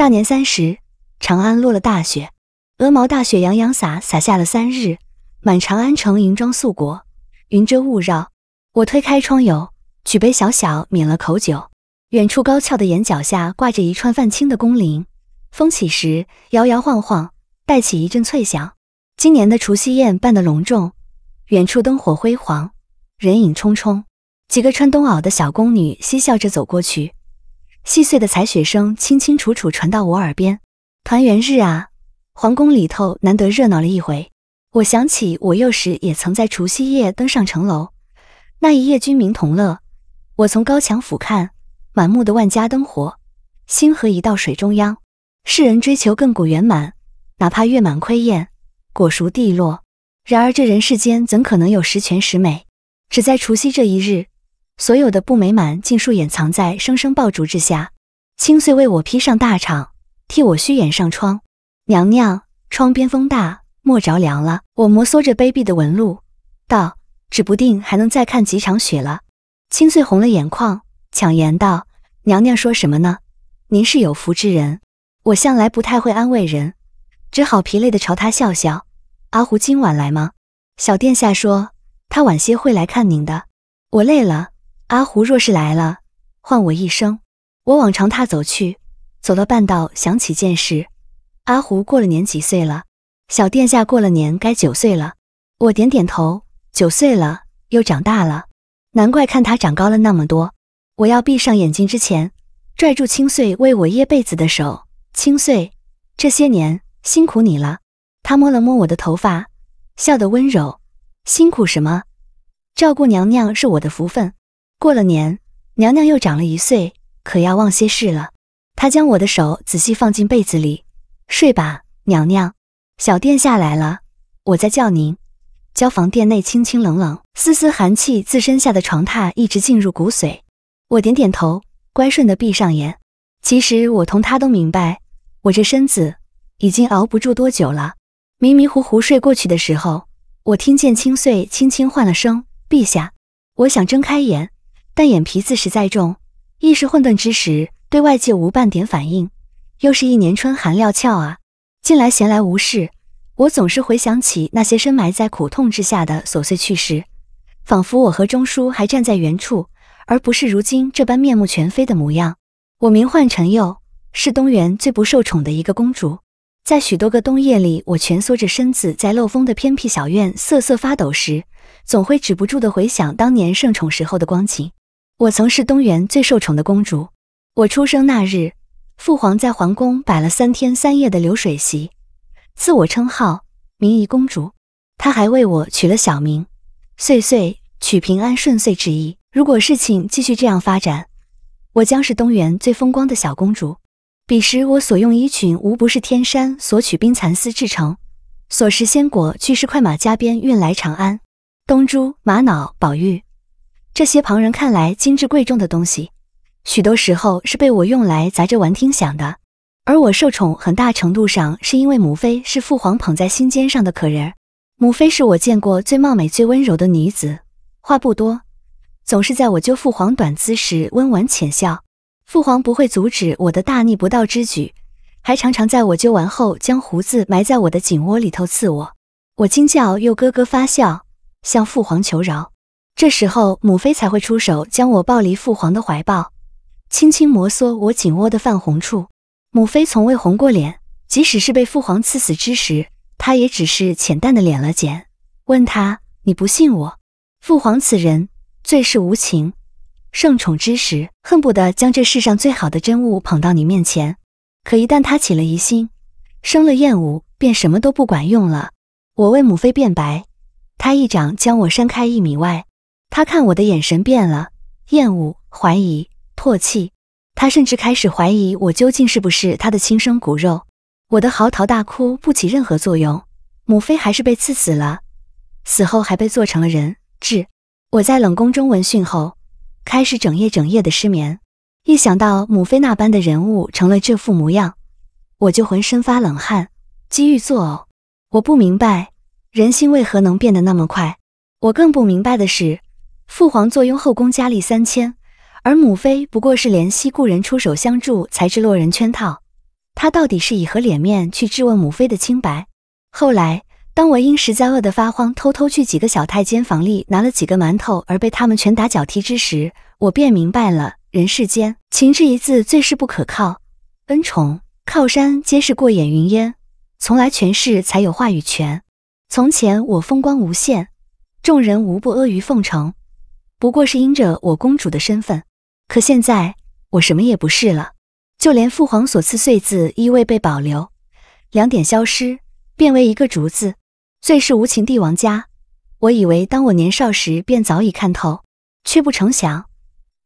大年三十，长安落了大雪，鹅毛大雪洋洋洒洒下了三日，满长安城银装素裹，云遮雾绕。我推开窗牖，举杯小小抿了口酒。远处高翘的檐角下挂着一串泛青的宫铃，风起时摇摇晃晃，带起一阵脆响。今年的除夕宴办得隆重，远处灯火辉煌，人影憧憧。几个穿冬袄的小宫女嬉笑着走过去。细碎的踩雪声清清楚楚传到我耳边。团圆日啊，皇宫里头难得热闹了一回。我想起我幼时也曾在除夕夜登上城楼，那一夜君民同乐。我从高墙俯瞰，满目的万家灯火，星河一道水中央。世人追求亘古圆满，哪怕月满亏雁，果熟蒂落。然而这人世间怎可能有十全十美？只在除夕这一日。所有的不美满，尽数掩藏在声声爆竹之下。青穗为我披上大氅，替我虚掩上窗。娘娘，窗边风大，莫着凉了。我摩挲着卑鄙的纹路，道：指不定还能再看几场雪了。青穗红了眼眶，抢言道：娘娘说什么呢？您是有福之人。我向来不太会安慰人，只好疲累地朝他笑笑。阿胡今晚来吗？小殿下说，他晚些会来看您的。我累了。阿胡若是来了，换我一生。我往长榻走去，走到半道，想起件事：阿胡过了年几岁了？小殿下过了年该九岁了。我点点头，九岁了，又长大了。难怪看他长高了那么多。我要闭上眼睛之前，拽住青穗为我掖被子的手。青穗，这些年辛苦你了。他摸了摸我的头发，笑得温柔。辛苦什么？照顾娘娘是我的福分。过了年，娘娘又长了一岁，可要忘些事了。她将我的手仔细放进被子里，睡吧，娘娘。小殿下来了，我在叫您。交房殿内清清冷冷，丝丝寒气自身下的床榻一直浸入骨髓。我点点头，乖顺地闭上眼。其实我同他都明白，我这身子已经熬不住多久了。迷迷糊糊睡过去的时候，我听见清碎轻轻唤了声“陛下”，我想睁开眼。但眼皮子实在重，意识混沌之时，对外界无半点反应。又是一年春寒料峭啊！近来闲来无事，我总是回想起那些深埋在苦痛之下的琐碎趣事，仿佛我和钟叔还站在原处，而不是如今这般面目全非的模样。我名唤陈幼，是东园最不受宠的一个公主。在许多个冬夜里，我蜷缩着身子在漏风的偏僻小院瑟瑟发抖时，总会止不住地回想当年盛宠时候的光景。我曾是东园最受宠的公主。我出生那日，父皇在皇宫摆了三天三夜的流水席，赐我称号“明仪公主”。他还为我取了小名“岁岁”，取平安顺遂之意。如果事情继续这样发展，我将是东园最风光的小公主。彼时我所用衣裙，无不是天山所取冰蚕丝制成；所食鲜果，俱是快马加鞭运来长安。东珠、玛瑙、宝玉。这些旁人看来精致贵重的东西，许多时候是被我用来砸着玩听响的。而我受宠很大程度上是因为母妃是父皇捧在心尖上的可人儿。母妃是我见过最貌美、最温柔的女子，话不多，总是在我揪父皇短姿时温婉浅笑。父皇不会阻止我的大逆不道之举，还常常在我揪完后将胡子埋在我的颈窝里头刺我。我惊叫又咯咯发笑，向父皇求饶。这时候，母妃才会出手将我抱离父皇的怀抱，轻轻摩挲我紧握的泛红处。母妃从未红过脸，即使是被父皇赐死之时，她也只是浅淡的脸了。简，问他，你不信我？父皇此人最是无情，盛宠之时恨不得将这世上最好的珍物捧到你面前，可一旦他起了疑心，生了厌恶，便什么都不管用了。我为母妃辩白，他一掌将我扇开一米外。他看我的眼神变了，厌恶、怀疑、唾弃。他甚至开始怀疑我究竟是不是他的亲生骨肉。我的嚎啕大哭不起任何作用，母妃还是被赐死了，死后还被做成了人质。我在冷宫中闻讯后，开始整夜整夜的失眠。一想到母妃那般的人物成了这副模样，我就浑身发冷汗，机遇作呕。我不明白人心为何能变得那么快。我更不明白的是。父皇坐拥后宫佳丽三千，而母妃不过是怜惜故人出手相助，才置落人圈套。他到底是以何脸面去质问母妃的清白？后来，当我因实在饿得发慌，偷偷去几个小太监房里拿了几个馒头，而被他们拳打脚踢之时，我便明白了人世间“情”之一字最是不可靠，恩宠靠山皆是过眼云烟，从来权势才有话语权。从前我风光无限，众人无不阿谀奉承。不过是因着我公主的身份，可现在我什么也不是了，就连父皇所赐“岁字亦未被保留，两点消失，变为一个“竹”字，最是无情帝王家。我以为当我年少时便早已看透，却不成想，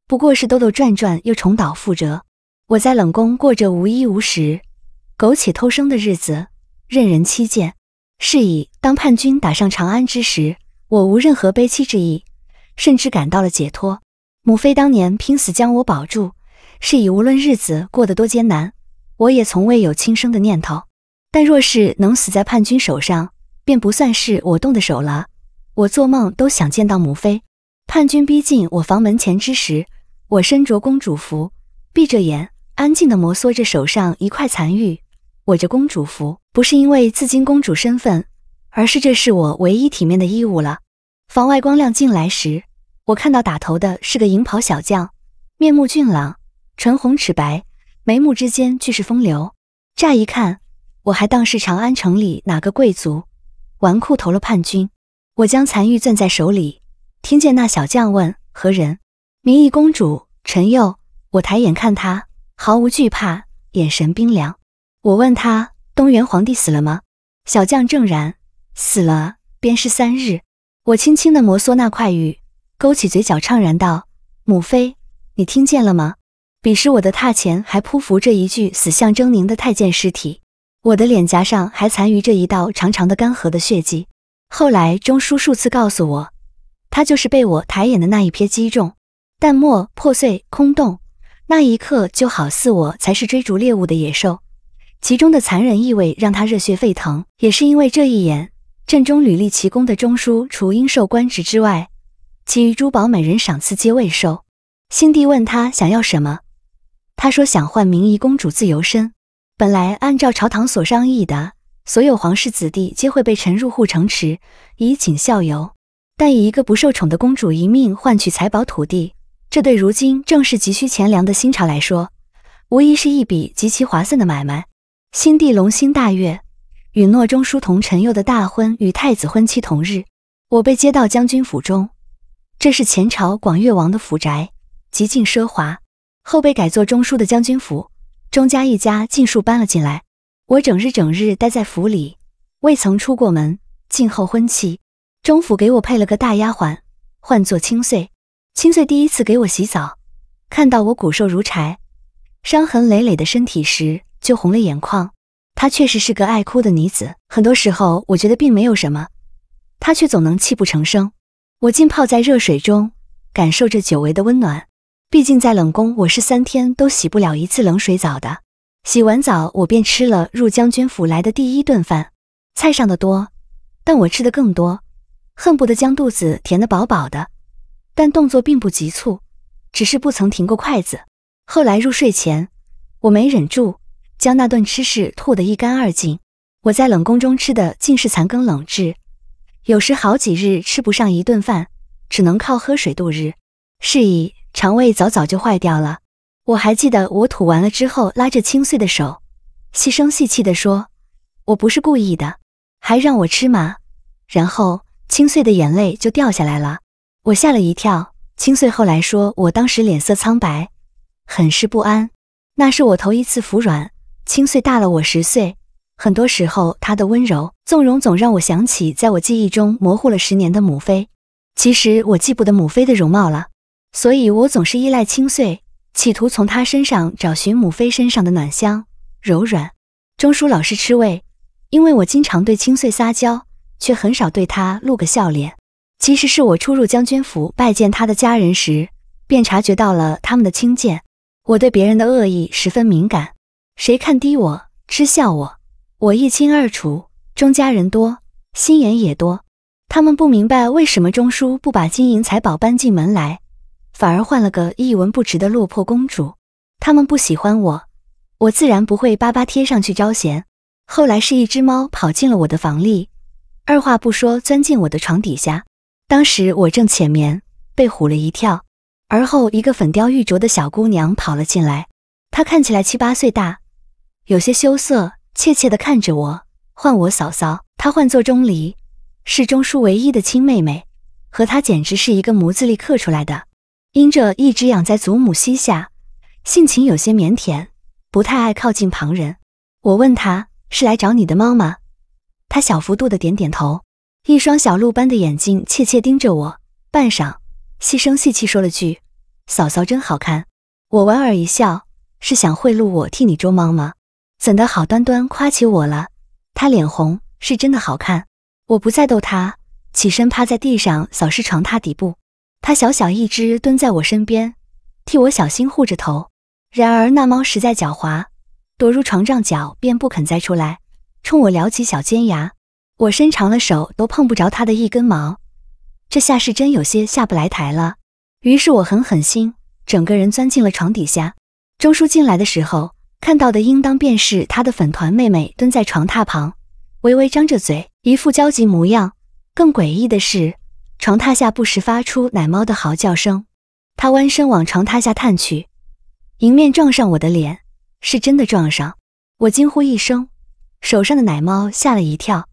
不过是兜兜转转又重蹈覆辙。我在冷宫过着无衣无食、苟且偷生的日子，任人欺贱。是以，当叛军打上长安之时，我无任何悲戚之意。甚至感到了解脱。母妃当年拼死将我保住，是以无论日子过得多艰难，我也从未有轻生的念头。但若是能死在叛军手上，便不算是我动的手了。我做梦都想见到母妃。叛军逼近我房门前之时，我身着公主服，闭着眼，安静地摩挲着手上一块残玉。我这公主服不是因为自矜公主身份，而是这是我唯一体面的衣物了。房外光亮进来时，我看到打头的是个银袍小将，面目俊朗，唇红齿白，眉目之间俱是风流。乍一看，我还当是长安城里哪个贵族、纨绔投了叛军。我将残玉攥在手里，听见那小将问：“何人？”“明义公主陈佑。”我抬眼看他，毫无惧怕，眼神冰凉。我问他：“东原皇帝死了吗？”小将正然：“死了，鞭尸三日。”我轻轻的摩挲那块玉，勾起嘴角，怅然道：“母妃，你听见了吗？”彼时我的榻前还匍匐着一具死相狰狞的太监尸体，我的脸颊上还残余着一道长长的干涸的血迹。后来钟叔数次告诉我，他就是被我抬眼的那一瞥击中。淡漠、破碎、空洞，那一刻就好似我才是追逐猎物的野兽，其中的残忍意味让他热血沸腾。也是因为这一眼。阵中屡立奇功的中书，除应受官职之外，其余珠宝美人赏赐皆未收。新帝问他想要什么，他说想换明仪公主自由身。本来按照朝堂所商议的，所有皇室子弟皆会被沉入护城池，以儆效尤。但以一个不受宠的公主一命换取财宝土地，这对如今正是急需钱粮的新朝来说，无疑是一笔极其划算的买卖。新帝龙心大悦。允诺中书同陈佑的大婚与太子婚期同日，我被接到将军府中。这是前朝广越王的府宅，极尽奢华，后被改作中书的将军府。钟家一家尽数搬了进来。我整日整日待在府里，未曾出过门，静候婚期。钟府给我配了个大丫鬟，唤作清穗。清穗第一次给我洗澡，看到我骨瘦如柴、伤痕累累的身体时，就红了眼眶。她确实是个爱哭的女子，很多时候我觉得并没有什么，她却总能泣不成声。我浸泡在热水中，感受着久违的温暖。毕竟在冷宫，我是三天都洗不了一次冷水澡的。洗完澡，我便吃了入将军府来的第一顿饭。菜上的多，但我吃的更多，恨不得将肚子填得饱饱的，但动作并不急促，只是不曾停过筷子。后来入睡前，我没忍住。将那顿吃食吐得一干二净，我在冷宫中吃的尽是残羹冷炙，有时好几日吃不上一顿饭，只能靠喝水度日，是以肠胃早早就坏掉了。我还记得我吐完了之后，拉着清碎的手，细声细气地说：“我不是故意的，还让我吃嘛。”然后清碎的眼泪就掉下来了，我吓了一跳。清碎后来说，我当时脸色苍白，很是不安，那是我头一次服软。青穗大了我十岁，很多时候她的温柔纵容总让我想起，在我记忆中模糊了十年的母妃。其实我记不得母妃的容貌了，所以我总是依赖青穗，企图从她身上找寻母妃身上的暖香、柔软。钟叔老是吃味，因为我经常对青穗撒娇，却很少对她露个笑脸。其实是我初入将军府拜见他的家人时，便察觉到了他们的轻贱。我对别人的恶意十分敏感。谁看低我，嗤笑我，我一清二楚。钟家人多，心眼也多，他们不明白为什么钟叔不把金银财宝搬进门来，反而换了个一文不值的落魄公主。他们不喜欢我，我自然不会巴巴贴上去招嫌。后来是一只猫跑进了我的房里，二话不说钻进我的床底下。当时我正浅眠，被唬了一跳。而后一个粉雕玉琢的小姑娘跑了进来，她看起来七八岁大。有些羞涩，怯怯地看着我，唤我嫂嫂。她唤作钟离，是钟叔唯一的亲妹妹，和她简直是一个模子里刻出来的。因着一直养在祖母膝下，性情有些腼腆，不太爱靠近旁人。我问她：“是来找你的猫吗？”她小幅度的点点头，一双小鹿般的眼睛怯怯盯着我，半晌，细声细气说了句：“嫂嫂真好看。”我莞尔一笑，是想贿赂我替你捉猫吗？怎的好端端夸起我了？他脸红，是真的好看。我不再逗他，起身趴在地上扫视床榻底部。他小小一只，蹲在我身边，替我小心护着头。然而那猫实在狡猾，躲入床帐角便不肯再出来，冲我撩起小尖牙。我伸长了手都碰不着它的一根毛，这下是真有些下不来台了。于是我狠狠心，整个人钻进了床底下。周叔进来的时候。看到的应当便是他的粉团妹妹蹲在床榻旁，微微张着嘴，一副焦急模样。更诡异的是，床榻下不时发出奶猫的嚎叫声。他弯身往床榻下探去，迎面撞上我的脸，是真的撞上。我惊呼一声，手上的奶猫吓了一跳，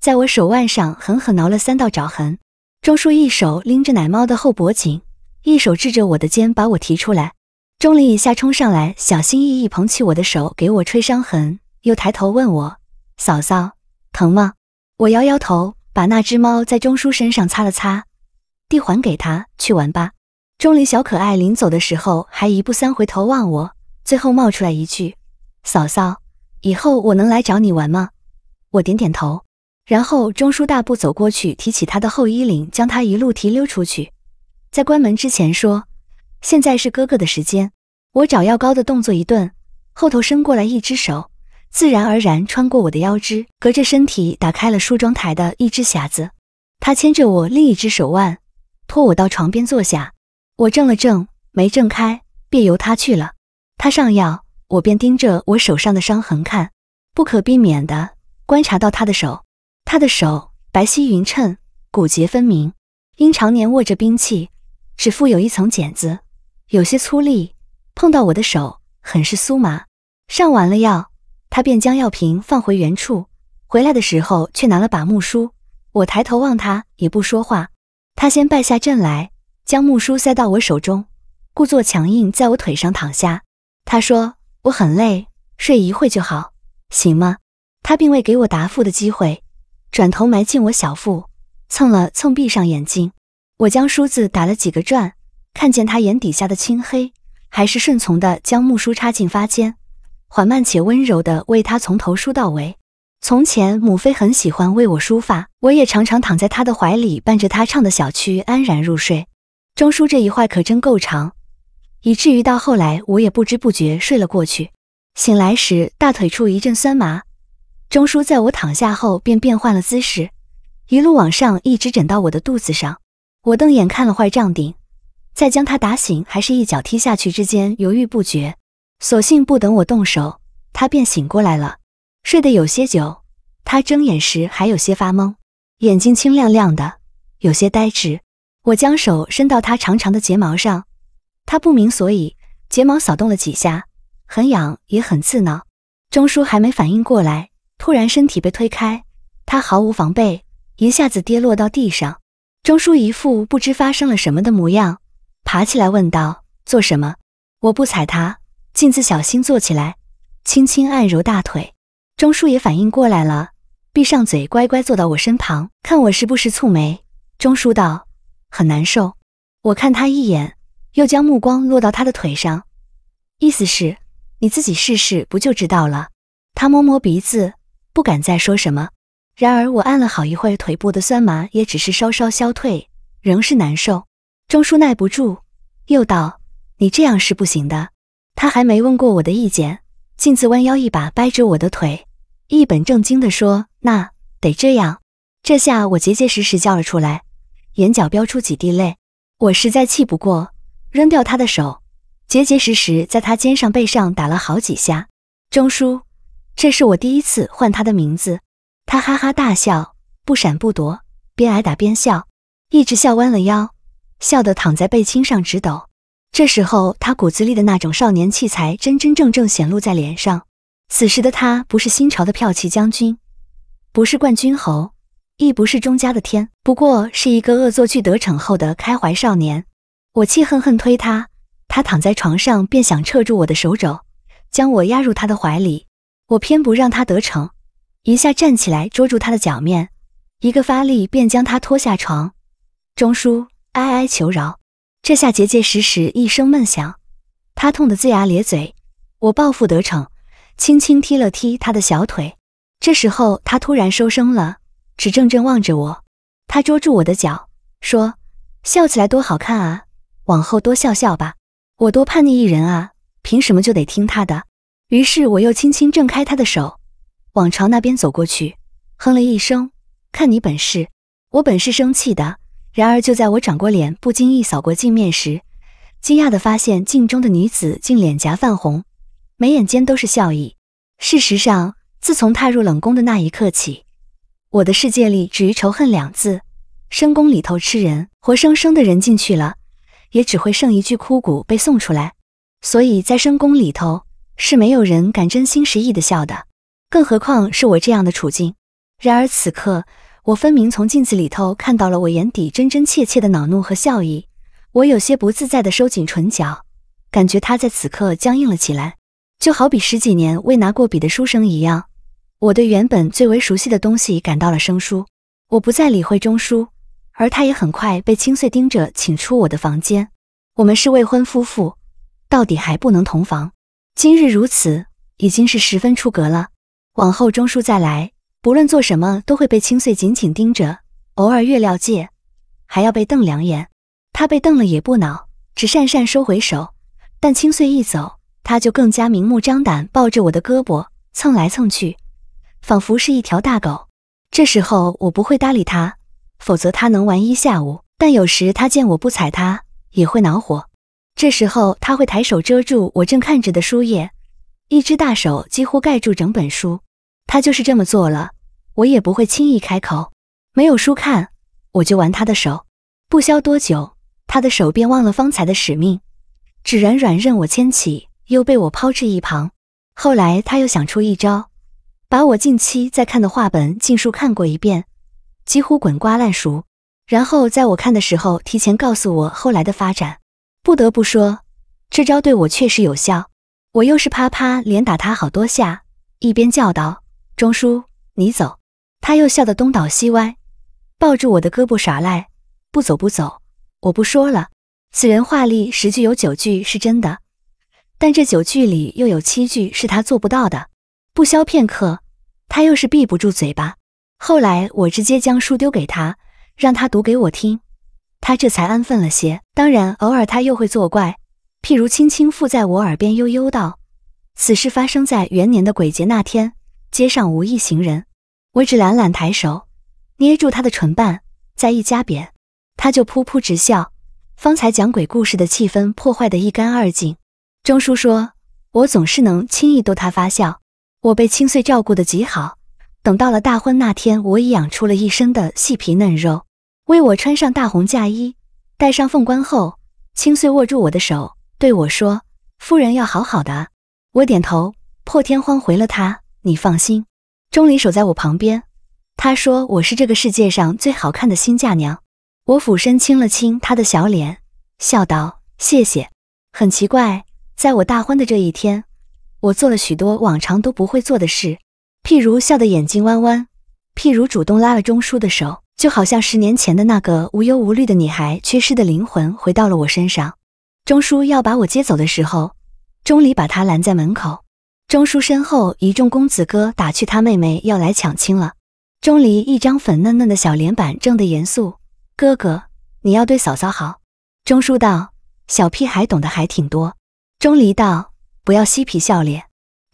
在我手腕上狠狠挠了三道爪痕。钟叔一手拎着奶猫的后脖颈，一手支着我的肩，把我提出来。钟离一下冲上来，小心翼翼捧起我的手，给我吹伤痕，又抬头问我：“嫂嫂，疼吗？”我摇摇头，把那只猫在钟叔身上擦了擦，递还给他去玩吧。钟离小可爱临走的时候还一步三回头望我，最后冒出来一句：“嫂嫂，以后我能来找你玩吗？”我点点头，然后钟叔大步走过去，提起他的后衣领，将他一路提溜出去，在关门之前说。现在是哥哥的时间，我找药膏的动作一顿，后头伸过来一只手，自然而然穿过我的腰肢，隔着身体打开了梳妆台的一只匣子。他牵着我另一只手腕，拖我到床边坐下。我怔了怔，没挣开，便由他去了。他上药，我便盯着我手上的伤痕看，不可避免地观察到他的手。他的手白皙匀称，骨节分明，因常年握着兵器，只附有一层茧子。有些粗粝，碰到我的手很是酥麻。上完了药，他便将药瓶放回原处。回来的时候，却拿了把木梳。我抬头望他，也不说话。他先败下阵来，将木梳塞到我手中，故作强硬，在我腿上躺下。他说：“我很累，睡一会就好，行吗？”他并未给我答复的机会，转头埋进我小腹，蹭了蹭，闭上眼睛。我将梳子打了几个转。看见他眼底下的青黑，还是顺从的将木梳插进发间，缓慢且温柔的为他从头梳到尾。从前母妃很喜欢为我梳发，我也常常躺在她的怀里，伴着她唱的小曲安然入睡。钟叔这一会可真够长，以至于到后来我也不知不觉睡了过去。醒来时大腿处一阵酸麻，钟叔在我躺下后便变换了姿势，一路往上一直枕到我的肚子上。我瞪眼看了会帐顶。在将他打醒还是一脚踢下去之间犹豫不决，索性不等我动手，他便醒过来了。睡得有些久，他睁眼时还有些发懵，眼睛清亮亮的，有些呆滞。我将手伸到他长长的睫毛上，他不明所以，睫毛扫动了几下，很痒也很刺挠。钟叔还没反应过来，突然身体被推开，他毫无防备，一下子跌落到地上。钟叔一副不知发生了什么的模样。爬起来问道：“做什么？”我不踩他，径自小心坐起来，轻轻按揉大腿。钟叔也反应过来了，闭上嘴，乖乖坐到我身旁，看我时不时蹙眉。钟叔道：“很难受。”我看他一眼，又将目光落到他的腿上，意思是：“你自己试试，不就知道了？”他摸摸鼻子，不敢再说什么。然而我按了好一会儿，腿部的酸麻也只是稍稍消退，仍是难受。钟叔耐不住，又道：“你这样是不行的。”他还没问过我的意见，径自弯腰一把掰着我的腿，一本正经地说：“那得这样。”这下我结结实实叫了出来，眼角飙出几滴泪。我实在气不过，扔掉他的手，结结实实在他肩上背上打了好几下。钟叔，这是我第一次唤他的名字，他哈哈大笑，不闪不躲，边挨打边笑，一直笑弯了腰。笑得躺在贝亲上直抖，这时候他骨子里的那种少年气才真真正正显露在脸上。此时的他不是新朝的骠骑将军，不是冠军侯，亦不是钟家的天，不过是一个恶作剧得逞后的开怀少年。我气恨恨推他，他躺在床上便想扯住我的手肘，将我压入他的怀里。我偏不让他得逞，一下站起来捉住他的脚面，一个发力便将他拖下床。钟叔。哀哀求饶，这下结结实实一声闷响，他痛得龇牙咧嘴。我报复得逞，轻轻踢了踢他的小腿。这时候他突然收声了，只怔怔望着我。他捉住我的脚，说：“笑起来多好看啊，往后多笑笑吧。”我多叛逆一人啊，凭什么就得听他的？于是我又轻轻挣开他的手，往床那边走过去，哼了一声：“看你本事。”我本是生气的。然而，就在我转过脸，不经意扫过镜面时，惊讶地发现镜中的女子竟脸颊泛红，眉眼间都是笑意。事实上，自从踏入冷宫的那一刻起，我的世界里只于仇恨两字。深宫里头吃人，活生生的人进去了，也只会剩一具枯骨被送出来。所以在深宫里头，是没有人敢真心实意的笑的，更何况是我这样的处境。然而此刻。我分明从镜子里头看到了我眼底真真切切的恼怒和笑意，我有些不自在的收紧唇角，感觉他在此刻僵硬了起来，就好比十几年未拿过笔的书生一样。我对原本最为熟悉的东西感到了生疏。我不再理会钟书，而他也很快被青穗盯着，请出我的房间。我们是未婚夫妇，到底还不能同房，今日如此已经是十分出格了。往后钟书再来。不论做什么都会被青穗紧紧盯着，偶尔越料界，还要被瞪两眼。他被瞪了也不恼，只讪讪收回手。但青穗一走，他就更加明目张胆，抱着我的胳膊蹭来蹭去，仿佛是一条大狗。这时候我不会搭理他，否则他能玩一下午。但有时他见我不睬他，也会恼火。这时候他会抬手遮住我正看着的书页，一只大手几乎盖住整本书。他就是这么做了，我也不会轻易开口。没有书看，我就玩他的手。不消多久，他的手便忘了方才的使命，只软软任我牵起，又被我抛至一旁。后来他又想出一招，把我近期在看的画本尽数看过一遍，几乎滚瓜烂熟。然后在我看的时候，提前告诉我后来的发展。不得不说，这招对我确实有效。我又是啪啪连打他好多下，一边叫道。钟叔，你走。他又笑得东倒西歪，抱住我的胳膊耍赖，不走不走。我不说了。此人话里十句有九句是真的，但这九句里又有七句是他做不到的。不消片刻，他又是闭不住嘴巴。后来我直接将书丢给他，让他读给我听，他这才安分了些。当然，偶尔他又会作怪，譬如轻轻附在我耳边，悠悠道：“此事发生在元年的鬼节那天。”街上无一行人，我只懒懒抬手，捏住他的唇瓣，再一夹扁，他就噗噗直笑。方才讲鬼故事的气氛破坏得一干二净。钟叔说，我总是能轻易逗他发笑。我被清岁照顾得极好，等到了大婚那天，我已养出了一身的细皮嫩肉。为我穿上大红嫁衣，戴上凤冠后，清岁握住我的手，对我说：“夫人要好好的。”我点头，破天荒回了他。你放心，钟离守在我旁边。他说我是这个世界上最好看的新嫁娘。我俯身亲了亲他的小脸，笑道：“谢谢。”很奇怪，在我大婚的这一天，我做了许多往常都不会做的事，譬如笑的眼睛弯弯，譬如主动拉了钟叔的手，就好像十年前的那个无忧无虑的女孩，缺失的灵魂回到了我身上。钟叔要把我接走的时候，钟离把他拦在门口。钟叔身后一众公子哥打趣他妹妹要来抢亲了。钟离一张粉嫩嫩的小脸板正的严肃，哥哥，你要对嫂嫂好。钟叔道：“小屁孩懂得还挺多。”钟离道：“不要嬉皮笑脸。”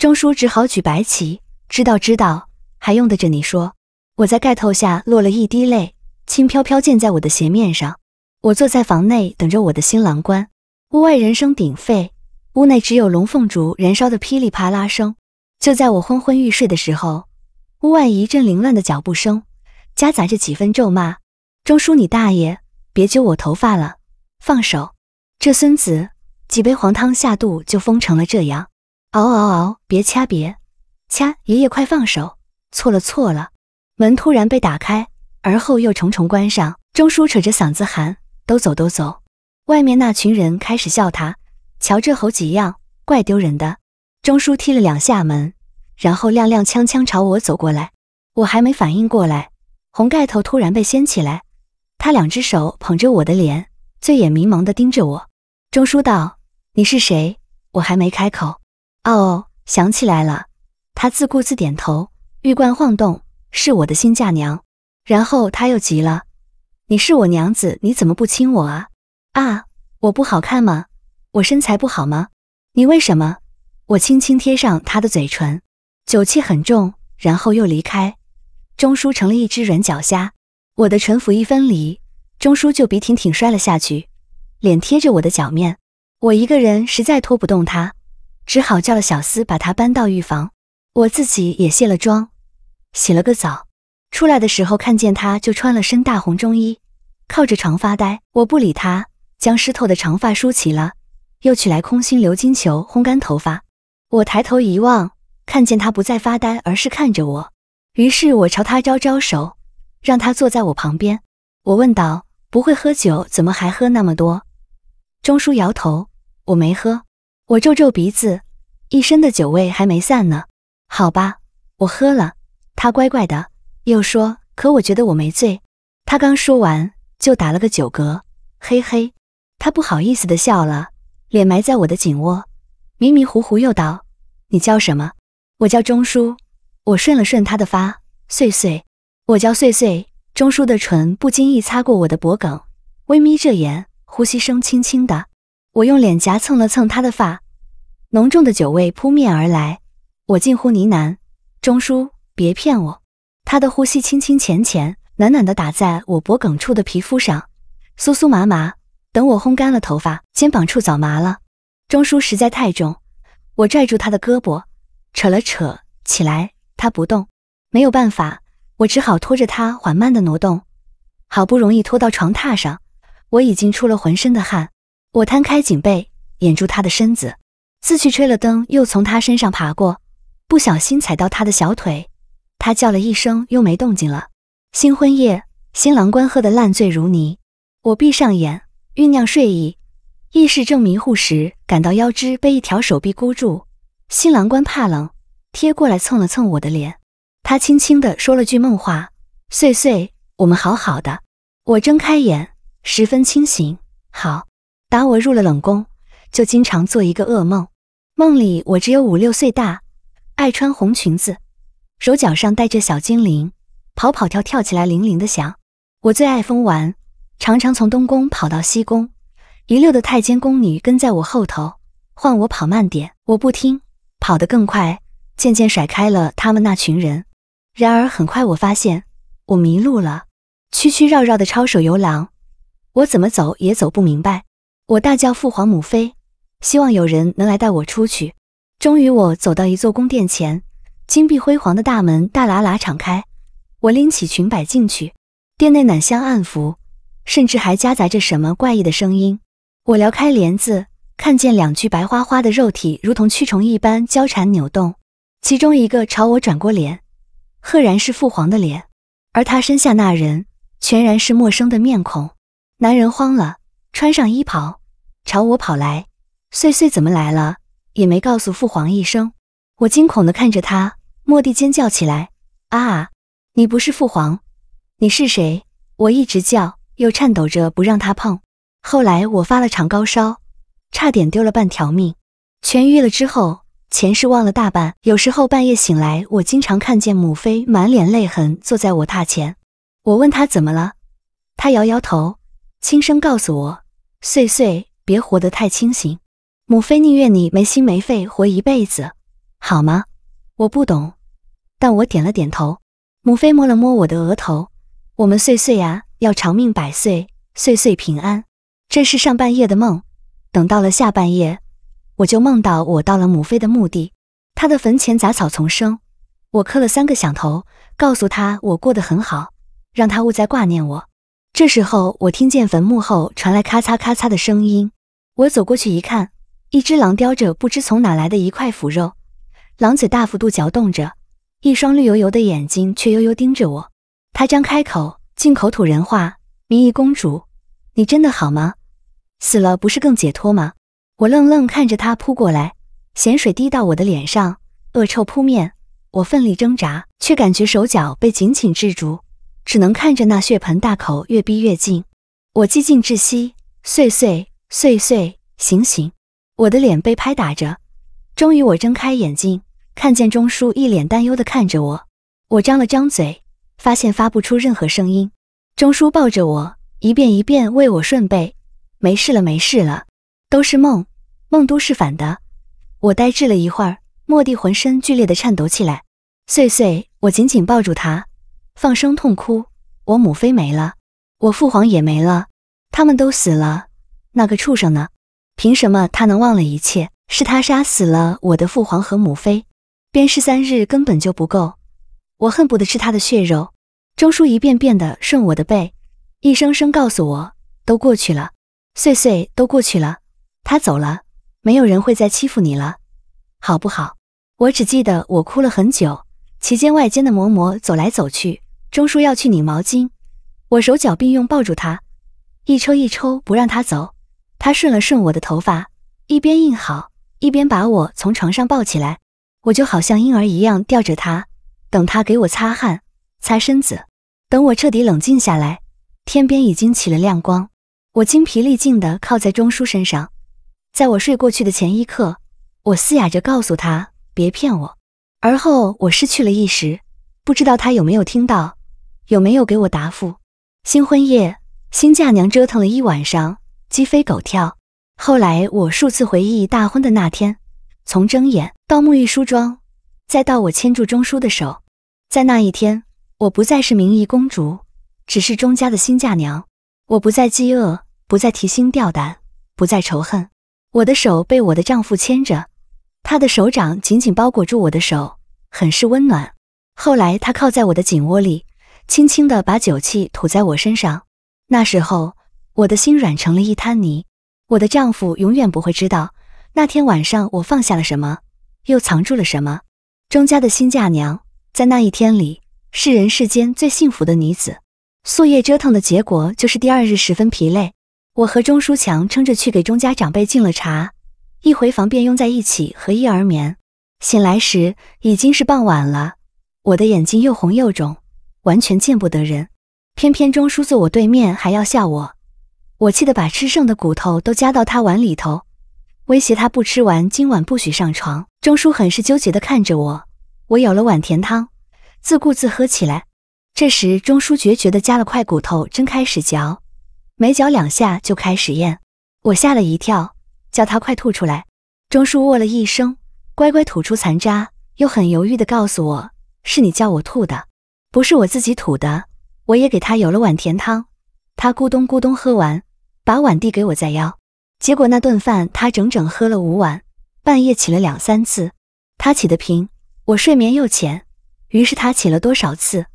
钟叔只好举白旗。知道知道，还用得着你说？我在盖头下落了一滴泪，轻飘飘溅在我的鞋面上。我坐在房内等着我的新郎官，屋外人声鼎沸。屋内只有龙凤烛燃烧的噼里啪啦声。就在我昏昏欲睡的时候，屋外一阵凌乱的脚步声，夹杂着几分咒骂：“钟叔，你大爷，别揪我头发了，放手！这孙子几杯黄汤下肚就疯成了这样，嗷嗷嗷，别掐，别掐！爷爷快放手！错了，错了！”门突然被打开，而后又重重关上。钟叔扯着嗓子喊：“都走，都走！”外面那群人开始笑他。瞧这猴急样，怪丢人的。钟叔踢了两下门，然后踉踉跄跄朝我走过来。我还没反应过来，红盖头突然被掀起来，他两只手捧着我的脸，醉眼迷茫地盯着我。钟叔道：“你是谁？”我还没开口，哦，想起来了。他自顾自点头，玉冠晃动，是我的新嫁娘。然后他又急了：“你是我娘子，你怎么不亲我啊？啊，我不好看吗？”我身材不好吗？你为什么？我轻轻贴上他的嘴唇，酒气很重，然后又离开。钟叔成了一只软脚虾，我的唇服一分离，钟叔就笔挺挺摔了下去，脸贴着我的脚面。我一个人实在拖不动他，只好叫了小厮把他搬到浴房。我自己也卸了妆，洗了个澡。出来的时候看见他就穿了身大红中衣，靠着床发呆。我不理他，将湿透的长发梳齐了。又取来空心鎏金球烘干头发，我抬头一望，看见他不再发呆，而是看着我。于是，我朝他招招手，让他坐在我旁边。我问道：“不会喝酒，怎么还喝那么多？”钟叔摇头：“我没喝。”我皱皱鼻子，一身的酒味还没散呢。好吧，我喝了。他乖乖的，又说：“可我觉得我没醉。”他刚说完，就打了个酒嗝，嘿嘿。他不好意思的笑了。脸埋在我的颈窝，迷迷糊糊又道：“你叫什么？”我叫钟叔。我顺了顺他的发，碎碎。我叫碎碎。钟叔的唇不经意擦过我的脖梗，微眯着眼，呼吸声轻轻的。我用脸颊蹭了蹭他的发，浓重的酒味扑面而来。我近乎呢喃：“钟叔，别骗我。”他的呼吸轻轻浅浅，暖暖的打在我脖梗处的皮肤上，酥酥麻麻。等我烘干了头发，肩膀处早麻了。钟叔实在太重，我拽住他的胳膊，扯了扯起来，他不动。没有办法，我只好拖着他缓慢的挪动。好不容易拖到床榻上，我已经出了浑身的汗。我摊开颈背，掩住他的身子，自去吹了灯，又从他身上爬过，不小心踩到他的小腿，他叫了一声，又没动静了。新婚夜，新郎官喝得烂醉如泥，我闭上眼。酝酿睡意，意识正迷糊时，感到腰肢被一条手臂箍住。新郎官怕冷，贴过来蹭了蹭我的脸。他轻轻地说了句梦话：“岁岁，我们好好的。”我睁开眼，十分清醒。好，打我入了冷宫，就经常做一个噩梦。梦里我只有五六岁大，爱穿红裙子，手脚上带着小精灵，跑跑跳跳起来，铃铃的响。我最爱疯玩。常常从东宫跑到西宫，一溜的太监宫女跟在我后头，唤我跑慢点，我不听，跑得更快，渐渐甩开了他们那群人。然而很快我发现我迷路了，曲曲绕绕的抄手游廊，我怎么走也走不明白。我大叫父皇母妃，希望有人能来带我出去。终于我走到一座宫殿前，金碧辉煌的大门大喇喇敞开，我拎起裙摆进去，殿内暖香暗拂。甚至还夹杂着什么怪异的声音。我撩开帘子，看见两具白花花的肉体如同蛆虫一般交缠扭动。其中一个朝我转过脸，赫然是父皇的脸，而他身下那人全然是陌生的面孔。男人慌了，穿上衣袍，朝我跑来。岁岁怎么来了？也没告诉父皇一声。我惊恐地看着他，蓦地尖叫起来：“啊！你不是父皇，你是谁？”我一直叫。又颤抖着不让他碰。后来我发了场高烧，差点丢了半条命。痊愈了之后，前世忘了大半。有时候半夜醒来，我经常看见母妃满脸泪痕，坐在我榻前。我问他怎么了，他摇摇头，轻声告诉我：“岁岁，别活得太清醒。母妃宁愿你没心没肺活一辈子，好吗？”我不懂，但我点了点头。母妃摸了摸我的额头，我们岁岁呀。要长命百岁，岁岁平安。这是上半夜的梦，等到了下半夜，我就梦到我到了母妃的墓地，她的坟前杂草丛生，我磕了三个响头，告诉她我过得很好，让她勿再挂念我。这时候，我听见坟墓后传来咔嚓咔嚓的声音，我走过去一看，一只狼叼着不知从哪来的一块腐肉，狼嘴大幅度嚼动着，一双绿油油的眼睛却悠悠盯着我。它张开口。进口吐人话，明仪公主，你真的好吗？死了不是更解脱吗？我愣愣看着他扑过来，咸水滴到我的脸上，恶臭扑面，我奋力挣扎，却感觉手脚被紧紧制住，只能看着那血盆大口越逼越近，我几近窒息。碎碎碎碎，醒醒！我的脸被拍打着，终于我睁开眼睛，看见钟叔一脸担忧地看着我，我张了张嘴。发现发不出任何声音，钟叔抱着我一遍一遍为我顺背，没事了，没事了，都是梦，梦都是反的。我呆滞了一会儿，莫蒂浑身剧烈的颤抖起来。碎碎，我紧紧抱住他，放声痛哭。我母妃没了，我父皇也没了，他们都死了。那个畜生呢？凭什么他能忘了一切？是他杀死了我的父皇和母妃。鞭尸三日根本就不够。我恨不得吃他的血肉。钟叔一遍遍的顺我的背，一声声告诉我都过去了，岁岁都过去了，他走了，没有人会再欺负你了，好不好？我只记得我哭了很久，其间外间的嬷嬷走来走去，钟叔要去拧毛巾，我手脚并用抱住他，一抽一抽不让他走。他顺了顺我的头发，一边印好，一边把我从床上抱起来，我就好像婴儿一样吊着他。等他给我擦汗、擦身子，等我彻底冷静下来，天边已经起了亮光。我精疲力尽地靠在钟叔身上，在我睡过去的前一刻，我嘶哑着告诉他：“别骗我。”而后我失去了意识，不知道他有没有听到，有没有给我答复。新婚夜，新嫁娘折腾了一晚上，鸡飞狗跳。后来我数次回忆大婚的那天，从睁眼到沐浴梳妆。再到我牵住钟叔的手，在那一天，我不再是名义公主，只是钟家的新嫁娘。我不再饥饿，不再提心吊胆，不再仇恨。我的手被我的丈夫牵着，他的手掌紧紧包裹住我的手，很是温暖。后来他靠在我的颈窝里，轻轻的把酒气吐在我身上。那时候我的心软成了一滩泥。我的丈夫永远不会知道，那天晚上我放下了什么，又藏住了什么。钟家的新嫁娘在那一天里是人世间最幸福的女子。夙夜折腾的结果就是第二日十分疲累。我和钟书强撑着去给钟家长辈敬了茶，一回房便拥在一起和衣而眠。醒来时已经是傍晚了，我的眼睛又红又肿，完全见不得人。偏偏钟书坐我对面还要笑我，我气得把吃剩的骨头都夹到他碗里头，威胁他不吃完今晚不许上床。钟叔很是纠结地看着我，我舀了碗甜汤，自顾自喝起来。这时，钟叔决绝地夹了块骨头，真开始嚼，没嚼两下就开始咽。我吓了一跳，叫他快吐出来。钟叔喔了一声，乖乖吐出残渣，又很犹豫地告诉我：“是你叫我吐的，不是我自己吐的。”我也给他舀了碗甜汤，他咕咚咕咚喝完，把碗递给我再要。结果那顿饭他整整喝了五碗。半夜起了两三次，他起的频，我睡眠又浅，于是他起了多少次，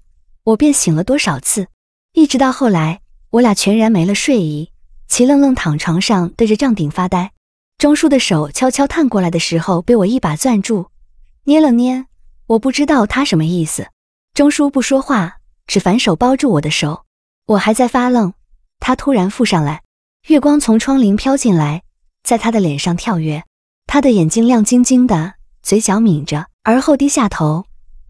我便醒了多少次。一直到后来，我俩全然没了睡意，齐愣愣躺床上，对着帐顶发呆。钟叔的手悄悄探过来的时候，被我一把攥住，捏了捏。我不知道他什么意思。钟叔不说话，只反手包住我的手。我还在发愣，他突然附上来。月光从窗棂飘进来，在他的脸上跳跃。他的眼睛亮晶晶的，嘴角抿着，而后低下头，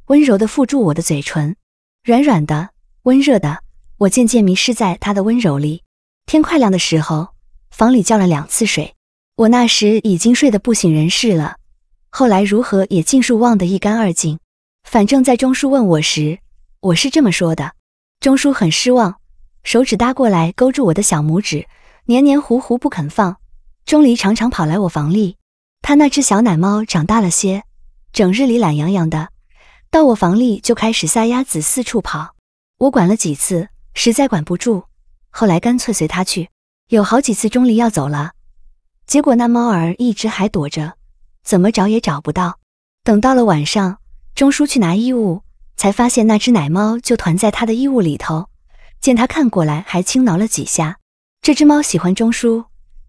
温柔地附住我的嘴唇，软软的，温热的。我渐渐迷失在他的温柔里。天快亮的时候，房里叫了两次水，我那时已经睡得不省人事了。后来如何也尽数忘得一干二净。反正，在钟叔问我时，我是这么说的。钟叔很失望，手指搭过来勾住我的小拇指，黏黏糊糊不肯放。钟离常常跑来我房里。他那只小奶猫长大了些，整日里懒洋洋的，到我房里就开始撒丫子四处跑。我管了几次，实在管不住，后来干脆随它去。有好几次钟离要走了，结果那猫儿一直还躲着，怎么找也找不到。等到了晚上，钟叔去拿衣物，才发现那只奶猫就团在他的衣物里头。见他看过来，还轻挠了几下。这只猫喜欢钟叔，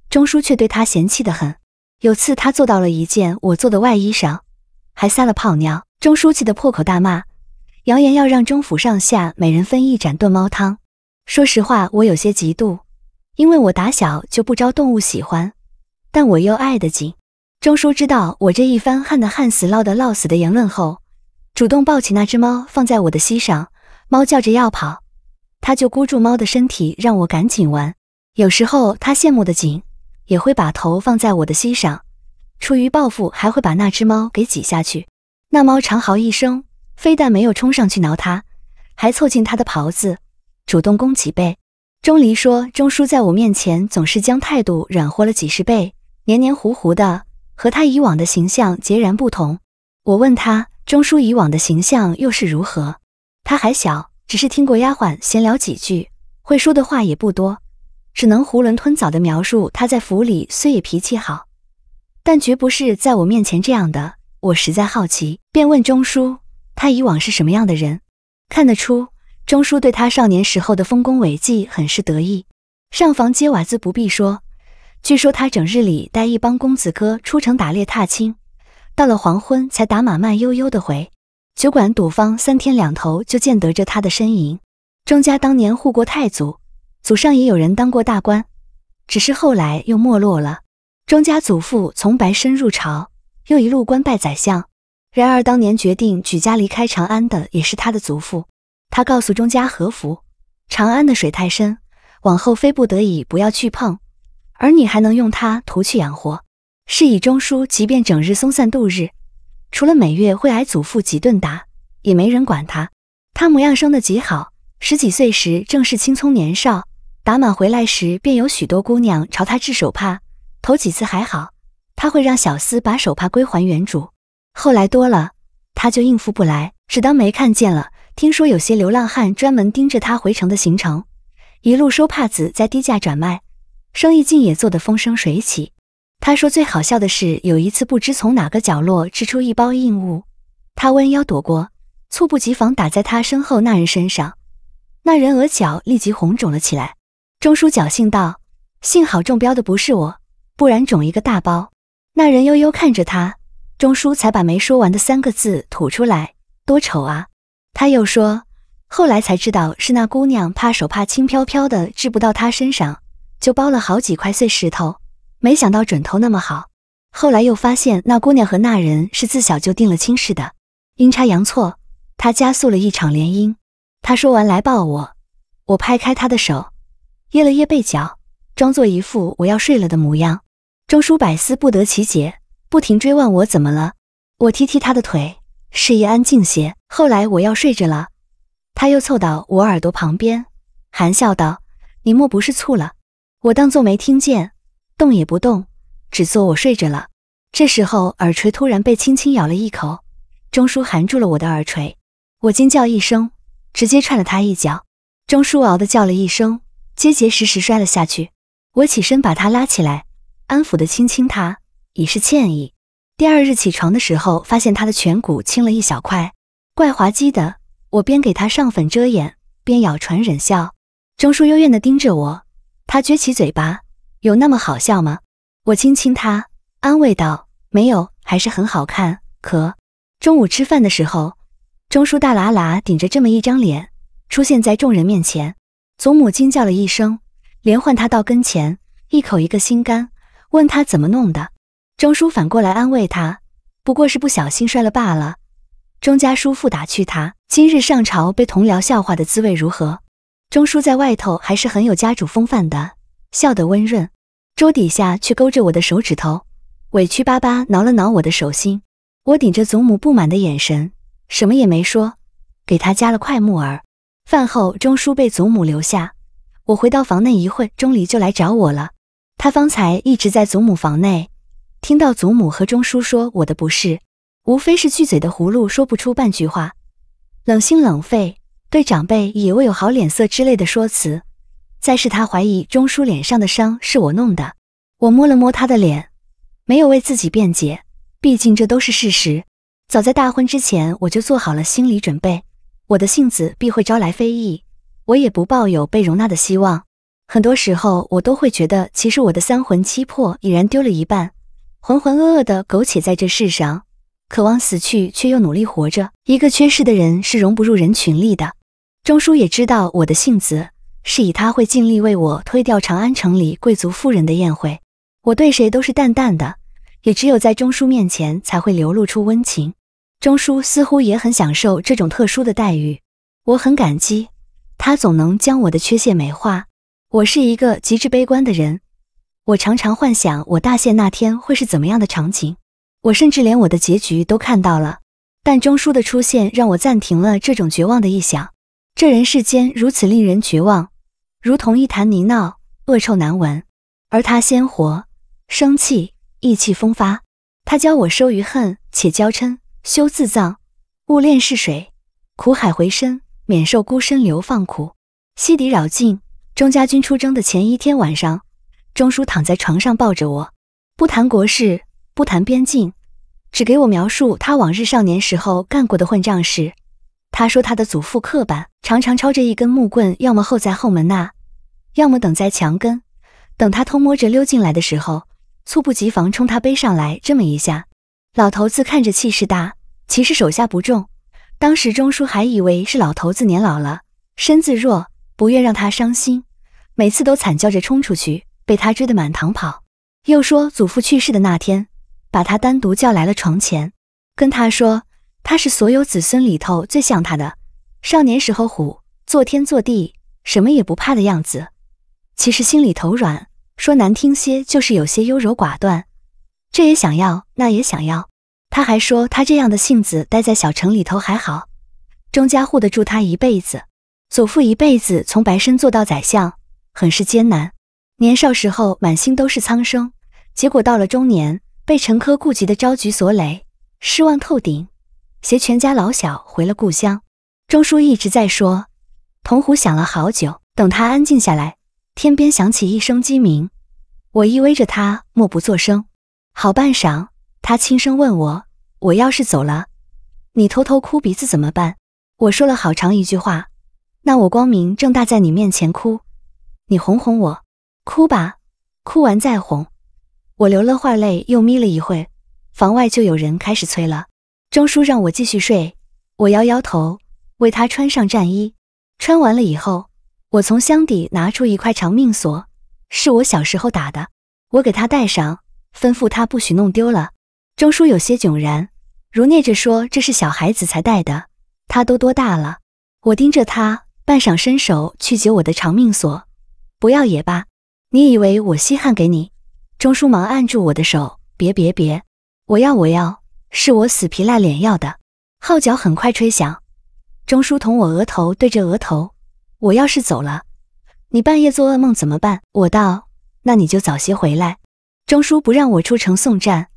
钟叔却对他嫌弃的很。有次，他坐到了一件我做的外衣上，还撒了泡尿。钟书记得破口大骂，扬言要让钟府上下每人分一盏炖猫汤。说实话，我有些嫉妒，因为我打小就不招动物喜欢，但我又爱得紧。钟叔知道我这一番“旱得旱死，涝得涝死”的言论后，主动抱起那只猫放在我的膝上。猫叫着要跑，他就箍住猫的身体，让我赶紧玩。有时候，他羡慕的紧。也会把头放在我的膝上，出于报复，还会把那只猫给挤下去。那猫长嚎一声，非但没有冲上去挠他，还凑近他的袍子，主动攻脊背。钟离说：“钟叔在我面前总是将态度软和了几十倍，黏黏糊糊的，和他以往的形象截然不同。”我问他：“钟叔以往的形象又是如何？”他还小，只是听过丫鬟闲聊几句，会说的话也不多。只能囫囵吞枣地描述他在府里虽也脾气好，但绝不是在我面前这样的。我实在好奇，便问钟叔他以往是什么样的人。看得出，钟叔对他少年时候的丰功伟绩很是得意。上房揭瓦自不必说，据说他整日里带一帮公子哥出城打猎、踏青，到了黄昏才打马慢悠悠的回。酒馆赌坊三天两头就见得着他的身影。钟家当年护过太祖。祖上也有人当过大官，只是后来又没落了。钟家祖父从白身入朝，又一路官拜宰相。然而当年决定举家离开长安的，也是他的祖父。他告诉钟家和福：“长安的水太深，往后非不得已不要去碰，而你还能用它图去养活。”是以钟叔即便整日松散度日，除了每月会挨祖父几顿打，也没人管他。他模样生得极好，十几岁时正是青葱年少。打满回来时，便有许多姑娘朝他掷手帕。头几次还好，他会让小厮把手帕归还原主。后来多了，他就应付不来，只当没看见了。听说有些流浪汉专门盯着他回城的行程，一路收帕子，在低价转卖，生意竟也做得风生水起。他说最好笑的是，有一次不知从哪个角落掷出一包硬物，他弯腰躲过，猝不及防打在他身后那人身上，那人额角立即红肿了起来。钟叔侥幸道：“幸好中标的不是我，不然肿一个大包。”那人悠悠看着他，钟叔才把没说完的三个字吐出来：“多丑啊！”他又说：“后来才知道是那姑娘怕手帕轻飘飘的治不到她身上，就包了好几块碎石头。没想到准头那么好。后来又发现那姑娘和那人是自小就定了亲似的，阴差阳错，他加速了一场联姻。”他说完来抱我，我拍开他的手。掖了掖被角，装作一副我要睡了的模样。钟叔百思不得其解，不停追问我怎么了。我踢踢他的腿，示意安静些。后来我要睡着了，他又凑到我耳朵旁边，含笑道：“你莫不是醋了？”我当作没听见，动也不动，只做我睡着了。这时候耳垂突然被轻轻咬了一口，钟叔含住了我的耳垂，我惊叫一声，直接踹了他一脚。钟叔嗷的叫了一声。结结实实摔了下去，我起身把他拉起来，安抚的亲亲他，以示歉意。第二日起床的时候，发现他的颧骨青了一小块，怪滑稽的。我边给他上粉遮掩，边咬唇忍笑。钟叔幽怨的盯着我，他撅起嘴巴，有那么好笑吗？我亲亲他，安慰道：“没有，还是很好看。”可中午吃饭的时候，钟叔大喇喇顶着这么一张脸，出现在众人面前。祖母惊叫了一声，连唤他到跟前，一口一个心肝，问他怎么弄的。钟叔反过来安慰他，不过是不小心摔了罢了。钟家叔父打趣他，今日上朝被同僚笑话的滋味如何？钟叔在外头还是很有家主风范的，笑得温润。桌底下却勾着我的手指头，委屈巴巴挠了挠我的手心。我顶着祖母不满的眼神，什么也没说，给他夹了块木耳。饭后，钟叔被祖母留下。我回到房内，一会，钟离就来找我了。他方才一直在祖母房内，听到祖母和钟叔说我的不是，无非是巨嘴的葫芦说不出半句话，冷心冷肺，对长辈也未有好脸色之类的说辞。再是他怀疑钟叔脸上的伤是我弄的。我摸了摸他的脸，没有为自己辩解，毕竟这都是事实。早在大婚之前，我就做好了心理准备。我的性子必会招来非议，我也不抱有被容纳的希望。很多时候，我都会觉得，其实我的三魂七魄已然丢了一半，浑浑噩噩的苟且在这世上，渴望死去，却又努力活着。一个缺失的人是融不入人群里的。钟叔也知道我的性子，是以他会尽力为我推掉长安城里贵族妇人的宴会。我对谁都是淡淡的，也只有在钟叔面前才会流露出温情。钟叔似乎也很享受这种特殊的待遇，我很感激，他总能将我的缺陷美化。我是一个极致悲观的人，我常常幻想我大限那天会是怎么样的场景，我甚至连我的结局都看到了。但钟叔的出现让我暂停了这种绝望的臆想。这人世间如此令人绝望，如同一潭泥淖，恶臭难闻。而他鲜活，生气，意气风发。他教我收于恨，且娇嗔。修自葬，勿恋逝水，苦海回身，免受孤身流放苦。西敌扰境，钟家军出征的前一天晚上，钟叔躺在床上抱着我，不谈国事，不谈边境，只给我描述他往日少年时候干过的混账事。他说他的祖父刻板，常常抄着一根木棍，要么候在后门那，要么等在墙根，等他偷摸着溜进来的时候，猝不及防冲他背上来这么一下。老头子看着气势大，其实手下不重。当时钟叔还以为是老头子年老了，身子弱，不愿让他伤心，每次都惨叫着冲出去，被他追得满堂跑。又说祖父去世的那天，把他单独叫来了床前，跟他说他是所有子孙里头最像他的。少年时候虎，做天做地，什么也不怕的样子，其实心里头软，说难听些就是有些优柔寡断。这也想要，那也想要。他还说，他这样的性子待在小城里头还好，钟家护得住他一辈子。祖父一辈子从白身做到宰相，很是艰难。年少时候满心都是苍生，结果到了中年，被陈科顾及的招局所累，失望透顶，携全家老小回了故乡。钟叔一直在说。铜壶想了好久，等他安静下来，天边响起一声鸡鸣。我依偎着他，默不作声。好半晌，他轻声问我：“我要是走了，你偷偷哭鼻子怎么办？”我说了好长一句话：“那我光明正大在你面前哭，你哄哄我，哭吧，哭完再哄。”我流了会泪，又眯了一会，房外就有人开始催了。钟叔让我继续睡，我摇摇头，为他穿上战衣。穿完了以后，我从箱底拿出一块长命锁，是我小时候打的，我给他戴上。吩咐他不许弄丢了。钟叔有些囧然，如念着说：“这是小孩子才戴的，他都多大了？”我盯着他半晌，伸手去解我的长命锁，不要也罢。你以为我稀罕给你？钟叔忙按住我的手：“别别别，我要我要，是我死皮赖脸要的。”号角很快吹响，钟叔同我额头对着额头：“我要是走了，你半夜做噩梦怎么办？”我道：“那你就早些回来。”钟叔不让我出城送战，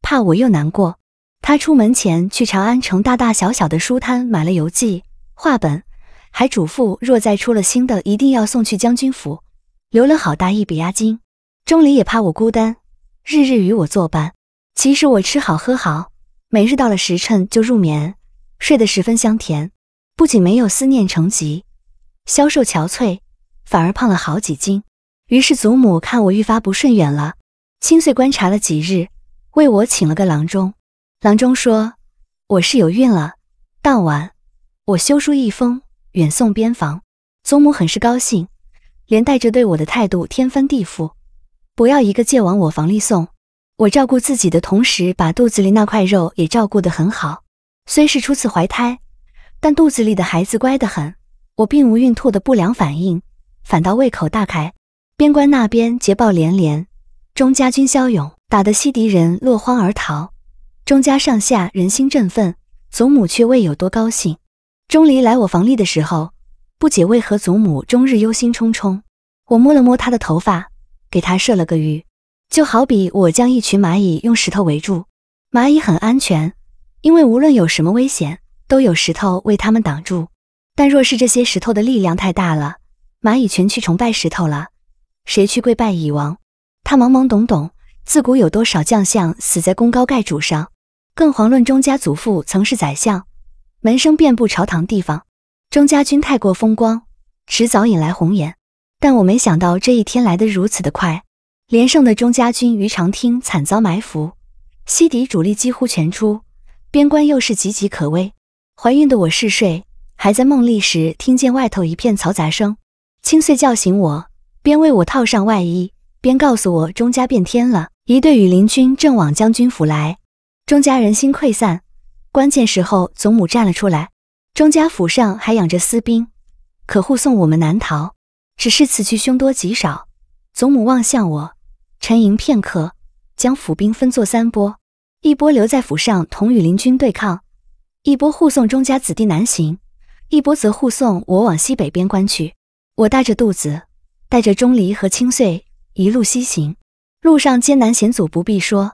怕我又难过。他出门前去长安城大大小小的书摊买了游记、画本，还嘱咐若再出了新的，一定要送去将军府，留了好大一笔押金。钟离也怕我孤单，日日与我作伴。其实我吃好喝好，每日到了时辰就入眠，睡得十分香甜，不仅没有思念成疾、消瘦憔悴，反而胖了好几斤。于是祖母看我愈发不顺眼了。清穗观察了几日，为我请了个郎中。郎中说我是有孕了。当晚，我修书一封，远送边防。祖母很是高兴，连带着对我的态度天翻地覆。不要一个借往我房里送。我照顾自己的同时，把肚子里那块肉也照顾得很好。虽是初次怀胎，但肚子里的孩子乖得很，我并无孕吐的不良反应，反倒胃口大开。边关那边捷报连连。钟家军骁勇，打得西敌人落荒而逃，钟家上下人心振奋。祖母却未有多高兴。钟离来我房里的时候，不解为何祖母终日忧心忡忡。我摸了摸他的头发，给他设了个鱼，就好比我将一群蚂蚁用石头围住，蚂蚁很安全，因为无论有什么危险，都有石头为他们挡住。但若是这些石头的力量太大了，蚂蚁全去崇拜石头了，谁去跪拜蚁王？他懵懵懂懂，自古有多少将相死在功高盖主上，更遑论钟家祖父曾是宰相，门生遍布朝堂地方。钟家军太过风光，迟早引来红颜。但我没想到这一天来得如此的快。连胜的钟家军于长汀惨遭埋伏，西敌主力几乎全出，边关又是岌岌可危。怀孕的我嗜睡，还在梦里时听见外头一片嘈杂声，清碎叫醒我，边为我套上外衣。边告诉我，钟家变天了，一队羽林军正往将军府来，钟家人心溃散。关键时候，祖母站了出来。钟家府上还养着私兵，可护送我们南逃。只是此去凶多吉少。祖母望向我，沉吟片刻，将府兵分作三波：一波留在府上同羽林军对抗，一波护送钟家子弟南行，一波则护送我往西北边关去。我大着肚子，带着钟离和青穗一路西行，路上艰难险阻不必说。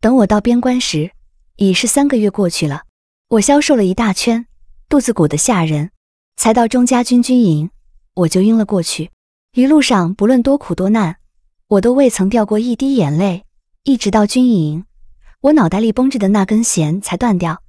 等我到边关时，已是三个月过去了。我消瘦了一大圈，肚子鼓得吓人。才到钟家军军营，我就晕了过去。一路上不论多苦多难，我都未曾掉过一滴眼泪。一直到军营，我脑袋里绷着的那根弦才断掉，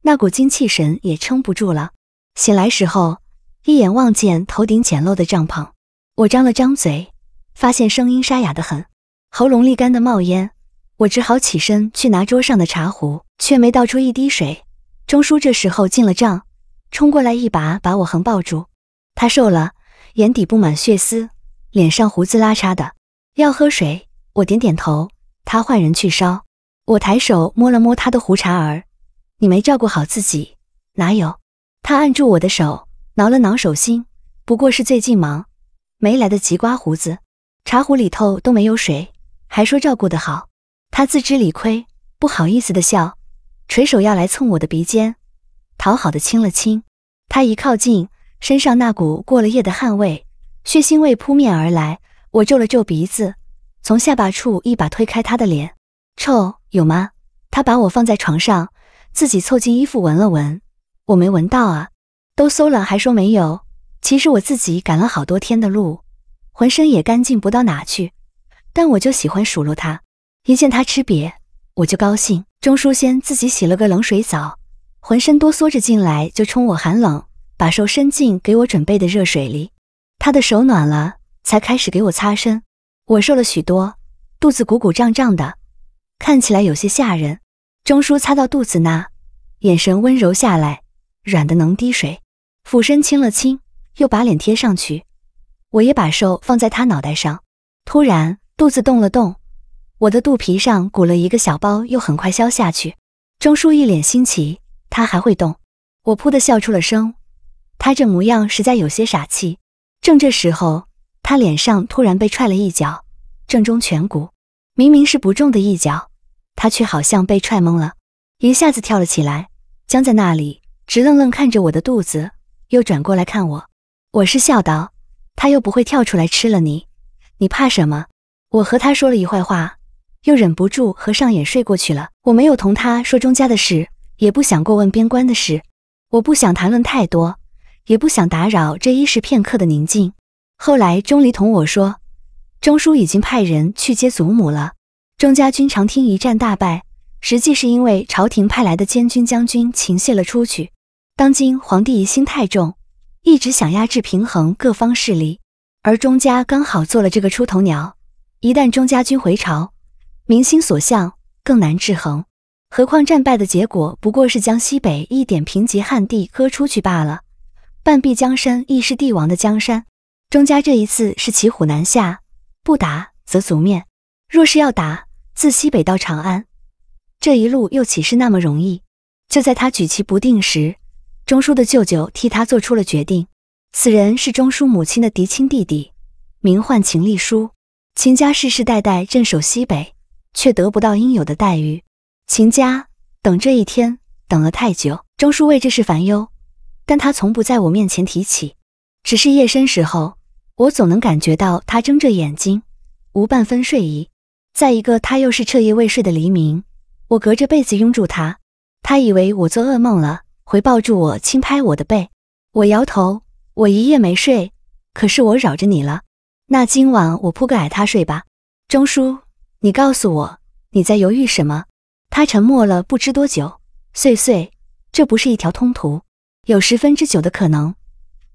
那股精气神也撑不住了。醒来时候，一眼望见头顶简陋的帐篷，我张了张嘴。发现声音沙哑得很，喉咙里干的冒烟，我只好起身去拿桌上的茶壶，却没倒出一滴水。钟叔这时候进了帐，冲过来一把把我横抱住。他瘦了，眼底布满血丝，脸上胡子拉碴的。要喝水，我点点头，他换人去烧。我抬手摸了摸他的胡茬儿，你没照顾好自己？哪有？他按住我的手，挠了挠手心，不过是最近忙，没来得及刮胡子。茶壶里头都没有水，还说照顾得好，他自知理亏，不好意思的笑，垂手要来蹭我的鼻尖，讨好的亲了亲。他一靠近，身上那股过了夜的汗味、血腥味扑面而来，我皱了皱鼻子，从下巴处一把推开他的脸，臭有吗？他把我放在床上，自己凑近衣服闻了闻，我没闻到啊，都馊了还说没有，其实我自己赶了好多天的路。浑身也干净不到哪去，但我就喜欢数落他。一见他吃瘪，我就高兴。钟书先自己洗了个冷水澡，浑身哆嗦着进来，就冲我喊冷，把手伸进给我准备的热水里。他的手暖了，才开始给我擦身。我瘦了许多，肚子鼓鼓胀胀的，看起来有些吓人。钟书擦到肚子那，眼神温柔下来，软的能滴水，俯身亲了亲，又把脸贴上去。我也把手放在他脑袋上，突然肚子动了动，我的肚皮上鼓了一个小包，又很快消下去。钟叔一脸新奇，他还会动？我噗的笑出了声，他这模样实在有些傻气。正这时候，他脸上突然被踹了一脚，正中颧骨，明明是不重的一脚，他却好像被踹懵了，一下子跳了起来，僵在那里，直愣愣看着我的肚子，又转过来看我。我是笑道。他又不会跳出来吃了你，你怕什么？我和他说了一坏话，又忍不住合上眼睡过去了。我没有同他说钟家的事，也不想过问边关的事。我不想谈论太多，也不想打扰这一时片刻的宁静。后来钟离同我说，钟叔已经派人去接祖母了。钟家军常听一战大败，实际是因为朝廷派来的监军将军擒谢了出去。当今皇帝疑心太重。一直想压制平衡各方势力，而钟家刚好做了这个出头鸟。一旦钟家军回朝，民心所向更难制衡。何况战败的结果不过是将西北一点贫瘠旱地割出去罢了，半壁江山亦是帝王的江山。钟家这一次是骑虎难下，不打则族灭，若是要打，自西北到长安，这一路又岂是那么容易？就在他举棋不定时。钟书的舅舅替他做出了决定。此人是钟书母亲的嫡亲弟弟，名唤秦立书。秦家世世代代镇守西北，却得不到应有的待遇。秦家等这一天等了太久。钟书为这事烦忧，但他从不在我面前提起。只是夜深时候，我总能感觉到他睁着眼睛，无半分睡意。在一个他又是彻夜未睡的黎明，我隔着被子拥住他，他以为我做噩梦了。回抱住我，轻拍我的背。我摇头，我一夜没睡，可是我扰着你了。那今晚我铺个矮榻睡吧。钟叔，你告诉我你在犹豫什么？他沉默了不知多久。碎碎，这不是一条通途，有十分之九的可能，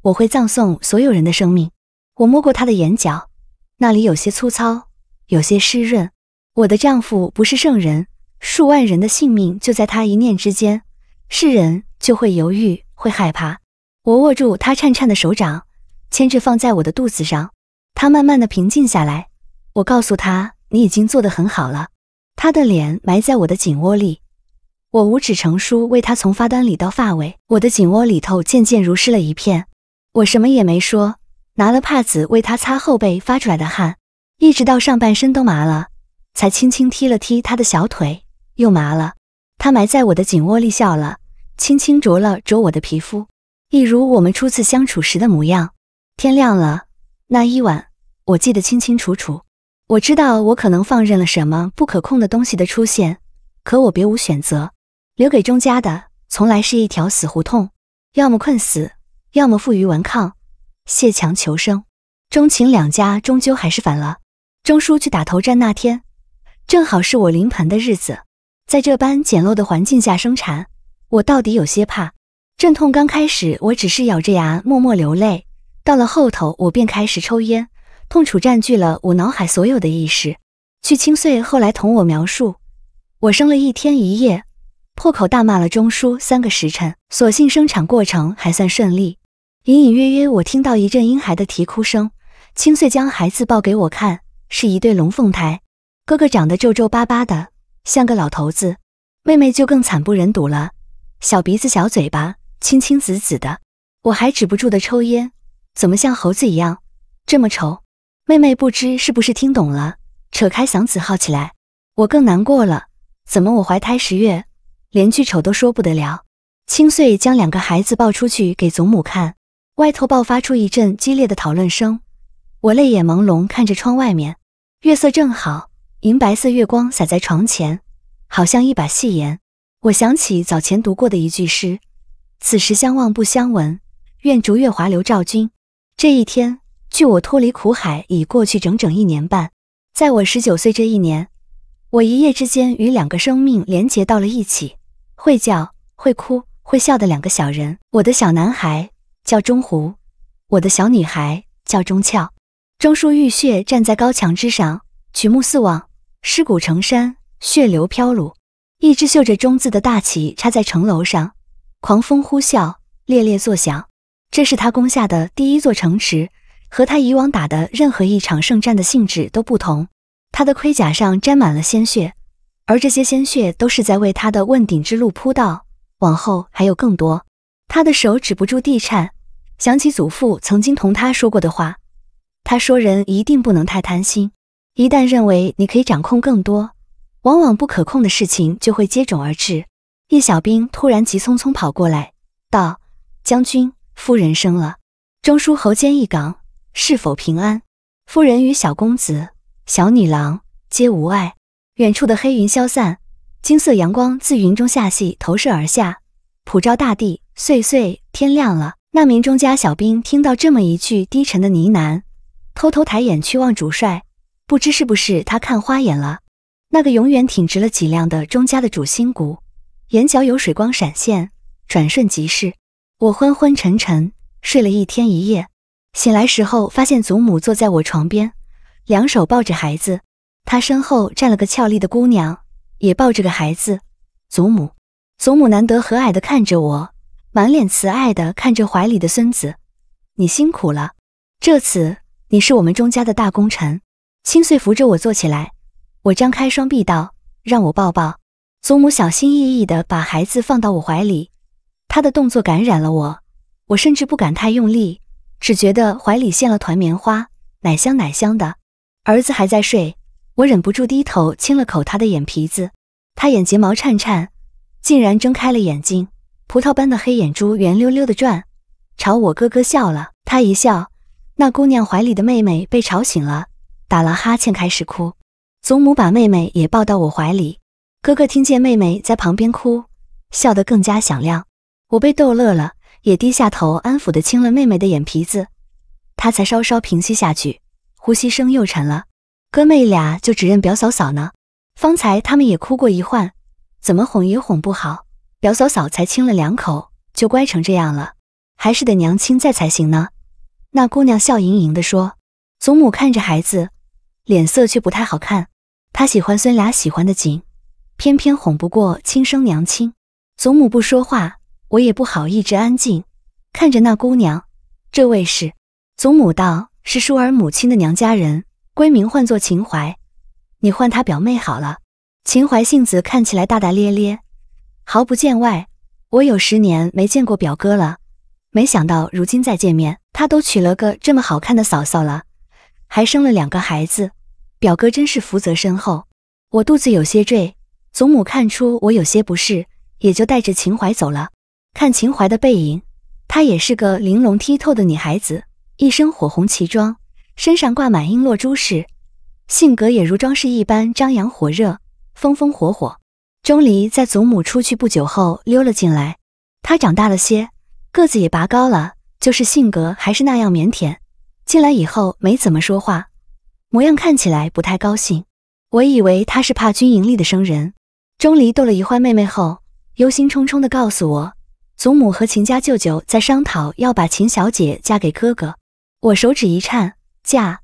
我会葬送所有人的生命。我摸过他的眼角，那里有些粗糙，有些湿润。我的丈夫不是圣人，数万人的性命就在他一念之间，是人。就会犹豫，会害怕。我握住他颤颤的手掌，牵着放在我的肚子上。他慢慢的平静下来。我告诉他：“你已经做的很好了。”他的脸埋在我的颈窝里。我五指成书，为他从发端里到发尾，我的颈窝里头渐渐如湿了一片。我什么也没说，拿了帕子为他擦后背发出来的汗，一直到上半身都麻了，才轻轻踢了踢他的小腿，又麻了。他埋在我的颈窝里笑了。轻轻啄了啄我的皮肤，一如我们初次相处时的模样。天亮了，那一晚我记得清清楚楚。我知道我可能放任了什么不可控的东西的出现，可我别无选择。留给钟家的从来是一条死胡同，要么困死，要么负隅顽抗，卸强求生。钟情两家终究还是反了。钟叔去打头阵那天，正好是我临盆的日子，在这般简陋的环境下生产。我到底有些怕，阵痛刚开始，我只是咬着牙默默流泪。到了后头，我便开始抽烟，痛楚占据了我脑海所有的意识。去青穗后来同我描述，我生了一天一夜，破口大骂了钟叔三个时辰。所幸生产过程还算顺利，隐隐约约我听到一阵婴孩的啼哭声。青穗将孩子抱给我看，是一对龙凤胎，哥哥长得皱皱巴巴的，像个老头子，妹妹就更惨不忍睹了。小鼻子小嘴巴，青青紫紫的，我还止不住的抽烟，怎么像猴子一样这么丑？妹妹不知是不是听懂了，扯开嗓子嚎起来，我更难过了。怎么我怀胎十月，连句丑都说不得了？青穗将两个孩子抱出去给祖母看，外头爆发出一阵激烈的讨论声。我泪眼朦胧看着窗外面，月色正好，银白色月光洒在床前，好像一把细盐。我想起早前读过的一句诗：“此时相望不相闻，愿逐月华流照君。”这一天，距我脱离苦海已过去整整一年半。在我十九岁这一年，我一夜之间与两个生命连结到了一起，会叫、会哭、会笑的两个小人。我的小男孩叫钟湖，我的小女孩叫钟俏。钟叔浴血站在高墙之上，举目四望，尸骨成山，血流漂橹。一只绣着“中”字的大旗插在城楼上，狂风呼啸，猎猎作响。这是他攻下的第一座城池，和他以往打的任何一场圣战的性质都不同。他的盔甲上沾满了鲜血，而这些鲜血都是在为他的问鼎之路铺道。往后还有更多。他的手止不住地颤，想起祖父曾经同他说过的话：“他说，人一定不能太贪心，一旦认为你可以掌控更多。”往往不可控的事情就会接踵而至。叶小兵突然急匆匆跑过来，道：“将军，夫人生了。中书侯监一岗是否平安？夫人与小公子、小女郎皆无碍。”远处的黑云消散，金色阳光自云中下隙投射而下，普照大地。岁岁天亮了。那名中家小兵听到这么一句低沉的呢喃，偷偷抬眼去望主帅，不知是不是他看花眼了。那个永远挺直了脊梁的钟家的主心骨，眼角有水光闪现，转瞬即逝。我昏昏沉沉睡了一天一夜，醒来时候发现祖母坐在我床边，两手抱着孩子，她身后站了个俏丽的姑娘，也抱着个孩子。祖母，祖母难得和蔼的看着我，满脸慈爱的看着怀里的孙子。你辛苦了，这次你是我们钟家的大功臣。清穗扶着我坐起来。我张开双臂道：“让我抱抱。”祖母小心翼翼地把孩子放到我怀里，她的动作感染了我，我甚至不敢太用力，只觉得怀里现了团棉花，奶香奶香的。儿子还在睡，我忍不住低头亲了口他的眼皮子，他眼睫毛颤颤，竟然睁开了眼睛，葡萄般的黑眼珠圆溜溜的转，朝我咯咯笑了。他一笑，那姑娘怀里的妹妹被吵醒了，打了哈欠开始哭。祖母把妹妹也抱到我怀里，哥哥听见妹妹在旁边哭，笑得更加响亮。我被逗乐了，也低下头安抚的亲了妹妹的眼皮子，她才稍稍平息下去，呼吸声又沉了。哥妹俩就只认表嫂嫂呢。方才他们也哭过一换，怎么哄也哄不好。表嫂嫂才亲了两口，就乖成这样了，还是得娘亲在才行呢。那姑娘笑盈盈的说，祖母看着孩子，脸色却不太好看。他喜欢孙俩喜欢的紧，偏偏哄不过亲生娘亲。祖母不说话，我也不好一直安静。看着那姑娘，这位是祖母道，是舒儿母亲的娘家人，闺名唤作秦淮，你唤她表妹好了。秦淮性子看起来大大咧咧，毫不见外。我有十年没见过表哥了，没想到如今再见面，他都娶了个这么好看的嫂嫂了，还生了两个孩子。表哥真是福泽深厚，我肚子有些坠。祖母看出我有些不适，也就带着秦淮走了。看秦淮的背影，她也是个玲珑剔透的女孩子，一身火红旗装，身上挂满璎珞珠饰，性格也如装饰一般张扬火热，风风火火。钟离在祖母出去不久后溜了进来，他长大了些，个子也拔高了，就是性格还是那样腼腆。进来以后没怎么说话。模样看起来不太高兴，我以为他是怕军营里的生人。钟离逗了一欢妹妹后，忧心忡忡地告诉我，祖母和秦家舅舅在商讨要把秦小姐嫁给哥哥。我手指一颤，嫁。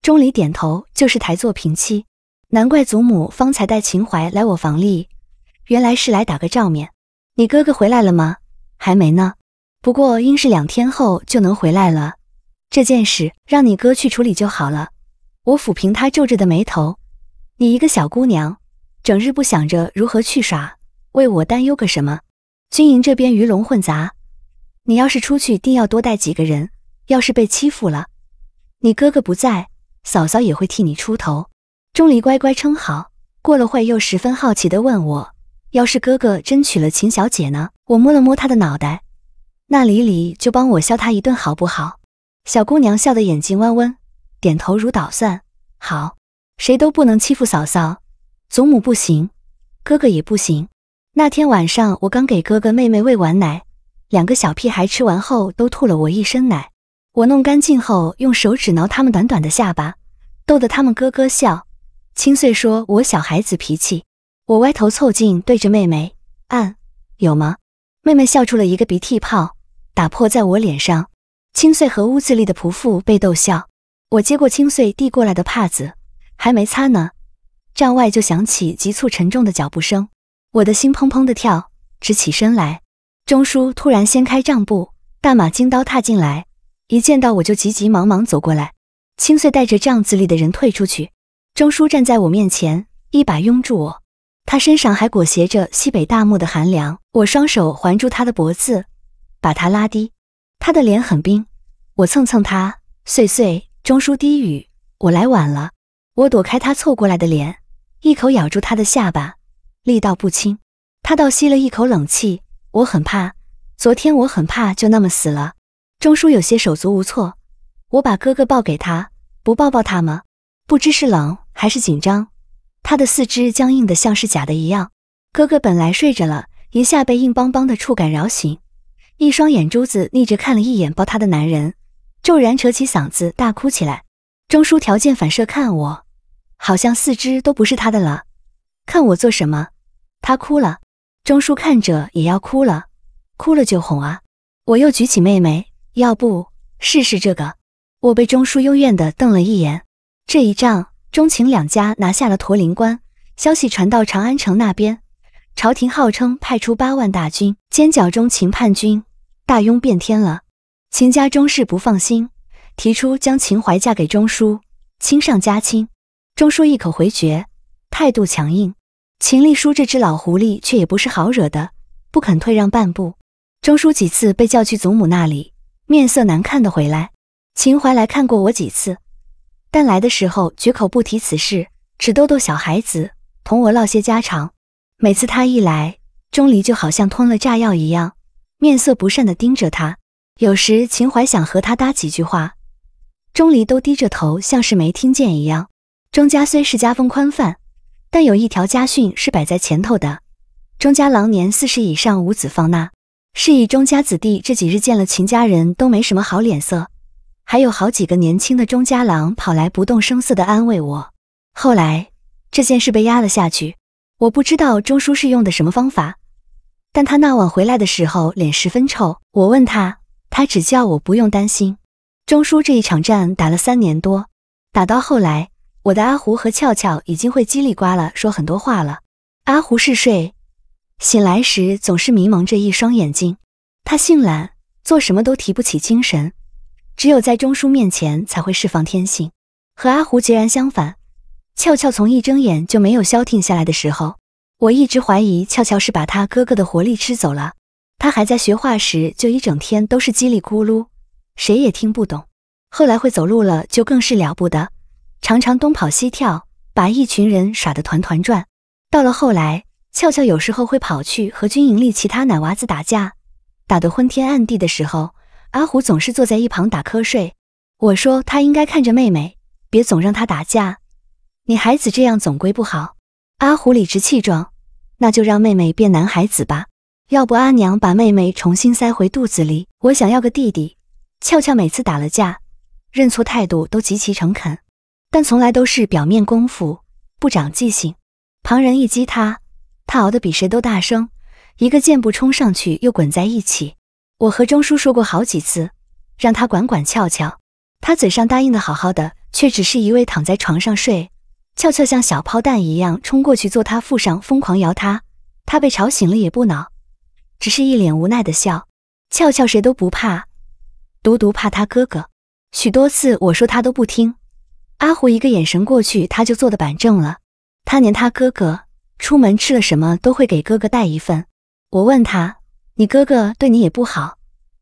钟离点头，就是抬坐平妻。难怪祖母方才带秦淮来我房里，原来是来打个照面。你哥哥回来了吗？还没呢，不过应是两天后就能回来了。这件事让你哥去处理就好了。我抚平他皱着的眉头，你一个小姑娘，整日不想着如何去耍，为我担忧个什么？军营这边鱼龙混杂，你要是出去，定要多带几个人。要是被欺负了，你哥哥不在，嫂嫂也会替你出头。钟离乖乖称好，过了会又十分好奇地问我，要是哥哥真娶了秦小姐呢？我摸了摸他的脑袋，那李李就帮我削他一顿好不好？小姑娘笑的眼睛弯弯。点头如捣蒜，好，谁都不能欺负嫂嫂，祖母不行，哥哥也不行。那天晚上我刚给哥哥妹妹喂完奶，两个小屁孩吃完后都吐了我一身奶，我弄干净后用手指挠他们短短的下巴，逗得他们咯咯笑。青穗说我小孩子脾气，我歪头凑近对着妹妹，嗯，有吗？妹妹笑出了一个鼻涕泡，打破在我脸上。青穗和屋子里的仆妇被逗笑。我接过青穗递过来的帕子，还没擦呢，帐外就响起急促沉重的脚步声，我的心砰砰地跳，直起身来。钟叔突然掀开帐布，大马金刀踏进来，一见到我就急急忙忙走过来。青穗带着帐子里的人退出去，钟叔站在我面前，一把拥住我，他身上还裹挟着西北大漠的寒凉。我双手环住他的脖子，把他拉低，他的脸很冰，我蹭蹭他，碎碎钟叔低语：“我来晚了。”我躲开他凑过来的脸，一口咬住他的下巴，力道不轻。他倒吸了一口冷气。我很怕，昨天我很怕，就那么死了。钟叔有些手足无措。我把哥哥抱给他，不抱抱他吗？不知是冷还是紧张，他的四肢僵硬的像是假的一样。哥哥本来睡着了，一下被硬邦邦的触感扰醒，一双眼珠子逆着看了一眼抱他的男人。骤然扯起嗓子大哭起来，钟叔条件反射看我，好像四肢都不是他的了，看我做什么？他哭了，钟叔看着也要哭了，哭了就哄啊。我又举起妹妹，要不试试这个？我被钟叔幽怨的瞪了一眼。这一仗，钟情两家拿下了驼铃关，消息传到长安城那边，朝廷号称派出八万大军尖剿钟秦叛军，大雍变天了。秦家中氏不放心，提出将秦淮嫁给钟叔，亲上加亲。钟叔一口回绝，态度强硬。秦丽叔这只老狐狸却也不是好惹的，不肯退让半步。钟叔几次被叫去祖母那里，面色难看的回来。秦淮来看过我几次，但来的时候绝口不提此事，只逗逗小孩子，同我唠些家常。每次他一来，钟离就好像吞了炸药一样，面色不善的盯着他。有时秦淮想和他搭几句话，钟离都低着头，像是没听见一样。钟家虽是家风宽泛，但有一条家训是摆在前头的：钟家郎年四十以上无子放纳。是以钟家子弟这几日见了秦家人都没什么好脸色，还有好几个年轻的钟家郎跑来不动声色的安慰我。后来这件事被压了下去，我不知道钟叔是用的什么方法，但他那晚回来的时候脸十分臭。我问他。他只叫我不用担心，钟叔这一场战打了三年多，打到后来，我的阿胡和俏俏已经会叽里呱啦说很多话了。阿胡嗜睡，醒来时总是迷蒙着一双眼睛，他性懒，做什么都提不起精神，只有在钟叔面前才会释放天性。和阿胡截然相反，俏俏从一睁眼就没有消停下来的时候。我一直怀疑俏俏是把他哥哥的活力吃走了。他还在学画时，就一整天都是叽里咕噜，谁也听不懂。后来会走路了，就更是了不得，常常东跑西跳，把一群人耍得团团转。到了后来，俏俏有时候会跑去和军营里其他奶娃子打架，打得昏天暗地的时候，阿虎总是坐在一旁打瞌睡。我说他应该看着妹妹，别总让他打架，女孩子这样总归不好。阿虎理直气壮：“那就让妹妹变男孩子吧。”要不阿娘把妹妹重新塞回肚子里。我想要个弟弟。俏俏每次打了架，认错态度都极其诚恳，但从来都是表面功夫，不长记性。旁人一激他，他熬得比谁都大声，一个箭步冲上去又滚在一起。我和钟叔说过好几次，让他管管俏俏。他嘴上答应的好好的，却只是一味躺在床上睡。俏俏像小炮弹一样冲过去坐他腹上，疯狂摇他。他被吵醒了也不恼。只是一脸无奈的笑。俏俏谁都不怕，独独怕他哥哥。许多次我说他都不听。阿胡一个眼神过去，他就坐得板正了。他连他哥哥，出门吃了什么都会给哥哥带一份。我问他：“你哥哥对你也不好，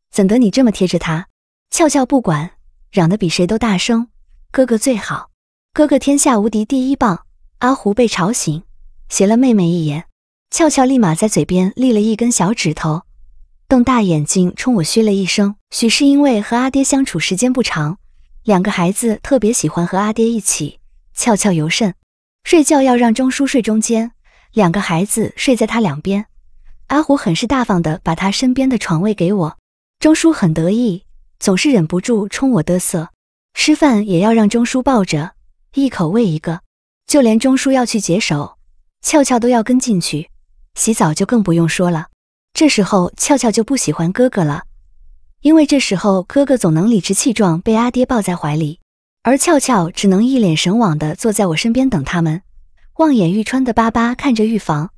怎得你这么贴着他？”俏俏不管，嚷得比谁都大声：“哥哥最好，哥哥天下无敌第一棒！”阿胡被吵醒，斜了妹妹一眼。俏俏立马在嘴边立了一根小指头，瞪大眼睛冲我嘘了一声。许是因为和阿爹相处时间不长，两个孩子特别喜欢和阿爹一起，俏俏尤甚。睡觉要让钟叔睡中间，两个孩子睡在他两边。阿虎很是大方的把他身边的床位给我，钟叔很得意，总是忍不住冲我嘚瑟。吃饭也要让钟叔抱着，一口喂一个，就连钟叔要去解手，俏俏都要跟进去。洗澡就更不用说了，这时候俏俏就不喜欢哥哥了，因为这时候哥哥总能理直气壮被阿爹抱在怀里，而俏俏只能一脸神往地坐在我身边等他们。望眼欲穿的巴巴看着浴房，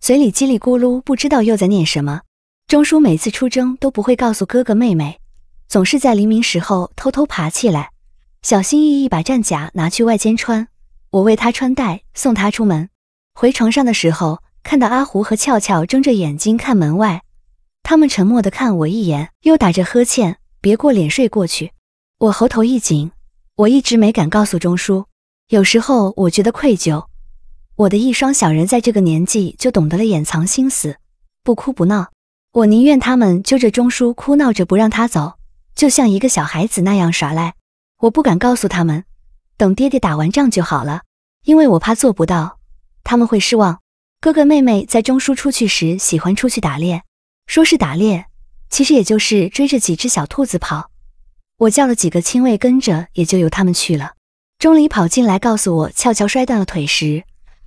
嘴里叽里咕噜不知道又在念什么。钟叔每次出征都不会告诉哥哥妹妹，总是在黎明时候偷偷爬起来，小心翼翼把战甲拿去外间穿，我为他穿戴，送他出门，回床上的时候。看到阿胡和俏俏睁着眼睛看门外，他们沉默地看我一眼，又打着呵欠，别过脸睡过去。我喉头一紧，我一直没敢告诉钟叔。有时候我觉得愧疚，我的一双小人在这个年纪就懂得了掩藏心思，不哭不闹。我宁愿他们揪着钟叔哭闹着不让他走，就像一个小孩子那样耍赖。我不敢告诉他们，等爹爹打完仗就好了，因为我怕做不到，他们会失望。哥哥妹妹在钟叔出去时喜欢出去打猎，说是打猎，其实也就是追着几只小兔子跑。我叫了几个亲卫跟着，也就由他们去了。钟离跑进来告诉我俏俏摔断了腿时，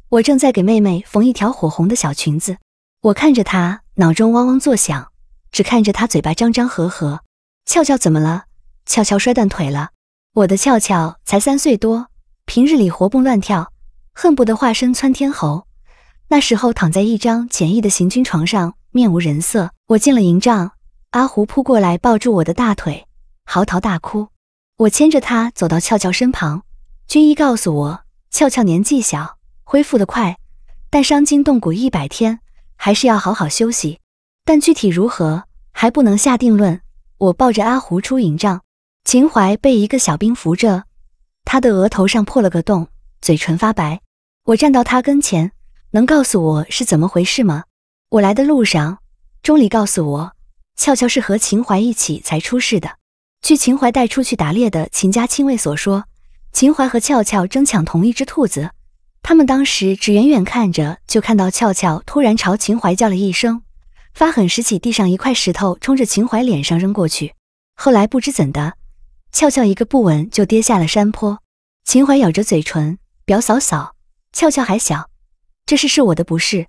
我正在给妹妹缝一条火红的小裙子。我看着她，脑中汪汪作响，只看着她嘴巴张张合合。俏俏怎么了？俏俏摔断腿了。我的俏俏才三岁多，平日里活蹦乱跳，恨不得化身窜天猴。那时候躺在一张简易的行军床上，面无人色。我进了营帐，阿胡扑过来抱住我的大腿，嚎啕大哭。我牵着他走到俏俏身旁，军医告诉我，俏俏年纪小，恢复得快，但伤筋动骨一百天，还是要好好休息。但具体如何，还不能下定论。我抱着阿胡出营帐，秦淮被一个小兵扶着，他的额头上破了个洞，嘴唇发白。我站到他跟前。能告诉我是怎么回事吗？我来的路上，钟离告诉我，俏俏是和秦淮一起才出事的。据秦淮带出去打猎的秦家亲卫所说，秦淮和俏俏争抢同一只兔子，他们当时只远远看着，就看到俏俏突然朝秦淮叫了一声，发狠拾起地上一块石头，冲着秦淮脸上扔过去。后来不知怎的，俏俏一个不稳就跌下了山坡。秦淮咬着嘴唇：“表嫂嫂，俏俏还小。”这事是我的不是，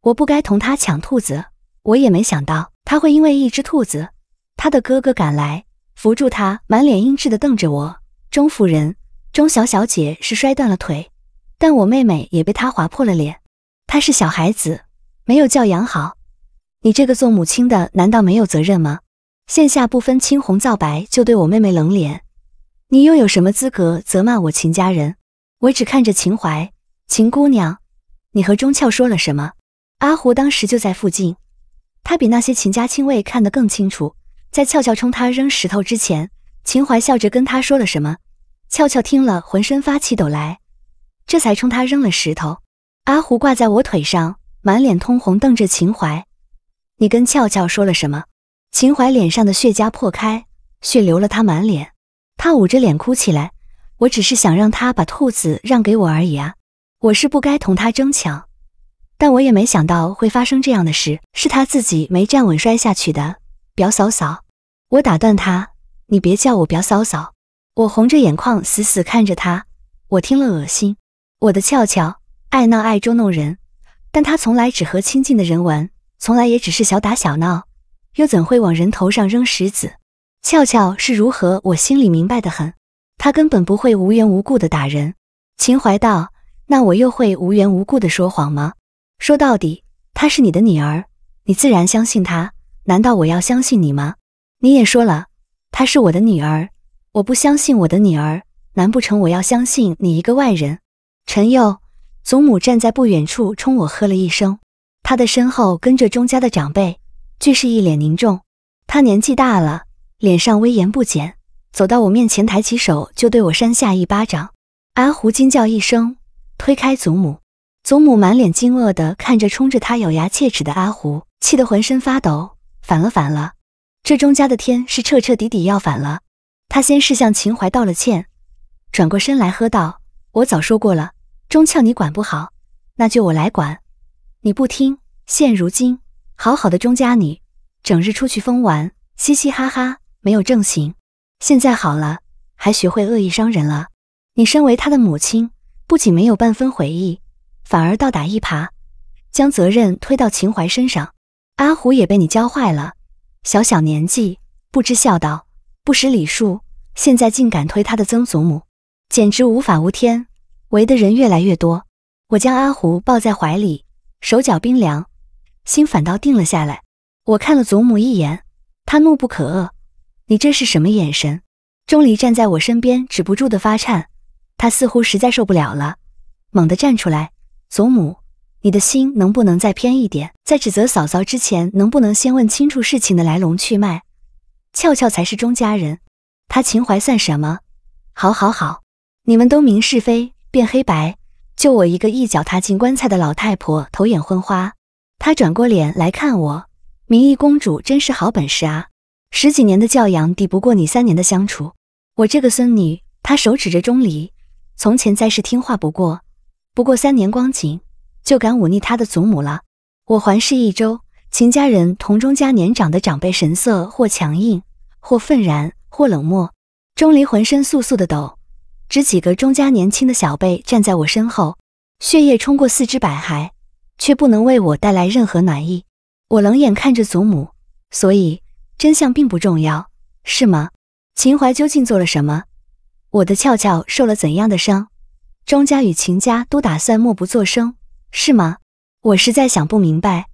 我不该同他抢兔子，我也没想到他会因为一只兔子。他的哥哥赶来扶住他，满脸阴鸷的瞪着我。钟夫人，钟小小姐是摔断了腿，但我妹妹也被他划破了脸。他是小孩子，没有教养好。你这个做母亲的难道没有责任吗？现下不分青红皂白就对我妹妹冷脸，你又有什么资格责骂我秦家人？我只看着秦淮，秦姑娘。你和钟俏说了什么？阿胡当时就在附近，他比那些秦家亲卫看得更清楚。在俏俏冲他扔石头之前，秦淮笑着跟他说了什么？俏俏听了，浑身发起抖来，这才冲他扔了石头。阿胡挂在我腿上，满脸通红，瞪着秦淮：“你跟俏俏说了什么？”秦淮脸上的血痂破开，血流了他满脸，他捂着脸哭起来：“我只是想让他把兔子让给我而已啊。”我是不该同他争抢，但我也没想到会发生这样的事，是他自己没站稳摔下去的。表嫂嫂，我打断他，你别叫我表嫂嫂。我红着眼眶，死死看着他。我听了恶心。我的俏俏，爱闹爱捉弄人，但他从来只和亲近的人玩，从来也只是小打小闹，又怎会往人头上扔石子？俏俏是如何？我心里明白的很，他根本不会无缘无故的打人。秦淮道。那我又会无缘无故的说谎吗？说到底，她是你的女儿，你自然相信她。难道我要相信你吗？你也说了，她是我的女儿，我不相信我的女儿，难不成我要相信你一个外人？陈佑，祖母站在不远处冲我喝了一声，她的身后跟着钟家的长辈，俱是一脸凝重。他年纪大了，脸上威严不减，走到我面前，抬起手就对我扇下一巴掌。阿胡惊叫一声。推开祖母，祖母满脸惊愕地看着冲着他咬牙切齿的阿胡，气得浑身发抖。反了，反了！这钟家的天是彻彻底底要反了。他先是向秦淮道了歉，转过身来喝道：“我早说过了，钟俏你管不好，那就我来管。你不听，现如今好好的钟家女，整日出去疯玩，嘻嘻哈哈，没有正形。现在好了，还学会恶意伤人了。你身为他的母亲。”不仅没有半分悔意，反而倒打一耙，将责任推到秦淮身上。阿虎也被你教坏了，小小年纪不知孝道，不识礼数，现在竟敢推他的曾祖母，简直无法无天。围的人越来越多，我将阿虎抱在怀里，手脚冰凉，心反倒定了下来。我看了祖母一眼，她怒不可遏，你这是什么眼神？钟离站在我身边，止不住的发颤。她似乎实在受不了了，猛地站出来：“祖母，你的心能不能再偏一点？在指责嫂嫂之前，能不能先问清楚事情的来龙去脉？俏俏才是钟家人，她情怀算什么？好好好，你们都明是非，辨黑白，就我一个一脚踏进棺材的老太婆，头眼昏花。”她转过脸来看我：“明义公主真是好本事啊，十几年的教养抵不过你三年的相处。我这个孙女。”她手指着钟离。从前再是听话不过，不过三年光景，就敢忤逆他的祖母了。我环视一周，秦家人同钟家年长的长辈神色或强硬，或愤然，或冷漠。钟离浑身簌簌的抖，只几个钟家年轻的小辈站在我身后，血液冲过四肢百骸，却不能为我带来任何暖意。我冷眼看着祖母，所以真相并不重要，是吗？秦淮究竟做了什么？我的俏俏受了怎样的伤？钟家与秦家都打算默不作声，是吗？我实在想不明白，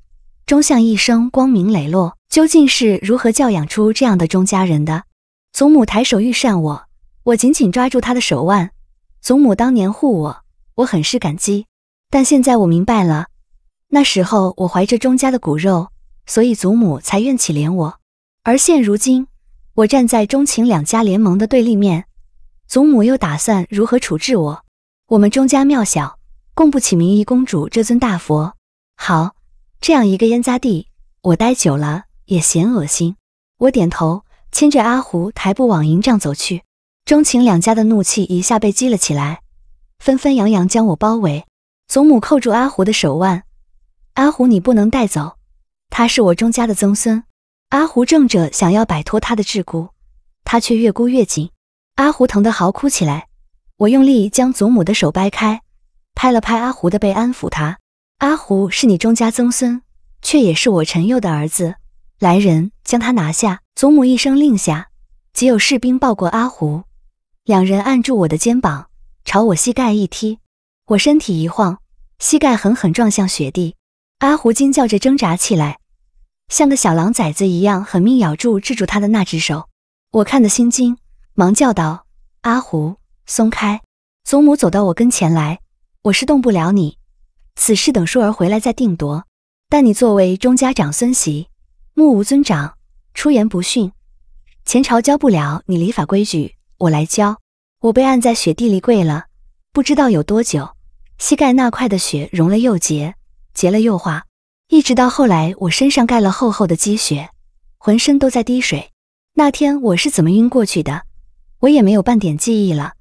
钟相一生光明磊落，究竟是如何教养出这样的钟家人的？祖母抬手欲扇我，我紧紧抓住她的手腕。祖母当年护我，我很是感激，但现在我明白了，那时候我怀着钟家的骨肉，所以祖母才愿起怜我。而现如今，我站在钟秦两家联盟的对立面。祖母又打算如何处置我？我们钟家庙小，供不起明义公主这尊大佛。好，这样一个冤家地，我待久了也嫌恶心。我点头，牵着阿胡抬步往营帐走去。钟情两家的怒气一下被激了起来，纷纷扬扬将我包围。祖母扣住阿胡的手腕：“阿胡，你不能带走，他是我钟家的曾孙。”阿胡正着想要摆脱他的桎梏，他却越箍越紧。阿胡疼得嚎哭起来，我用力将祖母的手掰开，拍了拍阿胡的背安抚他。阿胡是你钟家曾孙，却也是我陈佑的儿子。来人，将他拿下！祖母一声令下，即有士兵抱过阿胡，两人按住我的肩膀，朝我膝盖一踢，我身体一晃，膝盖狠狠撞向雪地。阿胡惊叫着挣扎起来，像个小狼崽子一样，狠命咬住制住他的那只手。我看的心惊。忙叫道：“阿胡，松开！祖母走到我跟前来，我是动不了你。此事等淑儿回来再定夺。但你作为钟家长孙媳，目无尊长，出言不逊，前朝教不了你礼法规矩，我来教。”我被按在雪地里跪了，不知道有多久，膝盖那块的雪融了又结，结了又化，一直到后来我身上盖了厚厚的积雪，浑身都在滴水。那天我是怎么晕过去的？我也没有半点记忆了，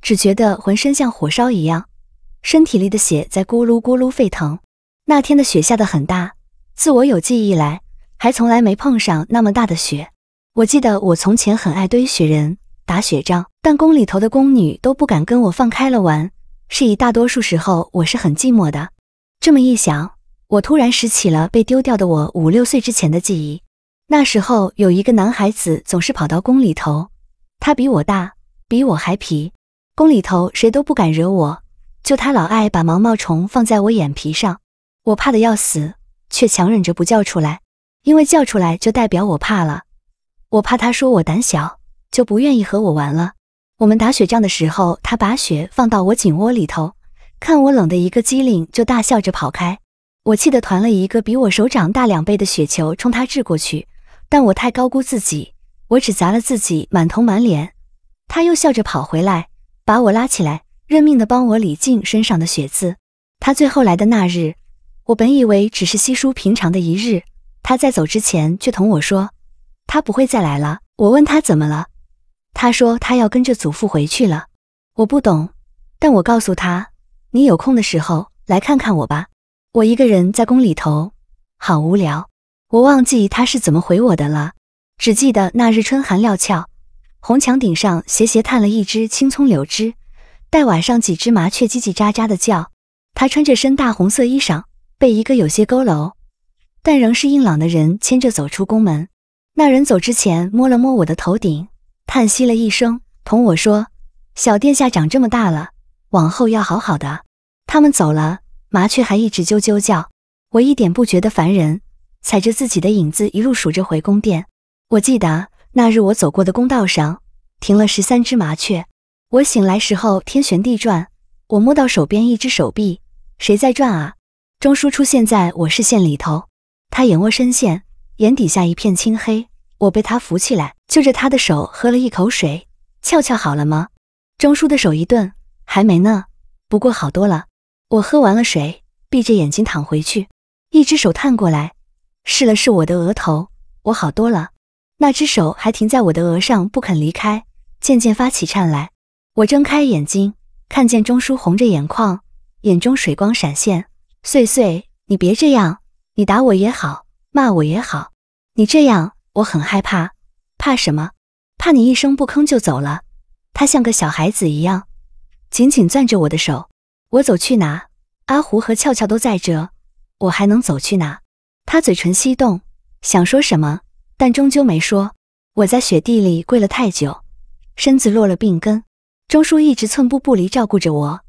只觉得浑身像火烧一样，身体里的血在咕噜咕噜沸腾。那天的雪下的很大，自我有记忆来，还从来没碰上那么大的雪。我记得我从前很爱堆雪人、打雪仗，但宫里头的宫女都不敢跟我放开了玩，是以大多数时候我是很寂寞的。这么一想，我突然拾起了被丢掉的我五六岁之前的记忆。那时候有一个男孩子总是跑到宫里头。他比我大，比我还皮。宫里头谁都不敢惹我，就他老爱把毛毛虫放在我眼皮上，我怕的要死，却强忍着不叫出来，因为叫出来就代表我怕了。我怕他说我胆小，就不愿意和我玩了。我们打雪仗的时候，他把雪放到我颈窝里头，看我冷的一个机灵，就大笑着跑开。我气得团了一个比我手掌大两倍的雪球冲他掷过去，但我太高估自己。我只砸了自己满头满脸，他又笑着跑回来，把我拉起来，认命的帮我理净身上的血渍。他最后来的那日，我本以为只是稀疏平常的一日，他在走之前却同我说，他不会再来了。我问他怎么了，他说他要跟着祖父回去了。我不懂，但我告诉他，你有空的时候来看看我吧。我一个人在宫里头，好无聊。我忘记他是怎么回我的了。只记得那日春寒料峭，红墙顶上斜斜探了一枝青葱柳枝，待瓦上几只麻雀叽叽喳喳的叫。他穿着身大红色衣裳，被一个有些佝偻，但仍是硬朗的人牵着走出宫门。那人走之前摸了摸我的头顶，叹息了一声，同我说：“小殿下长这么大了，往后要好好的。”他们走了，麻雀还一直啾啾叫，我一点不觉得烦人，踩着自己的影子一路数着回宫殿。我记得那日我走过的公道上停了十三只麻雀。我醒来时候天旋地转，我摸到手边一只手臂，谁在转啊？钟叔出现在我视线里头，他眼窝深陷，眼底下一片青黑。我被他扶起来，就着他的手喝了一口水。翘翘好了吗？钟叔的手一顿，还没呢，不过好多了。我喝完了水，闭着眼睛躺回去，一只手探过来，试了试我的额头，我好多了。那只手还停在我的额上不肯离开，渐渐发起颤来。我睁开眼睛，看见钟叔红着眼眶，眼中水光闪现。碎碎，你别这样，你打我也好，骂我也好，你这样我很害怕。怕什么？怕你一声不吭就走了。他像个小孩子一样，紧紧攥着我的手。我走去哪？阿胡和俏俏都在这，我还能走去哪？他嘴唇翕动，想说什么。但终究没说。我在雪地里跪了太久，身子落了病根。钟叔一直寸步不离照顾着我，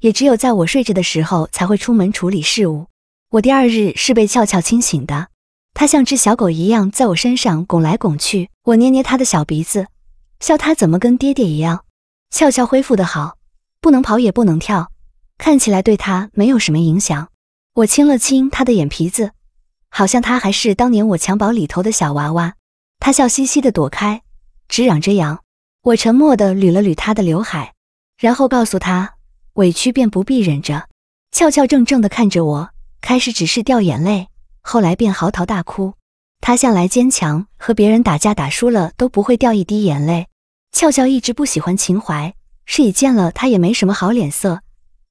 也只有在我睡着的时候才会出门处理事务。我第二日是被俏俏清醒的，他像只小狗一样在我身上拱来拱去。我捏捏他的小鼻子，笑他怎么跟爹爹一样。俏俏恢复的好，不能跑也不能跳，看起来对他没有什么影响。我亲了亲他的眼皮子。好像他还是当年我襁褓里头的小娃娃，他笑嘻嘻地躲开，只嚷着扬。我沉默地捋了捋他的刘海，然后告诉他，委屈便不必忍着。俏俏怔怔地看着我，开始只是掉眼泪，后来便嚎啕大哭。他向来坚强，和别人打架打输了都不会掉一滴眼泪。俏俏一直不喜欢秦淮，是以见了他也没什么好脸色，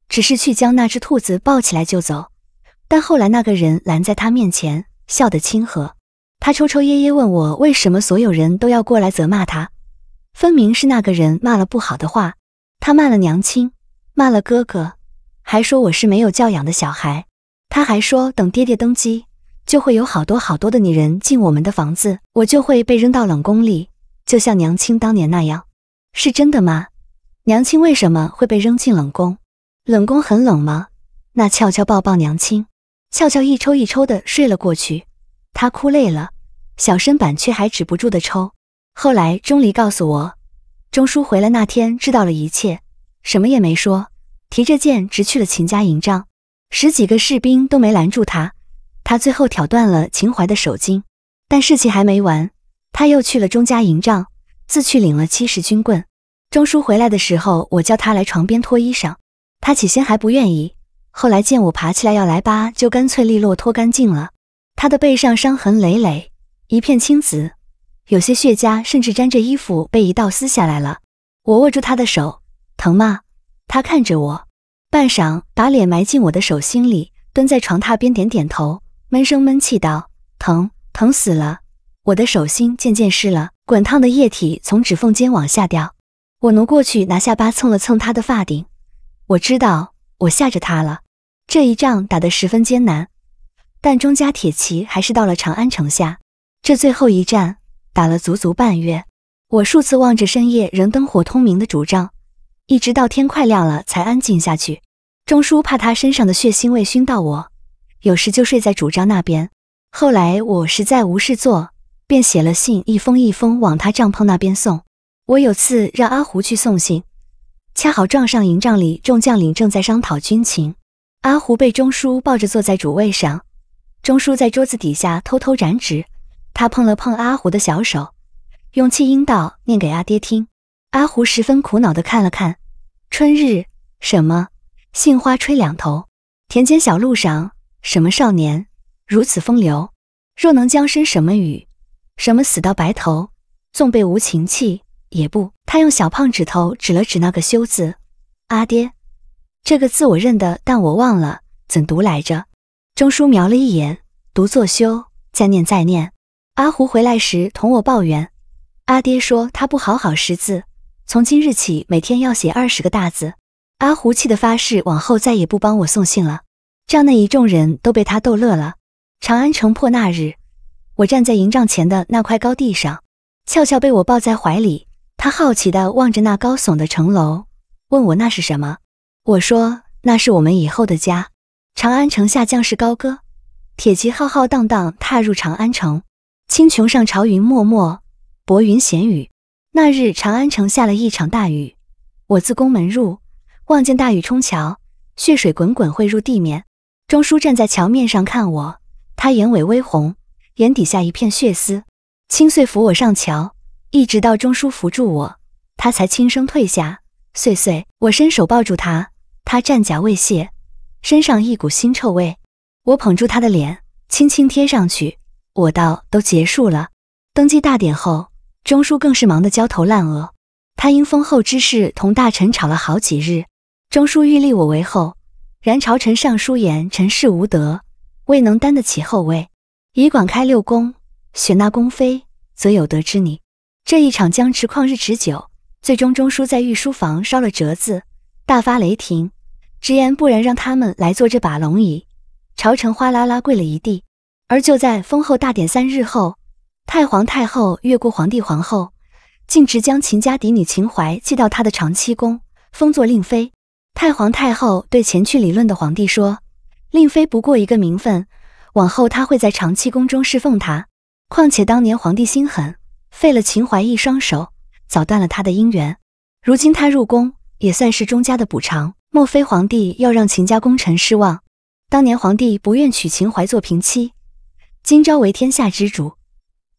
只是去将那只兔子抱起来就走。但后来那个人拦在他面前，笑得亲和。他抽抽噎噎问我：“为什么所有人都要过来责骂他？分明是那个人骂了不好的话，他骂了娘亲，骂了哥哥，还说我是没有教养的小孩。他还说，等爹爹登基，就会有好多好多的女人进我们的房子，我就会被扔到冷宫里，就像娘亲当年那样。”是真的吗？娘亲为什么会被扔进冷宫？冷宫很冷吗？那悄悄抱抱娘亲。俏俏一抽一抽的睡了过去，他哭累了，小身板却还止不住的抽。后来钟离告诉我，钟叔回来那天知道了一切，什么也没说，提着剑直去了秦家营帐，十几个士兵都没拦住他，他最后挑断了秦淮的手筋。但事情还没完，他又去了钟家营帐，自去领了七十军棍。钟叔回来的时候，我叫他来床边脱衣裳，他起先还不愿意。后来见我爬起来要来扒，就干脆利落脱干净了。他的背上伤痕累累，一片青紫，有些血痂甚至沾着衣服被一道撕下来了。我握住他的手，疼吗？他看着我，半晌，把脸埋进我的手心里，蹲在床榻边，点点头，闷声闷气道：“疼，疼死了。”我的手心渐渐湿了，滚烫的液体从指缝间往下掉。我挪过去拿下巴蹭了蹭他的发顶，我知道我吓着他了。这一仗打得十分艰难，但钟家铁骑还是到了长安城下。这最后一战打了足足半月，我数次望着深夜仍灯火通明的主帐，一直到天快亮了才安静下去。钟叔怕他身上的血腥味熏到我，有时就睡在主帐那边。后来我实在无事做，便写了信一封一封往他帐篷那边送。我有次让阿胡去送信，恰好撞上营帐里众将领正在商讨军情。阿胡被钟叔抱着坐在主位上，钟叔在桌子底下偷偷展纸，他碰了碰阿胡的小手，用气音道：“念给阿爹听。”阿胡十分苦恼地看了看，春日什么，杏花吹两头，田间小路上什么少年如此风流，若能将身什么雨，什么死到白头，纵被无情弃也不。他用小胖指头指了指那个修字，阿爹。这个字我认得，但我忘了怎读来着。钟叔瞄了一眼，读作“休”，再念再念。阿胡回来时同我抱怨，阿爹说他不好好识字，从今日起每天要写二十个大字。阿胡气得发誓，往后再也不帮我送信了。帐内一众人都被他逗乐了。长安城破那日，我站在营帐前的那块高地上，俏俏被我抱在怀里，他好奇地望着那高耸的城楼，问我那是什么。我说那是我们以后的家。长安城下将士高歌，铁骑浩浩荡荡踏入长安城。青穹上朝云漠漠，薄云闲雨。那日长安城下了一场大雨，我自宫门入，望见大雨冲桥，血水滚滚汇入地面。钟叔站在桥面上看我，他眼尾微红，眼底下一片血丝。青穗扶我上桥，一直到钟叔扶住我，他才轻声退下。岁岁，我伸手抱住他。他战甲未卸，身上一股腥臭味。我捧住他的脸，轻轻贴上去。我道：“都结束了。”登基大典后，中书更是忙得焦头烂额。他因封后之事同大臣吵了好几日。中书欲立我为后，然朝臣上疏言：“臣是无德，未能担得起后位。以广开六宫，选纳宫妃，则有德之女。”这一场僵持旷日持久，最终中书在御书房烧了折子，大发雷霆。直言，不然让他们来坐这把龙椅。朝臣哗啦啦跪了一地。而就在封后大典三日后，太皇太后越过皇帝、皇后，径直将秦家嫡女秦淮寄到她的长七宫，封作令妃。太皇太后对前去理论的皇帝说：“令妃不过一个名分，往后她会在长七宫中侍奉他。况且当年皇帝心狠，废了秦淮一双手，早断了他的姻缘。如今他入宫，也算是钟家的补偿。”莫非皇帝要让秦家功臣失望？当年皇帝不愿娶秦淮做平妻，今朝为天下之主，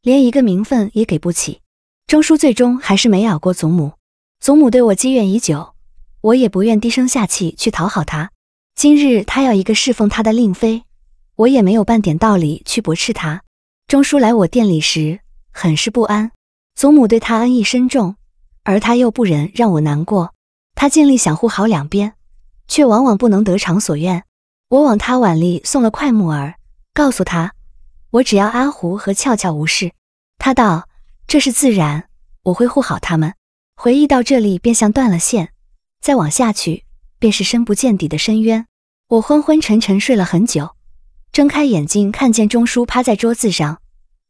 连一个名分也给不起。钟叔最终还是没咬过祖母，祖母对我积怨已久，我也不愿低声下气去讨好她。今日她要一个侍奉她的令妃，我也没有半点道理去驳斥她。钟叔来我店里时很是不安，祖母对他恩义深重，而他又不忍让我难过，他尽力想护好两边。却往往不能得偿所愿。我往他碗里送了块木耳，告诉他：“我只要阿胡和俏俏无事。”他道：“这是自然，我会护好他们。”回忆到这里便像断了线，再往下去便是深不见底的深渊。我昏昏沉沉睡了很久，睁开眼睛看见钟叔趴在桌子上，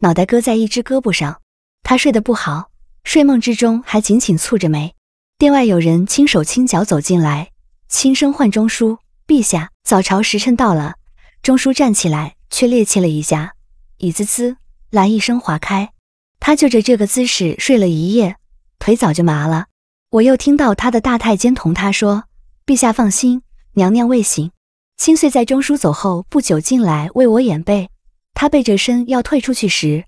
脑袋搁在一只胳膊上。他睡得不好，睡梦之中还紧紧蹙着眉。殿外有人轻手轻脚走进来。轻声唤钟叔：“陛下，早朝时辰到了。钟叔站起来，却趔趄了一下，椅子呲，来一声滑开。他就着这个姿势睡了一夜，腿早就麻了。我又听到他的大太监同他说：“陛下放心，娘娘未醒。”清岁在钟叔走后不久进来为我掩背，他背着身要退出去时，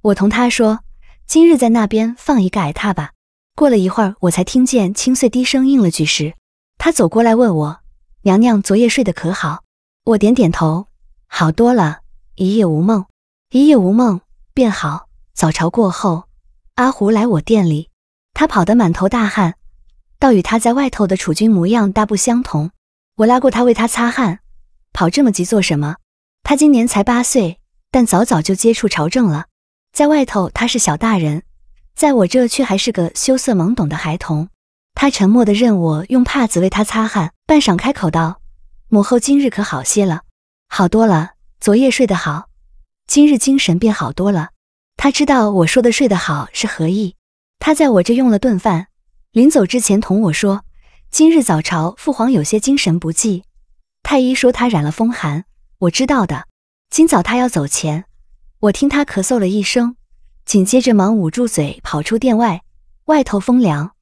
我同他说：“今日在那边放一个矮榻吧。”过了一会儿，我才听见清岁低声应了句时。他走过来问我：“娘娘昨夜睡得可好？”我点点头：“好多了，一夜无梦，一夜无梦便好。”早朝过后，阿胡来我店里，他跑得满头大汗，倒与他在外头的楚军模样大不相同。我拉过他，为他擦汗：“跑这么急做什么？”他今年才八岁，但早早就接触朝政了。在外头他是小大人，在我这却还是个羞涩懵懂的孩童。他沉默地任我用帕子为他擦汗，半晌开口道：“母后今日可好些了？好多了。昨夜睡得好，今日精神便好多了。”他知道我说的“睡得好”是何意。他在我这用了顿饭，临走之前同我说：“今日早朝，父皇有些精神不济，太医说他染了风寒。”我知道的。今早他要走前，我听他咳嗽了一声，紧接着忙捂住嘴跑出殿外，外头风凉。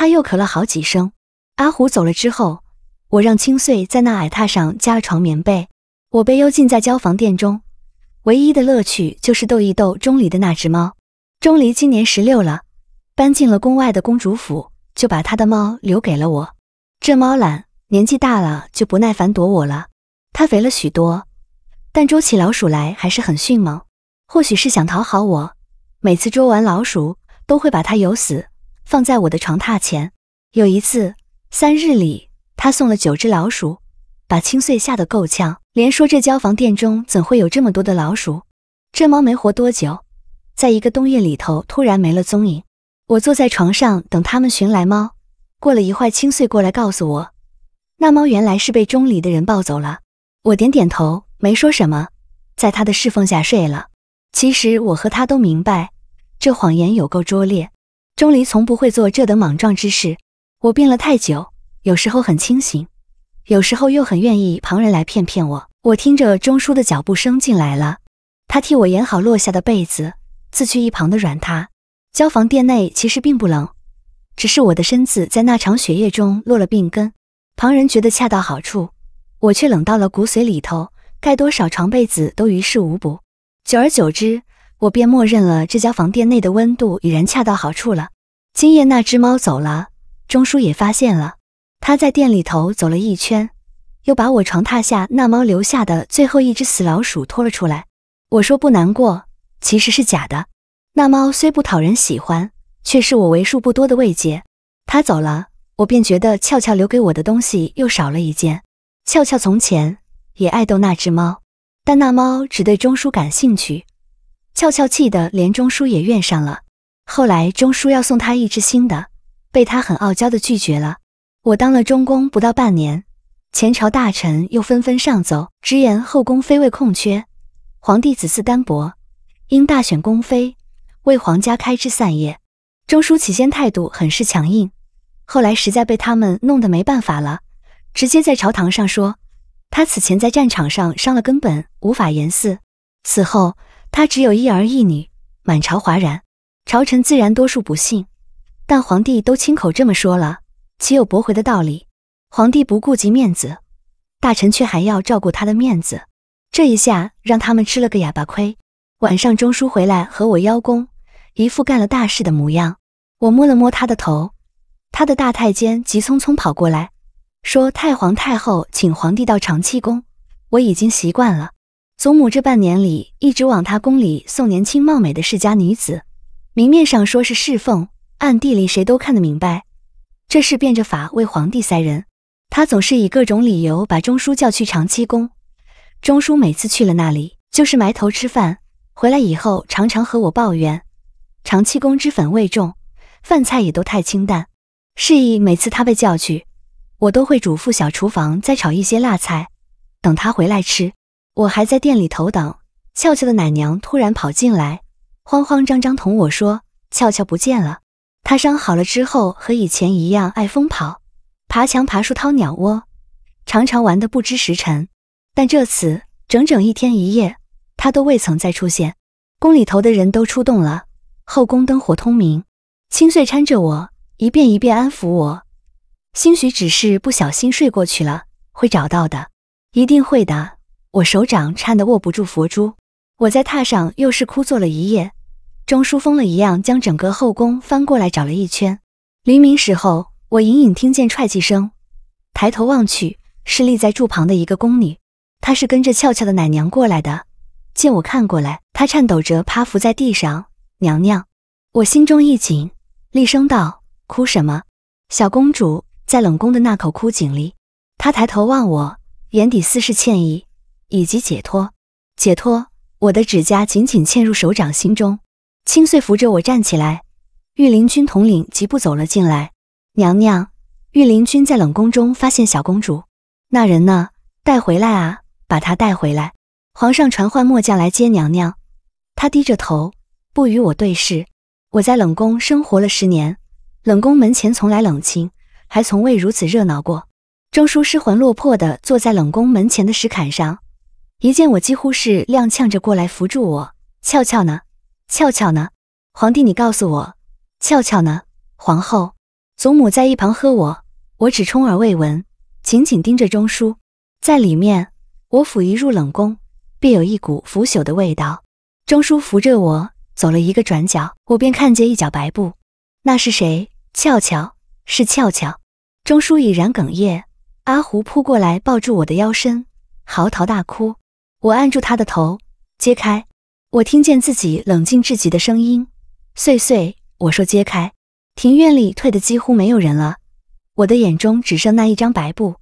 他又咳了好几声。阿虎走了之后，我让青穗在那矮榻上加了床棉被。我被幽禁在椒房殿中，唯一的乐趣就是逗一逗钟离的那只猫。钟离今年十六了，搬进了宫外的公主府，就把他的猫留给了我。这猫懒，年纪大了就不耐烦躲我了。它肥了许多，但捉起老鼠来还是很迅猛。或许是想讨好我，每次捉完老鼠都会把它咬死。放在我的床榻前。有一次，三日里他送了九只老鼠，把青穗吓得够呛，连说这交房殿中怎会有这么多的老鼠？这猫没活多久，在一个冬夜里头突然没了踪影。我坐在床上等他们寻来猫。过了一会儿，青穗过来告诉我，那猫原来是被钟离的人抱走了。我点点头，没说什么，在他的侍奉下睡了。其实我和他都明白，这谎言有够拙劣。钟离从不会做这等莽撞之事。我病了太久，有时候很清醒，有时候又很愿意旁人来骗骗我。我听着钟叔的脚步声进来了，他替我掩好落下的被子，自去一旁的软榻。交房殿内其实并不冷，只是我的身子在那场雪夜中落了病根。旁人觉得恰到好处，我却冷到了骨髓里头，盖多少床被子都于事无补。久而久之。我便默认了这家房店内的温度已然恰到好处了。今夜那只猫走了，钟叔也发现了。他在店里头走了一圈，又把我床榻下那猫留下的最后一只死老鼠拖了出来。我说不难过，其实是假的。那猫虽不讨人喜欢，却是我为数不多的慰藉。它走了，我便觉得俏俏留给我的东西又少了一件。俏俏从前也爱逗那只猫，但那猫只对钟叔感兴趣。俏俏气的连钟书也怨上了。后来钟书要送他一只新的，被他很傲娇的拒绝了。我当了中宫不到半年，前朝大臣又纷纷上奏，直言后宫妃位空缺，皇帝子嗣单薄，应大选宫妃，为皇家开枝散叶。钟叔起先态度很是强硬，后来实在被他们弄得没办法了，直接在朝堂上说，他此前在战场上伤了根本，无法言嗣。此后。他只有一儿一女，满朝哗然，朝臣自然多数不信，但皇帝都亲口这么说了，岂有驳回的道理？皇帝不顾及面子，大臣却还要照顾他的面子，这一下让他们吃了个哑巴亏。晚上中叔回来和我邀功，一副干了大事的模样。我摸了摸他的头，他的大太监急匆匆跑过来，说太皇太后请皇帝到长庆宫，我已经习惯了。祖母这半年里一直往他宫里送年轻貌美的世家女子，明面上说是侍奉，暗地里谁都看得明白，这是变着法为皇帝塞人。他总是以各种理由把钟叔叫去长七宫。钟叔每次去了那里，就是埋头吃饭。回来以后，常常和我抱怨长七宫脂粉味重，饭菜也都太清淡。示意每次他被叫去，我都会嘱咐小厨房再炒一些辣菜，等他回来吃。我还在店里头等俏俏的奶娘，突然跑进来，慌慌张张同我说：“俏俏不见了。”她伤好了之后，和以前一样爱疯跑，爬墙爬树掏鸟窝，常常玩得不知时辰。但这次整整一天一夜，她都未曾再出现。宫里头的人都出动了，后宫灯火通明。清穗搀着我，一遍一遍安抚我：“兴许只是不小心睡过去了，会找到的，一定会的。”我手掌颤得握不住佛珠，我在榻上又是枯坐了一夜。钟书疯了一样将整个后宫翻过来找了一圈。黎明时候，我隐隐听见踹气声，抬头望去，是立在柱旁的一个宫女。她是跟着俏俏的奶娘过来的。见我看过来，她颤抖着趴伏在地上。娘娘，我心中一紧，厉声道：“哭什么？”小公主在冷宫的那口枯井里。她抬头望我，眼底似是歉意。以及解脱，解脱！我的指甲紧紧嵌入手掌心中。青穗扶着我站起来。御林军统领疾步走了进来。娘娘，御林军在冷宫中发现小公主。那人呢？带回来啊！把她带回来。皇上传唤末将来接娘娘。他低着头，不与我对视。我在冷宫生活了十年，冷宫门前从来冷清，还从未如此热闹过。钟叔失魂落魄地坐在冷宫门前的石坎上。一见我，几乎是踉跄着过来扶住我。俏俏呢？俏俏呢？皇帝，你告诉我，俏俏呢？皇后，祖母在一旁喝我，我只充耳未闻，紧紧盯着钟叔。在里面，我府一入冷宫，便有一股腐朽的味道。钟叔扶着我走了一个转角，我便看见一角白布，那是谁？俏俏，是俏俏。钟叔已然哽咽，阿胡扑过来抱住我的腰身，嚎啕大哭。我按住他的头，揭开。我听见自己冷静至极的声音：“碎碎。”我说：“揭开。”庭院里退的几乎没有人了，我的眼中只剩那一张白布，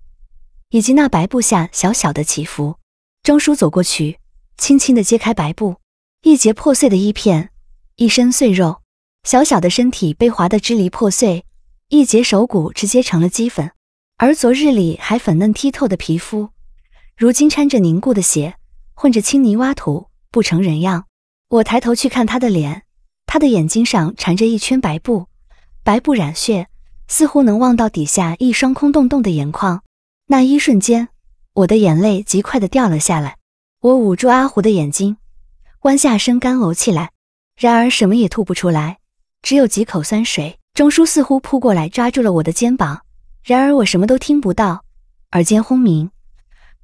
以及那白布下小小的起伏。钟叔走过去，轻轻的揭开白布，一截破碎的衣片，一身碎肉，小小的身体被划得支离破碎，一截手骨直接成了齑粉，而昨日里还粉嫩剔透的皮肤，如今掺着凝固的血。混着青泥挖土，不成人样。我抬头去看他的脸，他的眼睛上缠着一圈白布，白布染血，似乎能望到底下一双空洞洞的眼眶。那一瞬间，我的眼泪极快地掉了下来。我捂住阿胡的眼睛，弯下身干呕起来，然而什么也吐不出来，只有几口酸水。钟叔似乎扑过来抓住了我的肩膀，然而我什么都听不到，耳尖轰鸣。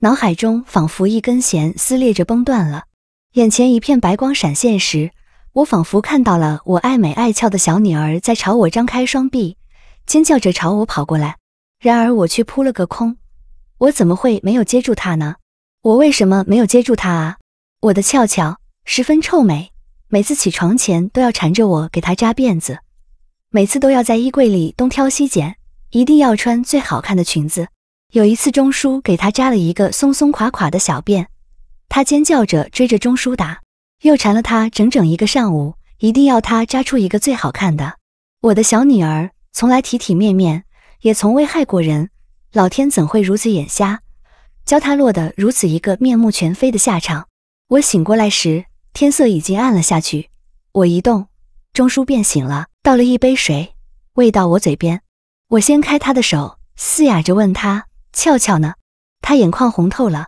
脑海中仿佛一根弦撕裂着崩断了，眼前一片白光闪现时，我仿佛看到了我爱美爱俏的小女儿在朝我张开双臂，尖叫着朝我跑过来。然而我却扑了个空，我怎么会没有接住她呢？我为什么没有接住她啊？我的俏俏十分臭美，每次起床前都要缠着我给她扎辫子，每次都要在衣柜里东挑西拣，一定要穿最好看的裙子。有一次，钟叔给他扎了一个松松垮垮的小辫，他尖叫着追着钟叔打，又缠了他整整一个上午，一定要他扎出一个最好看的。我的小女儿从来体体面面，也从未害过人，老天怎会如此眼瞎，教他落得如此一个面目全非的下场？我醒过来时，天色已经暗了下去。我一动，钟叔便醒了，倒了一杯水，喂到我嘴边。我掀开他的手，嘶哑着问他。俏俏呢，他眼眶红透了，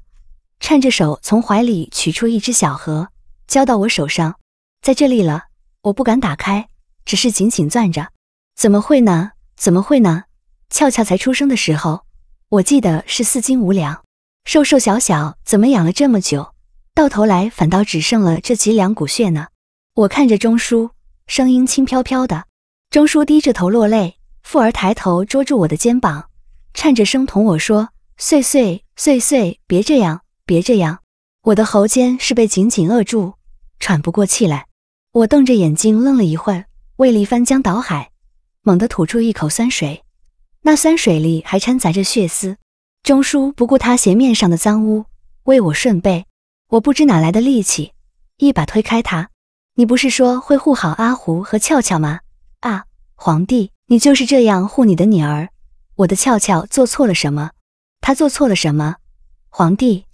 颤着手从怀里取出一只小盒，交到我手上，在这里了。我不敢打开，只是紧紧攥着。怎么会呢？怎么会呢？俏俏才出生的时候，我记得是四斤五两，瘦瘦小小，怎么养了这么久，到头来反倒只剩了这几两骨血呢？我看着钟叔，声音轻飘飘的。钟叔低着头落泪，富儿抬头捉住我的肩膀。颤着声同我说：“碎碎碎碎，别这样，别这样。”我的喉间是被紧紧扼住，喘不过气来。我瞪着眼睛，愣了一会儿，胃里翻江倒海，猛地吐出一口酸水。那酸水里还掺杂着血丝。钟叔不顾他鞋面上的脏污，为我顺背。我不知哪来的力气，一把推开他。“你不是说会护好阿胡和俏俏吗？”啊，皇帝，你就是这样护你的女儿。我的俏俏做错了什么？他做错了什么？皇帝，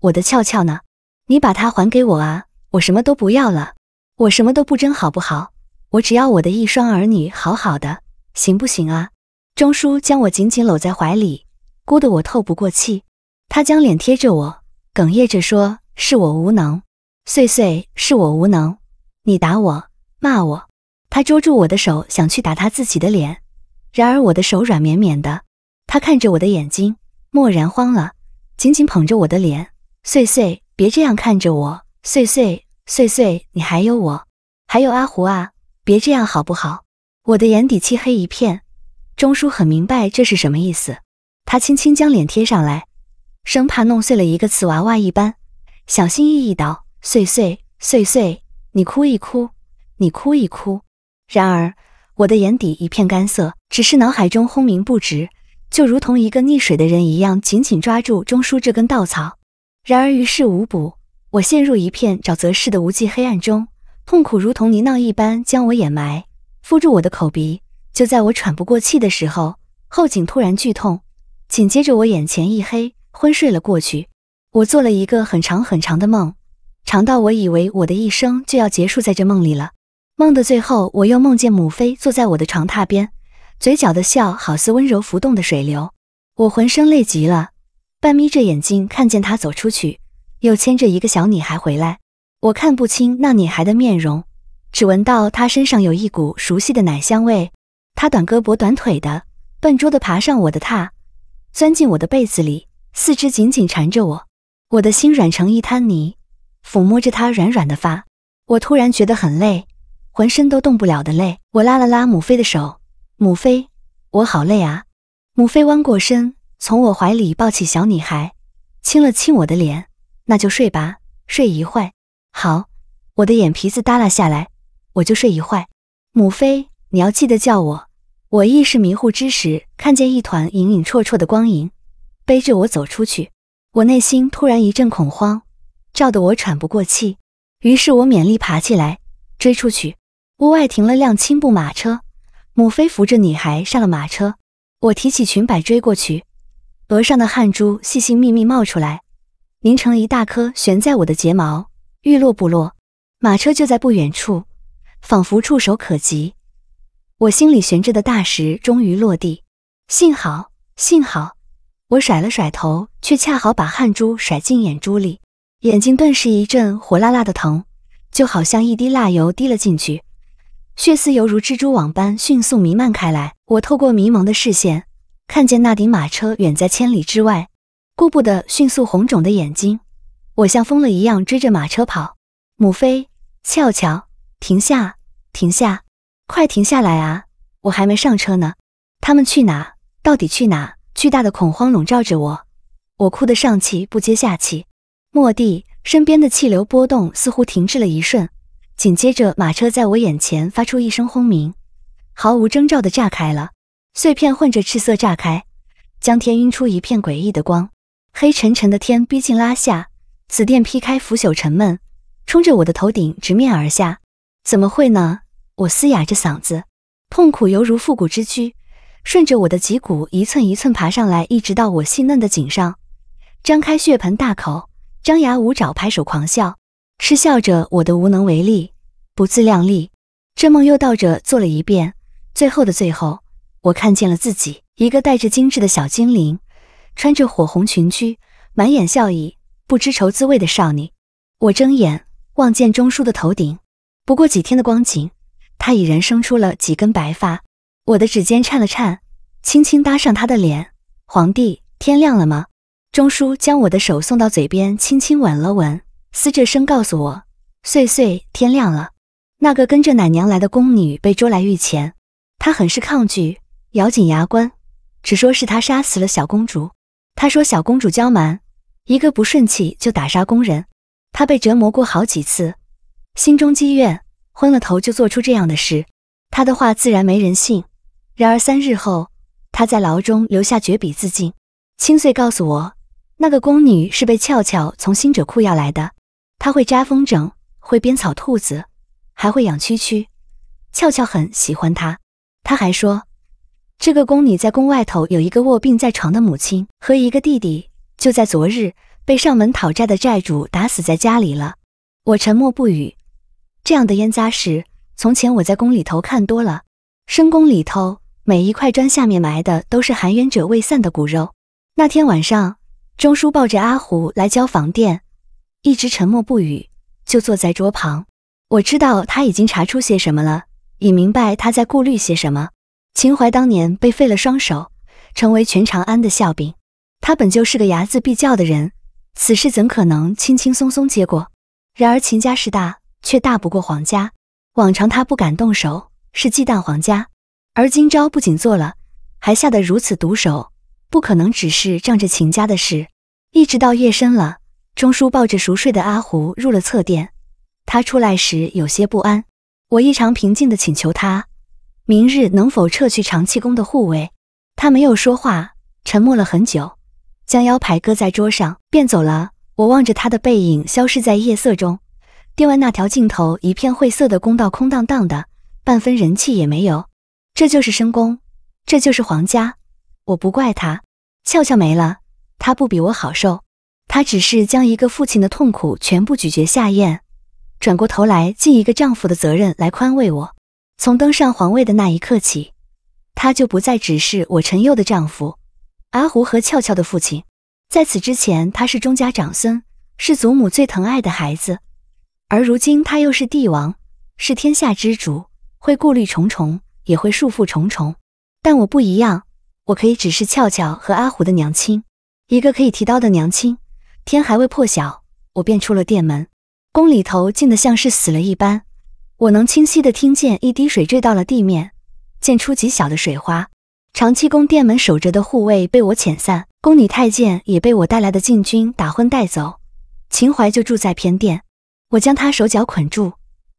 我的俏俏呢？你把它还给我啊！我什么都不要了，我什么都不争，好不好？我只要我的一双儿女好好的，行不行啊？钟叔将我紧紧搂在怀里，咕得我透不过气。他将脸贴着我，哽咽着说：“是我无能，岁岁是我无能。你打我，骂我。”他捉住我的手，想去打他自己的脸。然而我的手软绵绵的，他看着我的眼睛，蓦然慌了，紧紧捧着我的脸。碎碎，别这样看着我，碎碎，碎碎，你还有我，还有阿胡啊，别这样好不好？我的眼底漆黑一片，钟叔很明白这是什么意思，他轻轻将脸贴上来，生怕弄碎了一个瓷娃娃一般，小心翼翼道：“碎碎，碎碎，你哭一哭，你哭一哭。”然而。我的眼底一片干涩，只是脑海中轰鸣不止，就如同一个溺水的人一样，紧紧抓住中枢这根稻草。然而于事无补，我陷入一片沼泽似的无际黑暗中，痛苦如同泥淖一般将我掩埋，敷住我的口鼻。就在我喘不过气的时候，后颈突然剧痛，紧接着我眼前一黑，昏睡了过去。我做了一个很长很长的梦，长到我以为我的一生就要结束在这梦里了。梦的最后，我又梦见母妃坐在我的床榻边，嘴角的笑好似温柔浮动的水流。我浑身累极了，半眯着眼睛看见她走出去，又牵着一个小女孩回来。我看不清那女孩的面容，只闻到她身上有一股熟悉的奶香味。她短胳膊短腿的，笨拙地爬上我的榻，钻进我的被子里，四肢紧紧缠着我。我的心软成一滩泥，抚摸着她软软的发。我突然觉得很累。浑身都动不了的累，我拉了拉母妃的手，母妃，我好累啊。母妃弯过身，从我怀里抱起小女孩，亲了亲我的脸，那就睡吧，睡一会好，我的眼皮子耷拉下来，我就睡一会母妃，你要记得叫我。我意识迷糊之时，看见一团隐隐绰绰的光影，背着我走出去，我内心突然一阵恐慌，照得我喘不过气，于是我勉力爬起来，追出去。屋外停了辆青布马车，母妃扶着女孩上了马车。我提起裙摆追过去，额上的汗珠细细密密冒出来，凝成一大颗悬在我的睫毛，欲落不落。马车就在不远处，仿佛触手可及。我心里悬着的大石终于落地，幸好，幸好。我甩了甩头，却恰好把汗珠甩进眼珠里，眼睛顿时一阵火辣辣的疼，就好像一滴蜡油滴了进去。血丝犹如蜘蛛网般迅速弥漫开来，我透过迷蒙的视线，看见那顶马车远在千里之外。顾不得迅速红肿的眼睛，我像疯了一样追着马车跑。母妃，俏俏，停下，停下，快停下来啊！我还没上车呢。他们去哪？到底去哪？巨大的恐慌笼罩着我，我哭得上气不接下气。蓦地，身边的气流波动似乎停滞了一瞬。紧接着，马车在我眼前发出一声轰鸣，毫无征兆的炸开了，碎片混着赤色炸开，将天晕出一片诡异的光，黑沉沉的天逼近拉下，紫电劈开腐朽沉闷，冲着我的头顶直面而下。怎么会呢？我嘶哑着嗓子，痛苦犹如复古之躯，顺着我的脊骨一寸一寸爬上来，一直到我细嫩的颈上，张开血盆大口，张牙舞爪，拍手狂笑。嗤笑着我的无能为力、不自量力，这梦又倒着做了一遍。最后的最后，我看见了自己，一个带着精致的小精灵，穿着火红裙裾，满眼笑意、不知愁滋味的少女。我睁眼望见钟叔的头顶，不过几天的光景，他已然生出了几根白发。我的指尖颤了颤，轻轻搭上他的脸。皇帝，天亮了吗？钟叔将我的手送到嘴边，轻轻吻了吻。嘶这声告诉我，岁岁天亮了。那个跟着奶娘来的宫女被捉来御前，她很是抗拒，咬紧牙关，只说是她杀死了小公主。她说小公主娇蛮，一个不顺气就打杀宫人。她被折磨过好几次，心中积怨，昏了头就做出这样的事。她的话自然没人信。然而三日后，她在牢中留下绝笔自尽。清岁告诉我，那个宫女是被俏俏从新者库要来的。他会扎风筝，会编草兔子，还会养蛐蛐。俏俏很喜欢他。他还说，这个宫女在宫外头有一个卧病在床的母亲和一个弟弟，就在昨日被上门讨债的债主打死在家里了。我沉默不语。这样的腌臜事，从前我在宫里头看多了。深宫里头，每一块砖下面埋的都是含冤者未散的骨肉。那天晚上，钟叔抱着阿虎来交房殿。一直沉默不语，就坐在桌旁。我知道他已经查出些什么了，也明白他在顾虑些什么。秦淮当年被废了双手，成为全长安的笑柄。他本就是个睚眦必较的人，此事怎可能轻轻松松接过？然而秦家势大，却大不过皇家。往常他不敢动手，是忌惮皇家；而今朝不仅做了，还下得如此毒手，不可能只是仗着秦家的事。一直到夜深了。钟叔抱着熟睡的阿胡入了侧殿，他出来时有些不安。我异常平静地请求他，明日能否撤去长气宫的护卫？他没有说话，沉默了很久，将腰牌搁在桌上，便走了。我望着他的背影消失在夜色中，殿外那条尽头一片晦涩的宫道空荡荡的，半分人气也没有。这就是深宫，这就是皇家。我不怪他，俏俏没了，他不比我好受。她只是将一个父亲的痛苦全部咀嚼下咽，转过头来尽一个丈夫的责任来宽慰我。从登上皇位的那一刻起，他就不再只是我陈佑的丈夫，阿胡和俏俏的父亲。在此之前，他是钟家长孙，是祖母最疼爱的孩子。而如今，他又是帝王，是天下之主，会顾虑重重，也会束缚重重。但我不一样，我可以只是俏俏和阿胡的娘亲，一个可以提刀的娘亲。天还未破晓，我便出了殿门。宫里头静得像是死了一般，我能清晰地听见一滴水坠到了地面，溅出极小的水花。长期宫殿门守着的护卫被我遣散，宫女太监也被我带来的禁军打昏带走。秦淮就住在偏殿，我将他手脚捆住，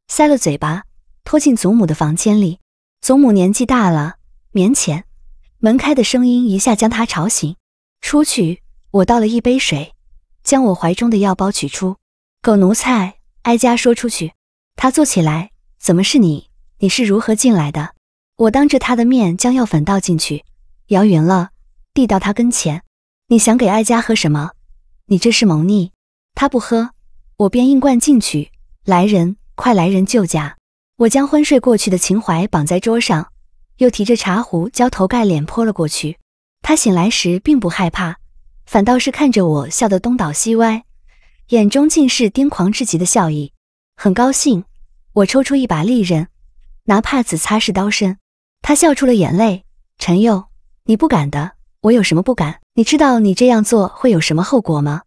塞了嘴巴，拖进祖母的房间里。祖母年纪大了，眠浅，门开的声音一下将他吵醒。出去，我倒了一杯水。将我怀中的药包取出，狗奴才，哀家说出去。他坐起来，怎么是你？你是如何进来的？我当着他的面将药粉倒进去，摇匀了，递到他跟前。你想给哀家喝什么？你这是蒙逆。他不喝，我便硬灌进去。来人，快来人救驾！我将昏睡过去的秦淮绑在桌上，又提着茶壶浇头盖脸泼了过去。他醒来时并不害怕。反倒是看着我笑得东倒西歪，眼中尽是癫狂至极的笑意。很高兴，我抽出一把利刃，拿帕子擦拭刀身。他笑出了眼泪。陈佑，你不敢的。我有什么不敢？你知道你这样做会有什么后果吗？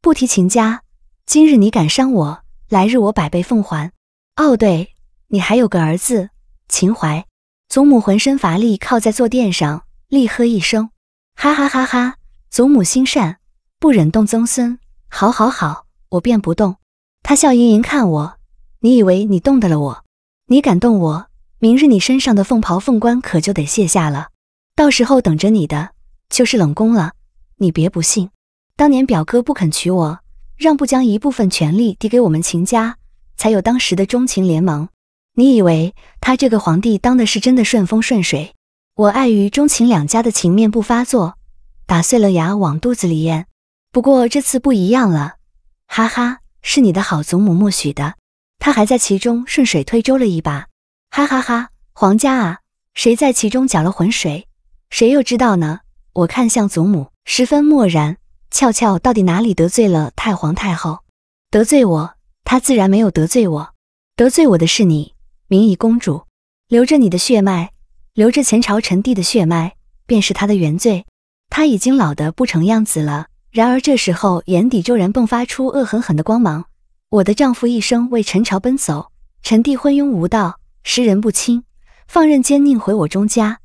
不提秦家，今日你敢伤我，来日我百倍奉还。哦，对，你还有个儿子，秦淮。祖母浑身乏力，靠在坐垫上，厉喝一声：“哈哈哈哈！”祖母心善，不忍动曾孙。好好好，我便不动。他笑盈盈看我，你以为你动得了我？你敢动我，明日你身上的凤袍凤冠可就得卸下了。到时候等着你的就是冷宫了。你别不信，当年表哥不肯娶我，让步将一部分权力递给我们秦家，才有当时的钟情联盟。你以为他这个皇帝当的是真的顺风顺水？我碍于钟情两家的情面不发作。打碎了牙往肚子里咽。不过这次不一样了，哈哈，是你的好祖母默许的，她还在其中顺水推舟了一把，哈哈哈！皇家啊，谁在其中搅了浑水，谁又知道呢？我看向祖母，十分漠然。俏俏到底哪里得罪了太皇太后？得罪我？她自然没有得罪我，得罪我的是你，明仪公主，留着你的血脉，留着前朝臣弟的血脉，便是她的原罪。他已经老得不成样子了，然而这时候眼底骤然迸发出恶狠狠的光芒。我的丈夫一生为陈朝奔走，陈帝昏庸无道，识人不清，放任奸佞毁我钟家，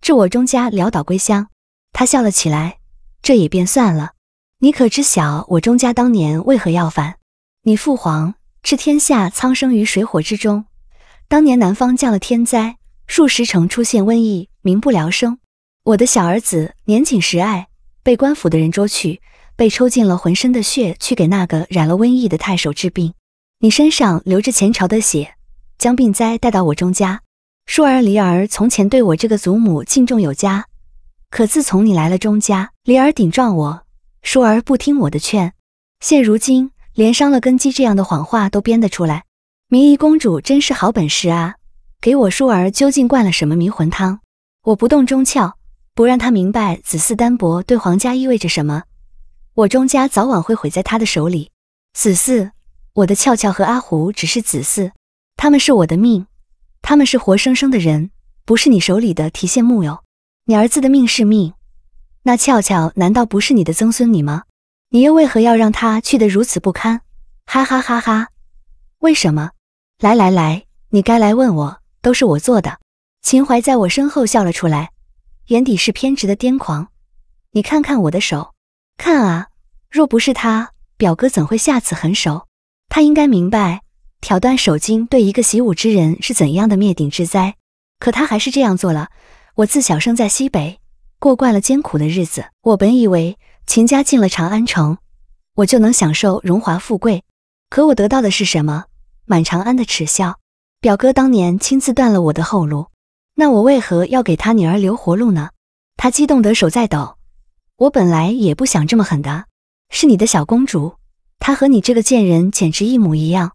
致我钟家潦倒归乡。他笑了起来，这也便算了。你可知晓我钟家当年为何要反？你父皇置天下苍生于水火之中，当年南方降了天灾，数十城出现瘟疫，民不聊生。我的小儿子年仅十岁，被官府的人捉去，被抽尽了浑身的血，去给那个染了瘟疫的太守治病。你身上流着前朝的血，将病灾带到我钟家。淑儿、离儿从前对我这个祖母敬重有加，可自从你来了钟家，离儿顶撞我，淑儿不听我的劝，现如今连伤了根基这样的谎话都编得出来。明仪公主真是好本事啊！给我淑儿究竟灌了什么迷魂汤？我不动中窍。不让他明白子嗣单薄对皇家意味着什么，我钟家早晚会毁在他的手里。子嗣，我的俏俏和阿虎只是子嗣，他们是我的命，他们是活生生的人，不是你手里的提线木偶。你儿子的命是命，那俏俏难道不是你的曾孙女吗？你又为何要让他去得如此不堪？哈哈哈哈！为什么？来来来，你该来问我，都是我做的。秦淮在我身后笑了出来。眼底是偏执的癫狂，你看看我的手，看啊！若不是他，表哥怎会下此狠手？他应该明白挑断手筋对一个习武之人是怎样的灭顶之灾。可他还是这样做了。我自小生在西北，过惯了艰苦的日子。我本以为秦家进了长安城，我就能享受荣华富贵。可我得到的是什么？满长安的耻笑。表哥当年亲自断了我的后路。那我为何要给他女儿留活路呢？他激动得手在抖。我本来也不想这么狠的。是你的小公主，她和你这个贱人简直一模一样。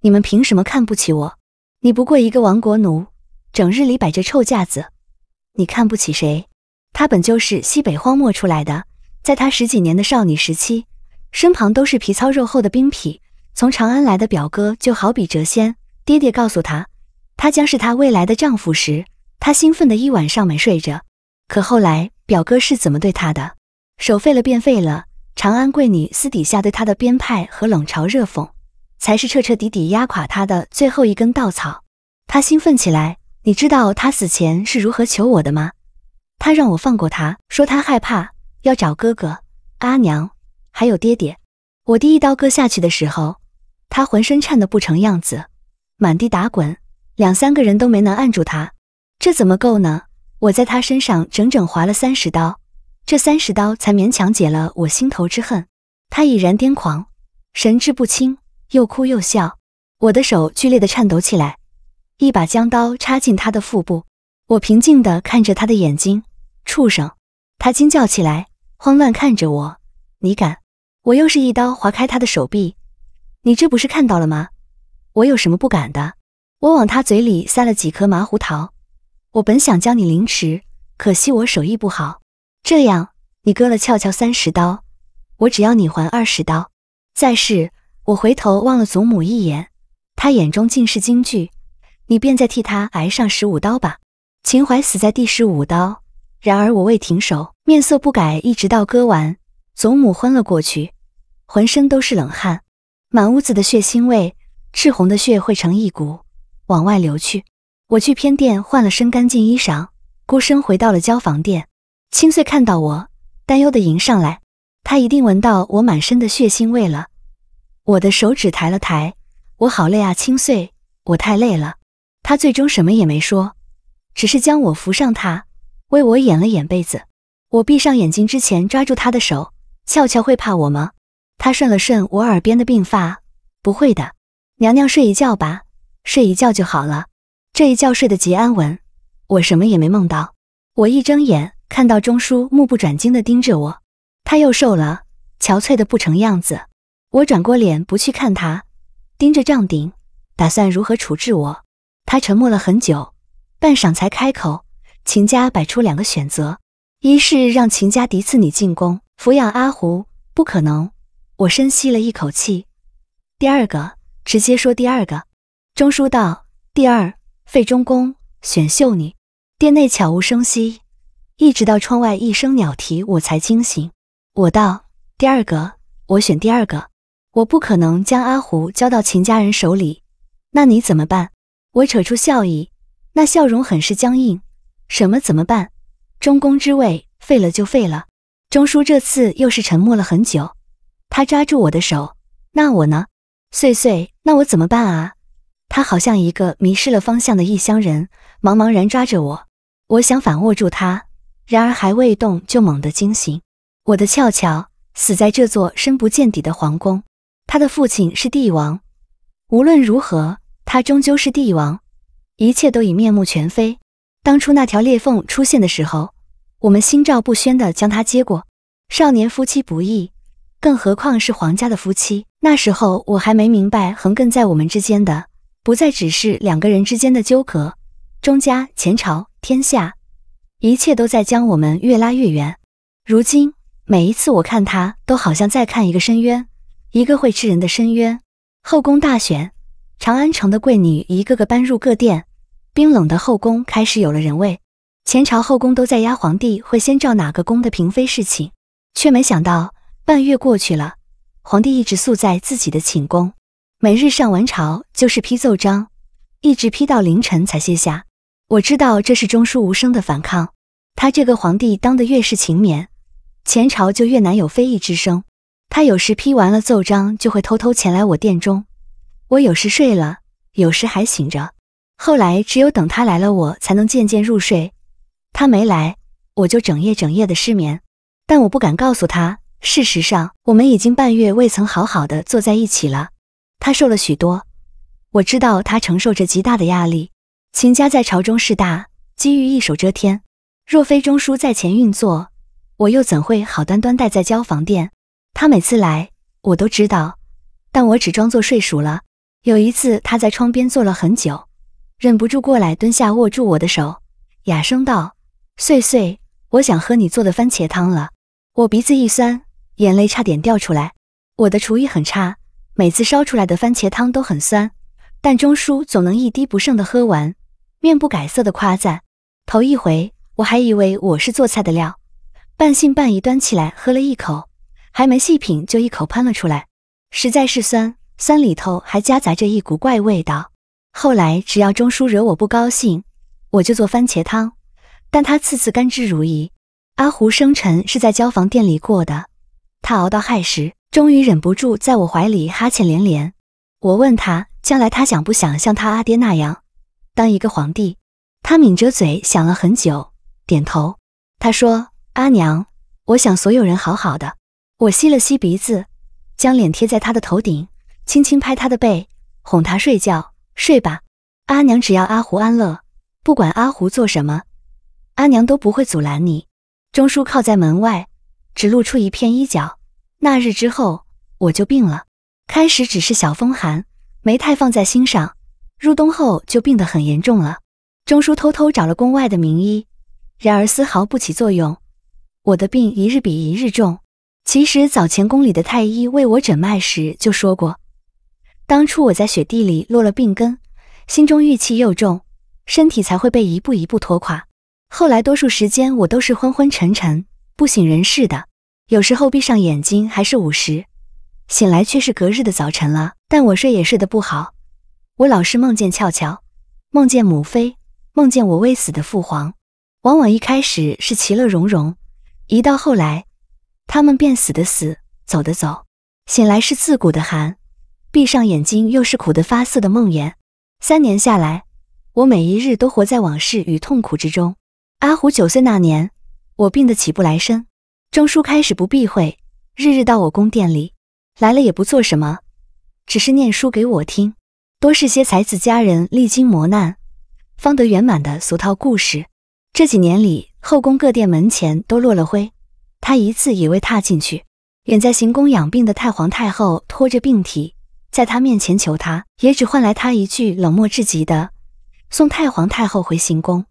你们凭什么看不起我？你不过一个亡国奴，整日里摆着臭架子。你看不起谁？她本就是西北荒漠出来的，在她十几年的少女时期，身旁都是皮糙肉厚的兵痞。从长安来的表哥就好比谪仙。爹爹告诉她，他将是他未来的丈夫时。他兴奋的一晚上没睡着，可后来表哥是怎么对他的？手废了便废了，长安贵女私底下对他的编排和冷嘲热讽，才是彻彻底底压垮他的最后一根稻草。他兴奋起来，你知道他死前是如何求我的吗？他让我放过他，说他害怕，要找哥哥、阿娘，还有爹爹。我第一刀割下去的时候，他浑身颤得不成样子，满地打滚，两三个人都没能按住他。这怎么够呢？我在他身上整整划了三十刀，这三十刀才勉强解了我心头之恨。他已然癫狂，神志不清，又哭又笑。我的手剧烈的颤抖起来，一把将刀插进他的腹部。我平静的看着他的眼睛，畜生！他惊叫起来，慌乱看着我：“你敢？”我又是一刀划开他的手臂，你这不是看到了吗？我有什么不敢的？我往他嘴里塞了几颗麻胡桃。我本想将你凌迟，可惜我手艺不好。这样，你割了俏俏三十刀，我只要你还二十刀。再是，我回头望了祖母一眼，她眼中尽是惊惧，你便再替她挨上十五刀吧。秦淮死在第十五刀，然而我未停手，面色不改，一直到割完。祖母昏了过去，浑身都是冷汗，满屋子的血腥味，赤红的血汇成一股，往外流去。我去偏殿换了身干净衣裳，孤身回到了交房殿。青穗看到我，担忧的迎上来。他一定闻到我满身的血腥味了。我的手指抬了抬，我好累啊，青穗，我太累了。他最终什么也没说，只是将我扶上榻，为我掩了掩被子。我闭上眼睛之前，抓住他的手。俏俏会怕我吗？他顺了顺我耳边的鬓发，不会的，娘娘睡一觉吧，睡一觉就好了。这一觉睡得极安稳，我什么也没梦到。我一睁眼，看到钟叔目不转睛地盯着我，他又瘦了，憔悴的不成样子。我转过脸不去看他，盯着帐顶，打算如何处置我。他沉默了很久，半晌才开口：“秦家摆出两个选择，一是让秦家嫡次女进宫抚养阿胡，不可能。”我深吸了一口气。第二个，直接说第二个。钟叔道：“第二。”费中宫，选秀女。殿内悄无声息，一直到窗外一声鸟啼，我才惊醒。我道：“第二个，我选第二个。我不可能将阿胡交到秦家人手里。那你怎么办？”我扯出笑意，那笑容很是僵硬。什么怎么办？中宫之位废了就废了。钟叔这次又是沉默了很久。他抓住我的手：“那我呢？碎碎，那我怎么办啊？”他好像一个迷失了方向的异乡人，茫茫然抓着我。我想反握住他，然而还未动就猛地惊醒。我的俏俏死在这座深不见底的皇宫。他的父亲是帝王，无论如何，他终究是帝王。一切都已面目全非。当初那条裂缝出现的时候，我们心照不宣地将他接过。少年夫妻不易，更何况是皇家的夫妻。那时候我还没明白横亘在我们之间的。不再只是两个人之间的纠葛，钟家、前朝、天下，一切都在将我们越拉越远。如今，每一次我看他，都好像在看一个深渊，一个会吃人的深渊。后宫大选，长安城的贵女一个个搬入各殿，冰冷的后宫开始有了人味。前朝后宫都在压皇帝会先召哪个宫的嫔妃侍寝，却没想到半月过去了，皇帝一直宿在自己的寝宫。每日上完朝就是批奏章，一直批到凌晨才歇下。我知道这是中枢无声的反抗。他这个皇帝当得越是勤勉，前朝就越难有非议之声。他有时批完了奏章，就会偷偷前来我殿中。我有时睡了，有时还醒着。后来只有等他来了，我才能渐渐入睡。他没来，我就整夜整夜的失眠。但我不敢告诉他，事实上我们已经半月未曾好好的坐在一起了。他瘦了许多，我知道他承受着极大的压力。秦家在朝中势大，机遇一手遮天。若非钟叔在前运作，我又怎会好端端待在交房殿？他每次来，我都知道，但我只装作睡熟了。有一次，他在窗边坐了很久，忍不住过来蹲下，握住我的手，哑声道：“碎碎，我想喝你做的番茄汤了。”我鼻子一酸，眼泪差点掉出来。我的厨艺很差。每次烧出来的番茄汤都很酸，但钟叔总能一滴不剩的喝完，面不改色的夸赞。头一回，我还以为我是做菜的料，半信半疑端起来喝了一口，还没细品就一口喷了出来，实在是酸，酸里头还夹杂着一股怪味道。后来只要钟叔惹我不高兴，我就做番茄汤，但他次次甘之如饴。阿胡生辰是在交房店里过的，他熬到亥时。终于忍不住在我怀里哈欠连连。我问他将来他想不想像他阿爹那样当一个皇帝？他抿着嘴想了很久，点头。他说：“阿娘，我想所有人好好的。”我吸了吸鼻子，将脸贴在他的头顶，轻轻拍他的背，哄他睡觉。睡吧，阿娘只要阿胡安乐，不管阿胡做什么，阿娘都不会阻拦你。钟叔靠在门外，只露出一片衣角。那日之后，我就病了。开始只是小风寒，没太放在心上。入冬后就病得很严重了。钟叔偷偷找了宫外的名医，然而丝毫不起作用。我的病一日比一日重。其实早前宫里的太医为我诊脉时就说过，当初我在雪地里落了病根，心中郁气又重，身体才会被一步一步拖垮。后来多数时间我都是昏昏沉沉、不省人事的。有时候闭上眼睛还是午时，醒来却是隔日的早晨了。但我睡也睡得不好，我老是梦见俏俏，梦见母妃，梦见我未死的父皇。往往一开始是其乐融融，一到后来，他们便死的死，走的走。醒来是刺骨的寒，闭上眼睛又是苦得发涩的梦魇。三年下来，我每一日都活在往事与痛苦之中。阿虎九岁那年，我病得起不来身。钟叔开始不避讳，日日到我宫殿里来了，也不做什么，只是念书给我听，多是些才子佳人历经磨难方得圆满的俗套故事。这几年里，后宫各殿门前都落了灰，他一次也未踏进去。远在行宫养病的太皇太后拖着病体，在他面前求他，也只换来他一句冷漠至极的：“送太皇太后回行宫。”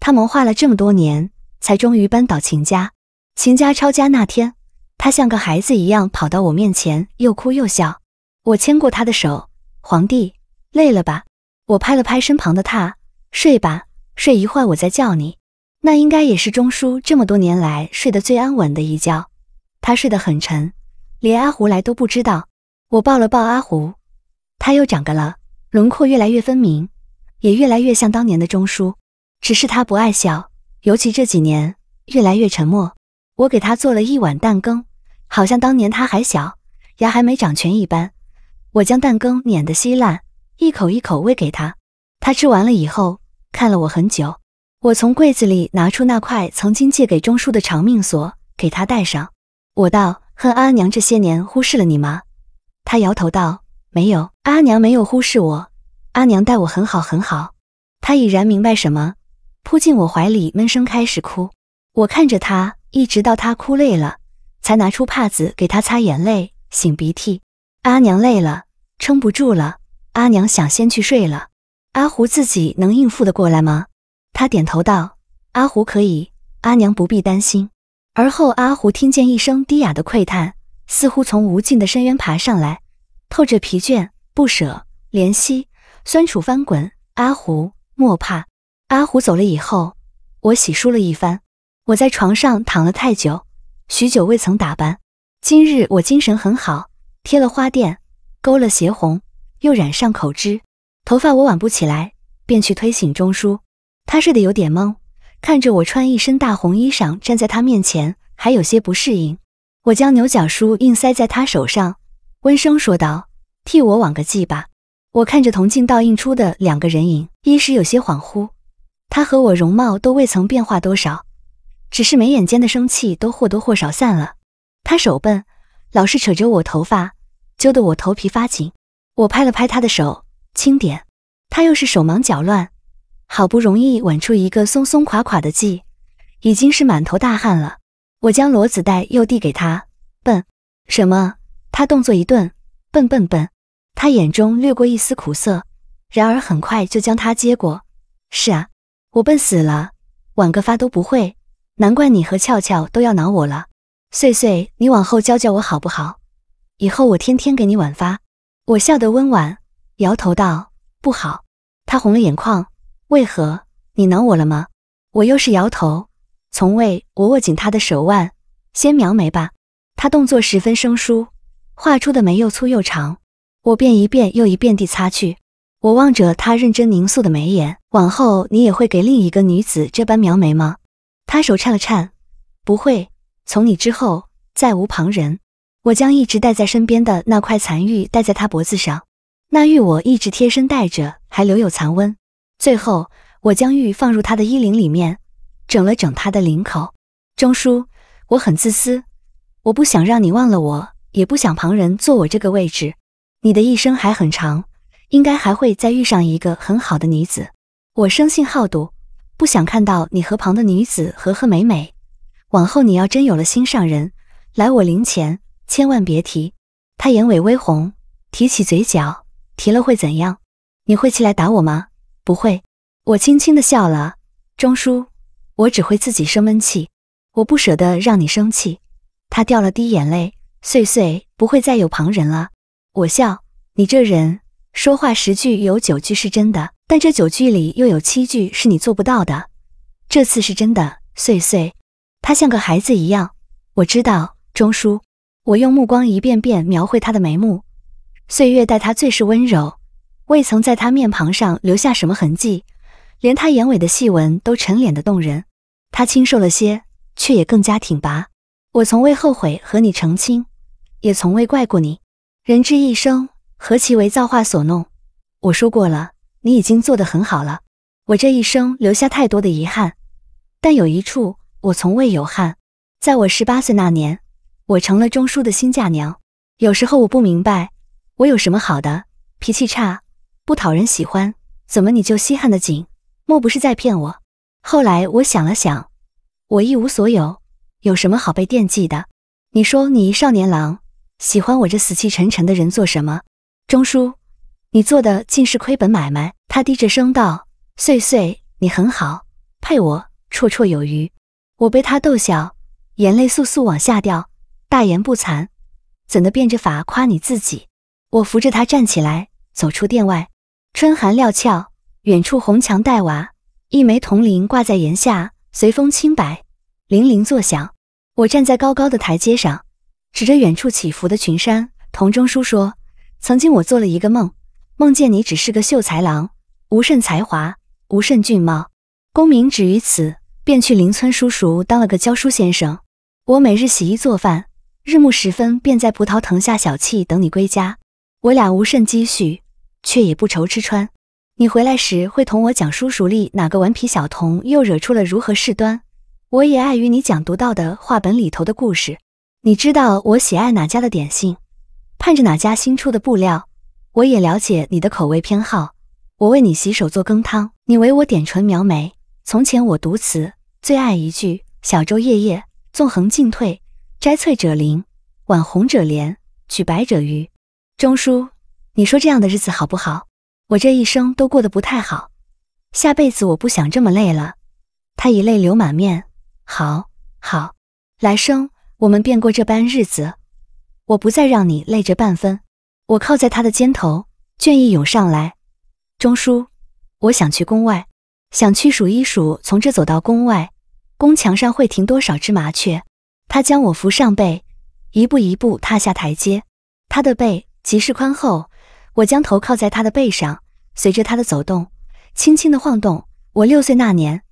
他谋划了这么多年，才终于扳倒秦家。秦家抄家那天，他像个孩子一样跑到我面前，又哭又笑。我牵过他的手，皇帝累了吧？我拍了拍身旁的他，睡吧，睡一会儿我再叫你。那应该也是钟叔这么多年来睡得最安稳的一觉。他睡得很沉，连阿胡来都不知道。我抱了抱阿胡，他又长个了，轮廓越来越分明，也越来越像当年的钟叔。只是他不爱笑，尤其这几年越来越沉默。我给他做了一碗蛋羹，好像当年他还小，牙还没长全一般。我将蛋羹碾得稀烂，一口一口喂给他。他吃完了以后，看了我很久。我从柜子里拿出那块曾经借给钟叔的长命锁，给他戴上。我道：“恨阿娘这些年忽视了你吗？”他摇头道：“没有，阿娘没有忽视我，阿娘待我很好很好。”他已然明白什么，扑进我怀里，闷声开始哭。我看着他。一直到他哭累了，才拿出帕子给他擦眼泪、擤鼻涕。阿娘累了，撑不住了，阿娘想先去睡了。阿胡自己能应付得过来吗？他点头道：“阿胡可以，阿娘不必担心。”而后阿胡听见一声低哑的喟叹，似乎从无尽的深渊爬上来，透着疲倦、不舍、怜惜、酸楚翻滚。阿胡莫怕。阿胡走了以后，我洗漱了一番。我在床上躺了太久，许久未曾打扮。今日我精神很好，贴了花钿，勾了斜红，又染上口脂。头发我挽不起来，便去推醒钟书。他睡得有点懵，看着我穿一身大红衣裳站在他面前，还有些不适应。我将牛角梳硬塞在他手上，温声说道：“替我挽个髻吧。”我看着铜镜倒映出的两个人影，一时有些恍惚。他和我容貌都未曾变化多少。只是眉眼间的生气都或多或少散了。他手笨，老是扯着我头发，揪得我头皮发紧。我拍了拍他的手，轻点。他又是手忙脚乱，好不容易挽出一个松松垮垮的髻，已经是满头大汗了。我将罗子带又递给他，笨？什么？他动作一顿，笨笨笨。他眼中掠过一丝苦涩，然而很快就将他接过。是啊，我笨死了，挽个发都不会。难怪你和俏俏都要挠我了，岁岁，你往后教教我好不好？以后我天天给你晚发。我笑得温婉，摇头道：“不好。”他红了眼眶，为何？你挠我了吗？我又是摇头，从未。我握紧他的手腕，先描眉吧。他动作十分生疏，画出的眉又粗又长，我便一遍又一遍地擦去。我望着他认真凝肃的眉眼，往后你也会给另一个女子这般描眉吗？他手颤了颤，不会，从你之后再无旁人。我将一直带在身边的那块残玉戴在他脖子上，那玉我一直贴身带着，还留有残温。最后，我将玉放入他的衣领里面，整了整他的领口。钟叔，我很自私，我不想让你忘了我，也不想旁人坐我这个位置。你的一生还很长，应该还会再遇上一个很好的女子。我生性好赌。不想看到你和旁的女子和和美美，往后你要真有了心上人，来我灵前千万别提。他眼尾微红，提起嘴角，提了会怎样？你会起来打我吗？不会。我轻轻的笑了。钟叔，我只会自己生闷气，我不舍得让你生气。他掉了滴眼泪，岁岁不会再有旁人了。我笑，你这人说话十句有九句是真的。但这九句里又有七句是你做不到的，这次是真的。岁岁，他像个孩子一样。我知道，钟叔，我用目光一遍遍描绘他的眉目。岁月待他最是温柔，未曾在他面庞上留下什么痕迹，连他眼尾的细纹都沉敛的动人。他清瘦了些，却也更加挺拔。我从未后悔和你成亲，也从未怪过你。人之一生，何其为造化所弄？我说过了。你已经做得很好了。我这一生留下太多的遗憾，但有一处我从未有憾。在我十八岁那年，我成了钟叔的新嫁娘。有时候我不明白，我有什么好的？脾气差，不讨人喜欢，怎么你就稀罕的紧？莫不是在骗我？后来我想了想，我一无所有，有什么好被惦记的？你说你一少年郎，喜欢我这死气沉沉的人做什么？钟叔。你做的竟是亏本买卖。他低着声道：“岁岁，你很好，配我绰绰有余。”我被他逗笑，眼泪簌簌往下掉。大言不惭，怎的变着法夸你自己？我扶着他站起来，走出店外。春寒料峭，远处红墙黛瓦，一枚铜铃挂在檐下，随风轻摆，铃铃作响。我站在高高的台阶上，指着远处起伏的群山，铜钟书说：“曾经我做了一个梦。”梦见你只是个秀才郎，无甚才华，无甚俊貌，功名止于此，便去邻村叔叔当了个教书先生。我每日洗衣做饭，日暮时分便在葡萄藤下小憩等你归家。我俩无甚积蓄，却也不愁吃穿。你回来时会同我讲叔叔里哪个顽皮小童又惹出了如何事端，我也爱与你讲读到的话本里头的故事。你知道我喜爱哪家的点心，盼着哪家新出的布料。我也了解你的口味偏好，我为你洗手做羹汤，你为我点唇描眉。从前我读词，最爱一句“小舟夜夜纵横进退，摘翠者林，挽红者莲，取白者鱼”。钟叔，你说这样的日子好不好？我这一生都过得不太好，下辈子我不想这么累了。他已泪流满面，好，好，来生我们便过这般日子，我不再让你累着半分。我靠在他的肩头，倦意涌上来。钟叔，我想去宫外，想去数一数从这走到宫外，宫墙上会停多少只麻雀。他将我扶上背，一步一步踏下台阶。他的背极是宽厚，我将头靠在他的背上，随着他的走动，轻轻的晃动。我六岁那年，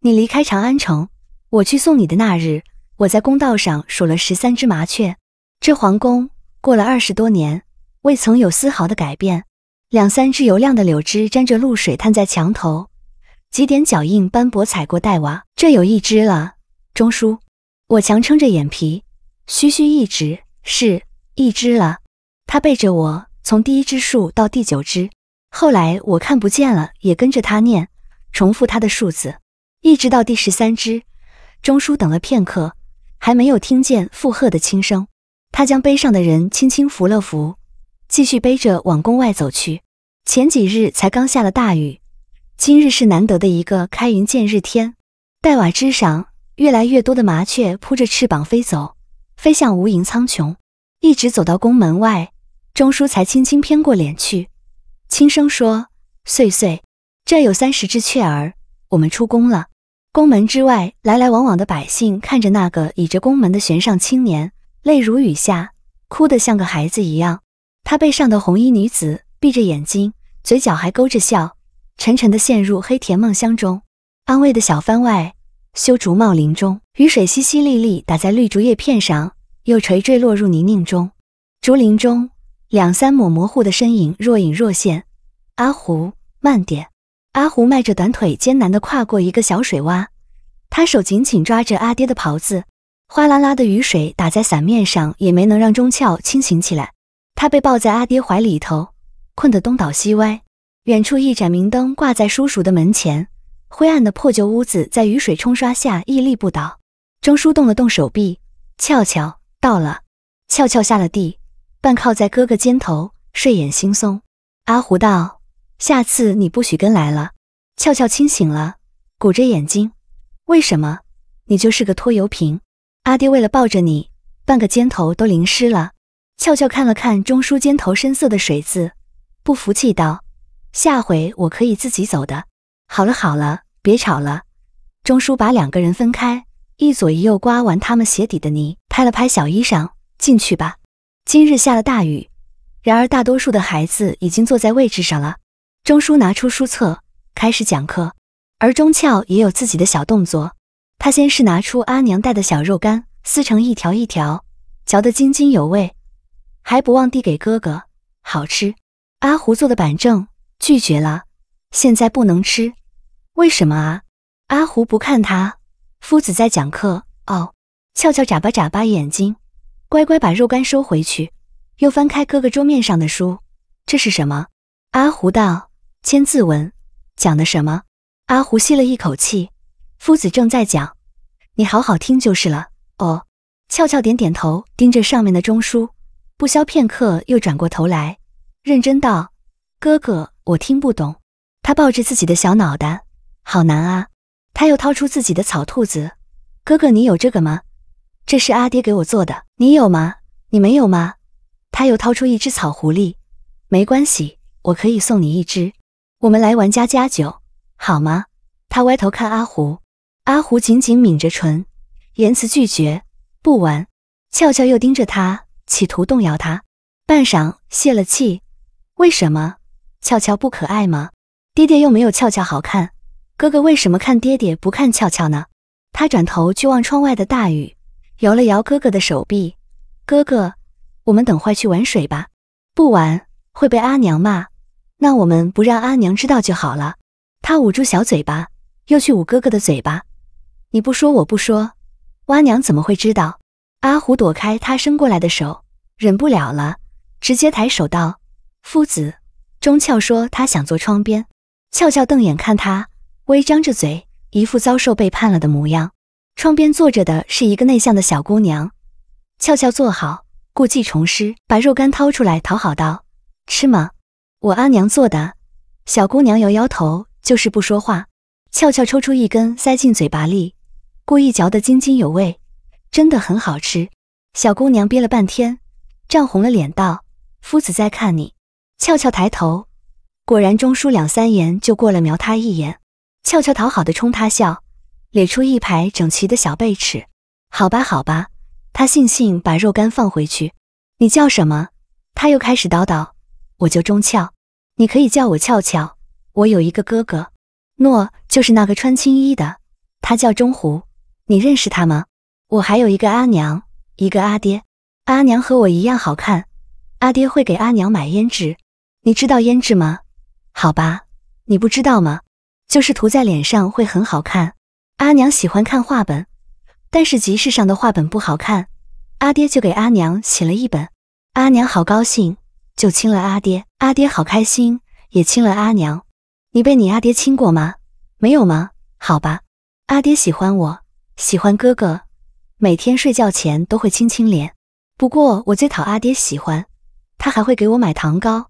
你离开长安城，我去送你的那日，我在宫道上数了十三只麻雀。这皇宫过了二十多年。未曾有丝毫的改变，两三只油亮的柳枝沾着露水探在墙头，几点脚印斑驳踩过黛瓦，这有一只了。钟叔，我强撑着眼皮，嘘嘘一枝，是一只了。他背着我从第一只数到第九只，后来我看不见了，也跟着他念，重复他的数字，一直到第十三只。钟叔等了片刻，还没有听见附和的轻声，他将背上的人轻轻扶了扶。继续背着往宫外走去。前几日才刚下了大雨，今日是难得的一个开云见日天。黛瓦之上，越来越多的麻雀扑着翅膀飞走，飞向无垠苍穹。一直走到宫门外，钟叔才轻轻偏过脸去，轻声说：“岁岁，这有三十只雀儿，我们出宫了。”宫门之外，来来往往的百姓看着那个倚着宫门的悬上青年，泪如雨下，哭得像个孩子一样。他背上的红衣女子闭着眼睛，嘴角还勾着笑，沉沉的陷入黑甜梦乡中。安慰的小番外，修竹茂林中，雨水淅淅沥沥打在绿竹叶片上，又垂坠落入泥泞中。竹林中，两三抹模糊的身影若隐若现。阿胡，慢点。阿胡迈着短腿，艰难的跨过一个小水洼。他手紧紧抓着阿爹的袍子，哗啦啦的雨水打在伞面上，也没能让钟翘清醒起来。他被抱在阿爹怀里头，困得东倒西歪。远处一盏明灯挂在叔叔的门前，灰暗的破旧屋子在雨水冲刷下屹立不倒。钟叔动了动手臂，翘翘到了，翘翘下了地，半靠在哥哥肩头，睡眼惺忪。阿胡道：“下次你不许跟来了。”翘翘清醒了，鼓着眼睛：“为什么？你就是个拖油瓶！阿爹为了抱着你，半个肩头都淋湿了。”俏俏看了看钟叔肩头深色的水渍，不服气道：“下回我可以自己走的。”“好了好了，别吵了。”钟叔把两个人分开，一左一右刮完他们鞋底的泥，拍了拍小衣裳：“进去吧。”今日下了大雨，然而大多数的孩子已经坐在位置上了。钟叔拿出书册开始讲课，而钟俏也有自己的小动作。他先是拿出阿娘带的小肉干，撕成一条一条，嚼得津津有味。还不忘递给哥哥，好吃。阿胡做的板正拒绝了，现在不能吃，为什么啊？阿胡不看他，夫子在讲课。哦，翘翘眨巴眨巴眼睛，乖乖把肉干收回去，又翻开哥哥桌面上的书。这是什么？阿胡道：《千字文》，讲的什么？阿胡吸了一口气，夫子正在讲，你好好听就是了。哦，翘翘点点头，盯着上面的钟书。不消片刻，又转过头来，认真道：“哥哥，我听不懂。”他抱着自己的小脑袋，好难啊！他又掏出自己的草兔子：“哥哥，你有这个吗？这是阿爹给我做的，你有吗？你没有吗？”他又掏出一只草狐狸：“没关系，我可以送你一只。我们来玩家家酒，好吗？”他歪头看阿狐，阿狐紧紧抿着唇，言辞拒绝：“不玩。”俏俏又盯着他。企图动摇他，半晌泄了气。为什么俏俏不可爱吗？爹爹又没有俏俏好看。哥哥为什么看爹爹不看俏俏呢？他转头去望窗外的大雨，摇了摇哥哥的手臂。哥哥，我们等会去玩水吧？不玩会被阿娘骂。那我们不让阿娘知道就好了。他捂住小嘴巴，又去捂哥哥的嘴巴。你不说我不说，阿娘怎么会知道？阿虎躲开他伸过来的手，忍不了了，直接抬手道：“夫子，钟俏说他想坐窗边。”俏俏瞪眼看他，微张着嘴，一副遭受背叛了的模样。窗边坐着的是一个内向的小姑娘。俏俏坐好，故技重施，把肉干掏出来讨好道：“吃吗？我阿娘做的。”小姑娘摇摇头，就是不说话。俏俏抽出一根，塞进嘴巴里，故意嚼得津津有味。真的很好吃。小姑娘憋了半天，涨红了脸道：“夫子在看你。”俏俏抬头，果然钟叔两三眼就过来瞄她一眼，俏俏讨好的冲他笑，咧出一排整齐的小背齿。好吧，好吧，她悻悻把肉干放回去。你叫什么？他又开始叨叨：“我叫钟俏，你可以叫我俏俏。我有一个哥哥，诺就是那个穿青衣的，他叫钟胡。你认识他吗？”我还有一个阿娘，一个阿爹。阿娘和我一样好看，阿爹会给阿娘买胭脂。你知道胭脂吗？好吧，你不知道吗？就是涂在脸上会很好看。阿娘喜欢看画本，但是集市上的画本不好看，阿爹就给阿娘写了一本。阿娘好高兴，就亲了阿爹。阿爹好开心，也亲了阿娘。你被你阿爹亲过吗？没有吗？好吧，阿爹喜欢我，喜欢哥哥。每天睡觉前都会亲亲脸，不过我最讨阿爹喜欢，他还会给我买糖糕。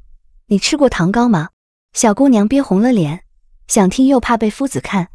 你吃过糖糕吗？小姑娘憋红了脸，想听又怕被夫子看，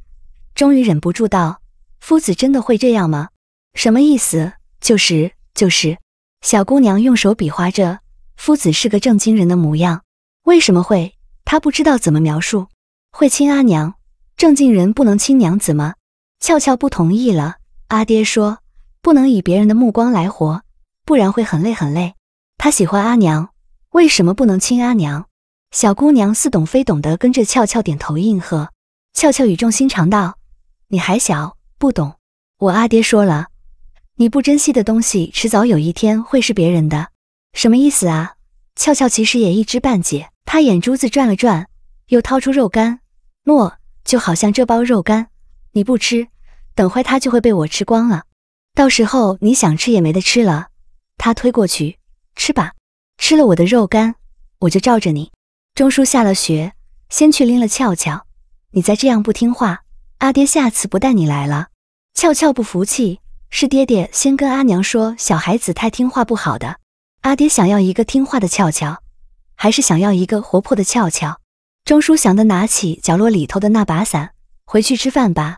终于忍不住道：“夫子真的会这样吗？什么意思？就是就是。”小姑娘用手比划着，夫子是个正经人的模样，为什么会？她不知道怎么描述。会亲阿娘，正经人不能亲娘子吗？俏俏不同意了，阿爹说。不能以别人的目光来活，不然会很累很累。他喜欢阿娘，为什么不能亲阿娘？小姑娘似懂非懂的跟着俏俏点头应和。俏俏语重心长道：“你还小，不懂。我阿爹说了，你不珍惜的东西，迟早有一天会是别人的。什么意思啊？”俏俏其实也一知半解，她眼珠子转了转，又掏出肉干。喏，就好像这包肉干，你不吃，等会它就会被我吃光了。到时候你想吃也没得吃了。他推过去，吃吧，吃了我的肉干，我就罩着你。钟叔下了学，先去拎了俏俏。你再这样不听话，阿爹下次不带你来了。俏俏不服气，是爹爹先跟阿娘说，小孩子太听话不好的。阿爹想要一个听话的俏俏，还是想要一个活泼的俏俏？钟叔想的，拿起角落里头的那把伞，回去吃饭吧。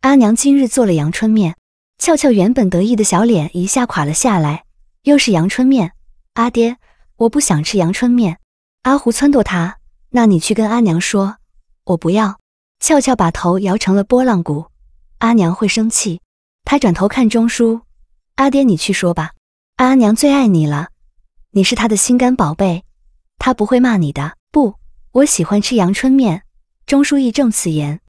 阿娘今日做了阳春面。俏俏原本得意的小脸一下垮了下来，又是阳春面，阿爹，我不想吃阳春面。阿胡撺掇他，那你去跟阿娘说。我不要。俏俏把头摇成了拨浪鼓，阿娘会生气。他转头看钟叔，阿爹你去说吧，阿娘最爱你了，你是她的心肝宝贝，她不会骂你的。不，我喜欢吃阳春面。钟叔义正此言。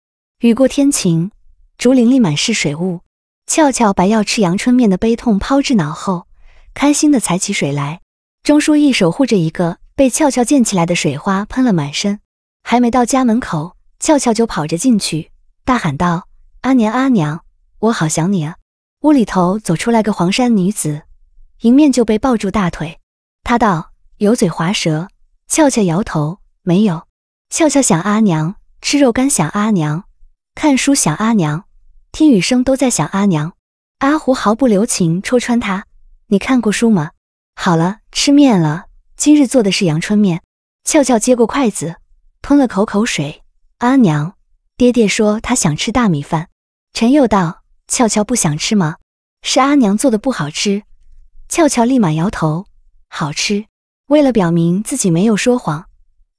雨过天晴，竹林里满是水雾。俏俏把要吃阳春面的悲痛抛至脑后，开心的踩起水来。钟书一守护着一个被俏俏溅起来的水花，喷了满身。还没到家门口，俏俏就跑着进去，大喊道：“阿娘阿娘，我好想你啊！”屋里头走出来个黄衫女子，迎面就被抱住大腿。他道：“油嘴滑舌。”俏俏摇头：“没有。”俏俏想阿娘，吃肉干想阿娘，看书想阿娘。听雨声都在想阿娘，阿胡毫不留情戳穿他。你看过书吗？好了，吃面了。今日做的是阳春面。俏俏接过筷子，吞了口口水。阿娘，爹爹说他想吃大米饭。臣又道：俏俏不想吃吗？是阿娘做的不好吃。俏俏立马摇头，好吃。为了表明自己没有说谎，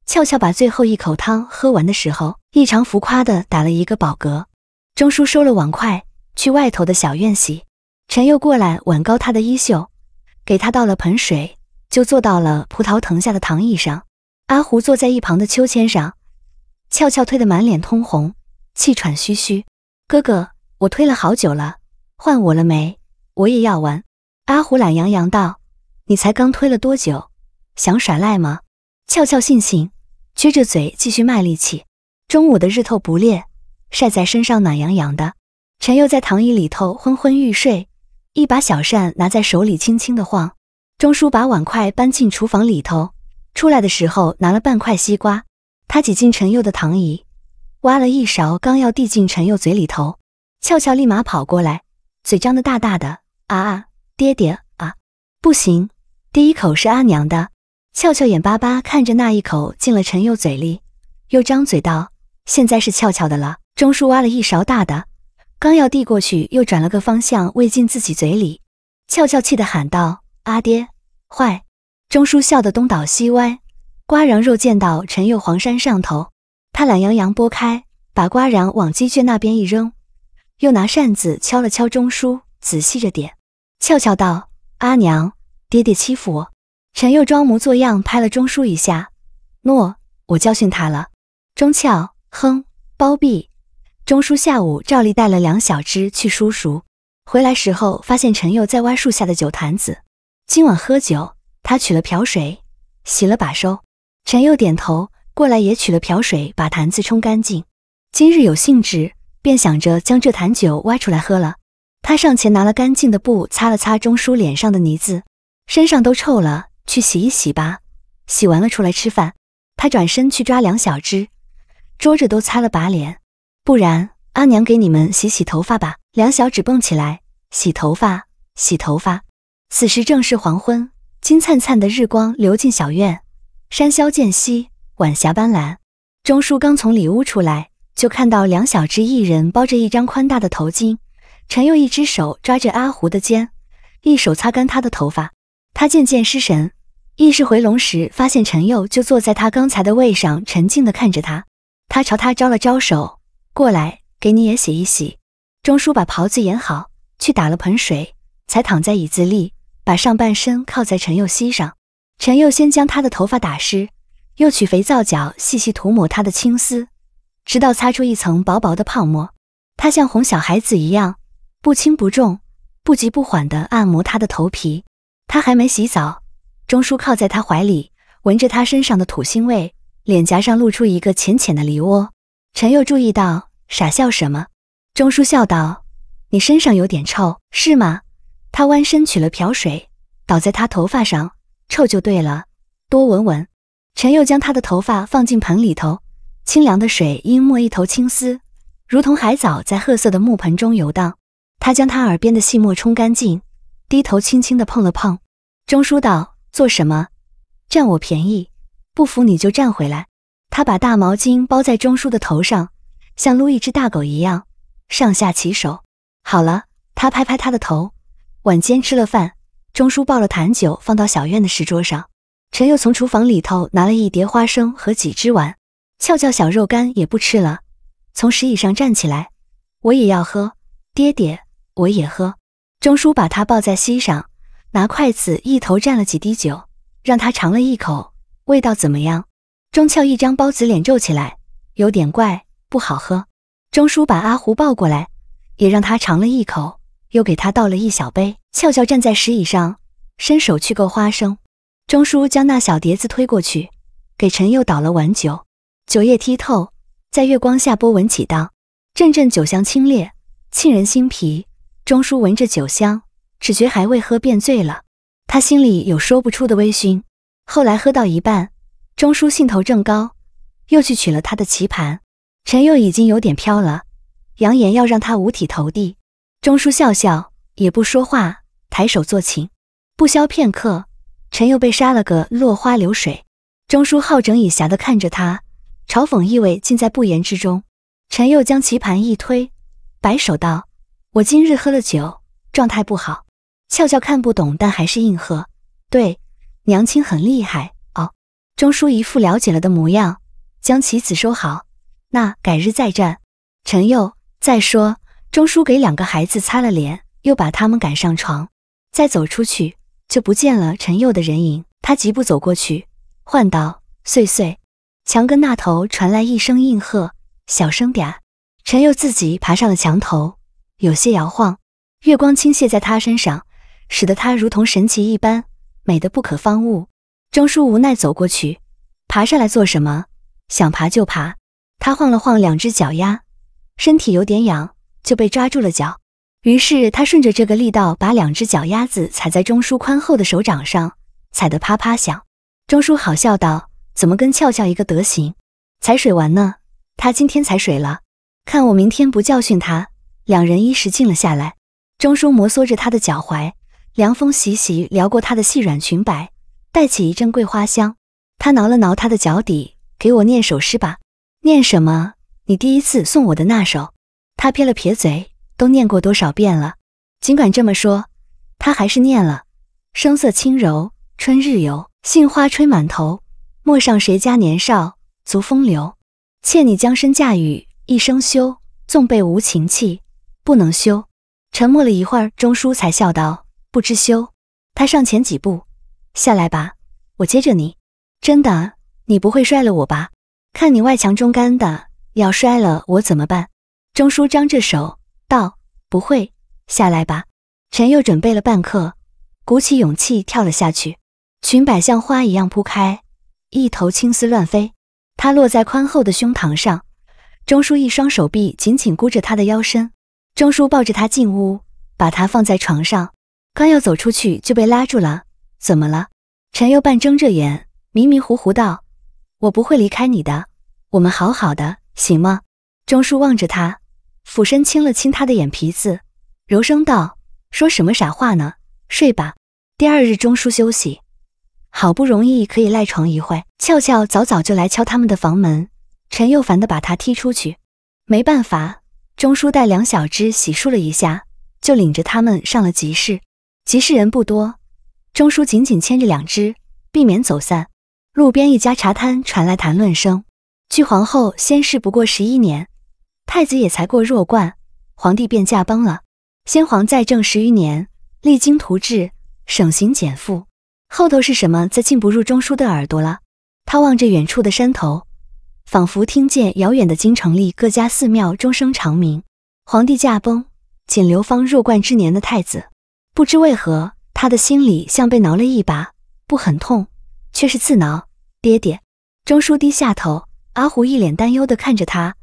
俏俏把最后一口汤喝完的时候，异常浮夸的打了一个饱嗝。钟叔收了碗筷，去外头的小院洗。陈又过来挽高他的衣袖，给他倒了盆水，就坐到了葡萄藤下的躺椅上。阿胡坐在一旁的秋千上，俏俏推得满脸通红，气喘吁吁。哥哥，我推了好久了，换我了没？我也要玩。阿胡懒洋洋道：“你才刚推了多久？想耍赖吗？”俏俏悻悻，撅着嘴继续卖力气。中午的日头不烈。晒在身上暖洋洋的，陈佑在躺椅里头昏昏欲睡，一把小扇拿在手里轻轻的晃。钟叔把碗筷搬进厨房里头，出来的时候拿了半块西瓜，他挤进陈佑的躺椅，挖了一勺，刚要递进陈佑嘴里头，俏俏立马跑过来，嘴张得大大的，啊，爹爹啊，不行，第一口是阿娘的。俏俏眼巴巴看着那一口进了陈佑嘴里，又张嘴道：“现在是俏俏的了。”钟叔挖了一勺大的，刚要递过去，又转了个方向喂进自己嘴里，俏俏气的喊道：“阿爹，坏！”钟叔笑得东倒西歪。瓜瓤肉溅到陈佑黄山上头，他懒洋洋拨开，把瓜瓤往鸡圈那边一扔，又拿扇子敲了敲钟叔，仔细着点。俏翘道：“阿娘，爹爹欺负我。”陈佑装模作样拍了钟叔一下：“诺，我教训他了。”钟俏哼，包庇。钟叔下午照例带了两小只去叔叔，回来时候发现陈佑在挖树下的酒坛子。今晚喝酒，他取了瓢水洗了把手。陈佑点头过来也取了瓢水把坛子冲干净。今日有兴致，便想着将这坛酒挖出来喝了。他上前拿了干净的布擦了擦钟叔脸上的泥渍，身上都臭了，去洗一洗吧。洗完了出来吃饭，他转身去抓两小只，捉着都擦了把脸。不然，阿娘给你们洗洗头发吧。两小只蹦起来，洗头发，洗头发。此时正是黄昏，金灿灿的日光流进小院，山消渐西，晚霞斑斓。钟叔刚从里屋出来，就看到两小只一人包着一张宽大的头巾，陈佑一只手抓着阿胡的肩，一手擦干他的头发。他渐渐失神，意识回笼时，发现陈佑就坐在他刚才的位上，沉静地看着他。他朝他招了招手。过来，给你也洗一洗。钟叔把袍子掩好，去打了盆水，才躺在椅子里，把上半身靠在陈佑膝上。陈佑先将他的头发打湿，又取肥皂角细细涂抹他的青丝，直到擦出一层薄薄的泡沫。他像哄小孩子一样，不轻不重，不急不缓地按摩他的头皮。他还没洗澡，钟叔靠在他怀里，闻着他身上的土腥味，脸颊上露出一个浅浅的梨窝。陈佑注意到。傻笑什么？钟叔笑道：“你身上有点臭，是吗？”他弯身取了瓢水，倒在他头发上，臭就对了，多闻闻。陈佑将他的头发放进盆里头，清凉的水淹没一头青丝，如同海藻在褐色的木盆中游荡。他将他耳边的细沫冲干净，低头轻轻的碰了碰。钟叔道：“做什么？占我便宜？不服你就占回来。”他把大毛巾包在钟叔的头上。像撸一只大狗一样，上下其手。好了，他拍拍他的头。晚间吃了饭，钟叔抱了坛酒放到小院的石桌上，陈又从厨房里头拿了一碟花生和几只碗。俏俏小肉干也不吃了，从石椅上站起来，我也要喝，爹爹，我也喝。钟叔把他抱在膝上，拿筷子一头蘸了几滴酒，让他尝了一口，味道怎么样？钟俏一张包子脸皱起来，有点怪。不好喝，钟叔把阿胡抱过来，也让他尝了一口，又给他倒了一小杯。俏俏站在石椅上，伸手去够花生。钟叔将那小碟子推过去，给陈佑倒了碗酒。酒液剔透，在月光下波纹起荡，阵阵酒香清冽，沁人心脾。钟叔闻着酒香，只觉还未喝便醉了。他心里有说不出的微醺。后来喝到一半，钟叔兴头正高，又去取了他的棋盘。陈佑已经有点飘了，扬言要让他五体投地。钟叔笑笑，也不说话，抬手作请。不消片刻，陈佑被杀了个落花流水。钟叔好整以暇地看着他，嘲讽意味尽在不言之中。陈佑将棋盘一推，摆手道：“我今日喝了酒，状态不好。”俏俏看不懂，但还是应和：“对，娘亲很厉害哦。”钟叔一副了解了的模样，将棋子收好。那改日再战，陈佑。再说，钟叔给两个孩子擦了脸，又把他们赶上床，再走出去就不见了陈佑的人影。他疾步走过去，唤道：“碎碎。”墙根那头传来一声应和：“小声点陈佑自己爬上了墙头，有些摇晃。月光倾泻在他身上，使得他如同神奇一般，美得不可方物。钟叔无奈走过去：“爬上来做什么？想爬就爬。”他晃了晃两只脚丫，身体有点痒，就被抓住了脚。于是他顺着这个力道，把两只脚丫子踩在钟叔宽厚的手掌上，踩得啪啪响。钟叔好笑道：“怎么跟俏俏一个德行？踩水玩呢？他今天踩水了，看我明天不教训他。”两人一时静了下来。钟叔摩挲着他的脚踝，凉风习习撩过他的细软裙摆，带起一阵桂花香。他挠了挠他的脚底，给我念首诗吧。念什么？你第一次送我的那首。他撇了撇嘴，都念过多少遍了。尽管这么说，他还是念了。声色轻柔，春日游，杏花吹满头。陌上谁家年少，足风流。欠你江身嫁与，一生休。纵被无情弃，不能休。沉默了一会儿，钟叔才笑道：“不知羞。”他上前几步，下来吧，我接着你。真的，你不会摔了我吧？看你外强中干的，要摔了我怎么办？钟叔张着手道：“不会，下来吧。”陈佑准备了半刻，鼓起勇气跳了下去，裙摆像花一样铺开，一头青丝乱飞。他落在宽厚的胸膛上，钟叔一双手臂紧紧箍着他的腰身。钟叔抱着他进屋，把他放在床上，刚要走出去就被拉住了。怎么了？陈佑半睁着眼，迷迷糊糊道。我不会离开你的，我们好好的，行吗？钟叔望着他，俯身亲了亲他的眼皮子，柔声道：“说什么傻话呢？睡吧。”第二日，钟叔休息，好不容易可以赖床一会。俏俏早早就来敲他们的房门，陈又烦的把他踢出去。没办法，钟叔带两小只洗漱了一下，就领着他们上了集市。集市人不多，钟叔紧紧牵着两只，避免走散。路边一家茶摊传来谈论声。据皇后先逝不过十一年，太子也才过弱冠，皇帝便驾崩了。先皇在政十余年，励精图治，省刑减负。后头是什么，再进不入中枢的耳朵了。他望着远处的山头，仿佛听见遥远的京城里各家寺庙钟声长鸣。皇帝驾崩，仅流芳弱冠之年的太子。不知为何，他的心里像被挠了一把，不很痛，却是自挠。爹爹，钟叔低下头，阿胡一脸担忧的看着他，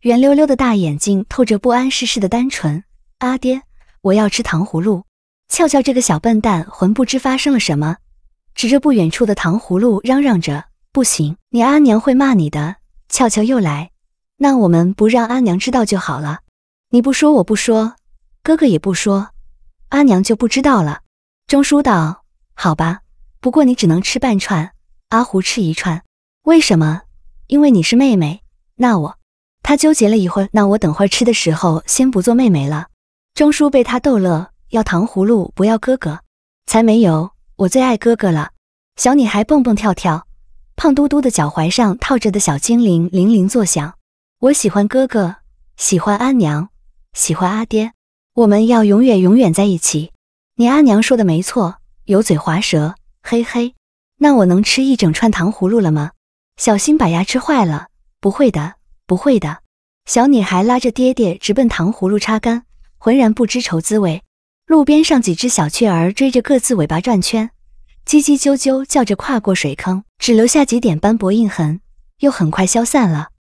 圆溜溜的大眼睛透着不谙世事的单纯。阿爹，我要吃糖葫芦。俏俏这个小笨蛋，魂不知发生了什么，指着不远处的糖葫芦嚷嚷着：“不行，你阿娘会骂你的。”俏俏又来，那我们不让阿娘知道就好了。你不说，我不说，哥哥也不说，阿娘就不知道了。钟叔道：“好吧，不过你只能吃半串。”阿胡吃一串，为什么？因为你是妹妹。那我……他纠结了一会儿。那我等会儿吃的时候，先不做妹妹了。钟叔被他逗乐，要糖葫芦不要哥哥，才没有，我最爱哥哥了。小女孩蹦蹦跳跳，胖嘟嘟的脚踝上套着的小精灵铃铃作响。我喜欢哥哥，喜欢阿娘，喜欢阿爹，我们要永远永远在一起。你阿娘说的没错，油嘴滑舌，嘿嘿。那我能吃一整串糖葫芦了吗？小心把牙吃坏了！不会的，不会的。小女孩拉着爹爹直奔糖葫芦插杆，浑然不知愁滋味。路边上几只小雀儿追着各自尾巴转圈，叽叽啾啾叫着跨过水坑，只留下几点斑驳印痕，又很快消散了。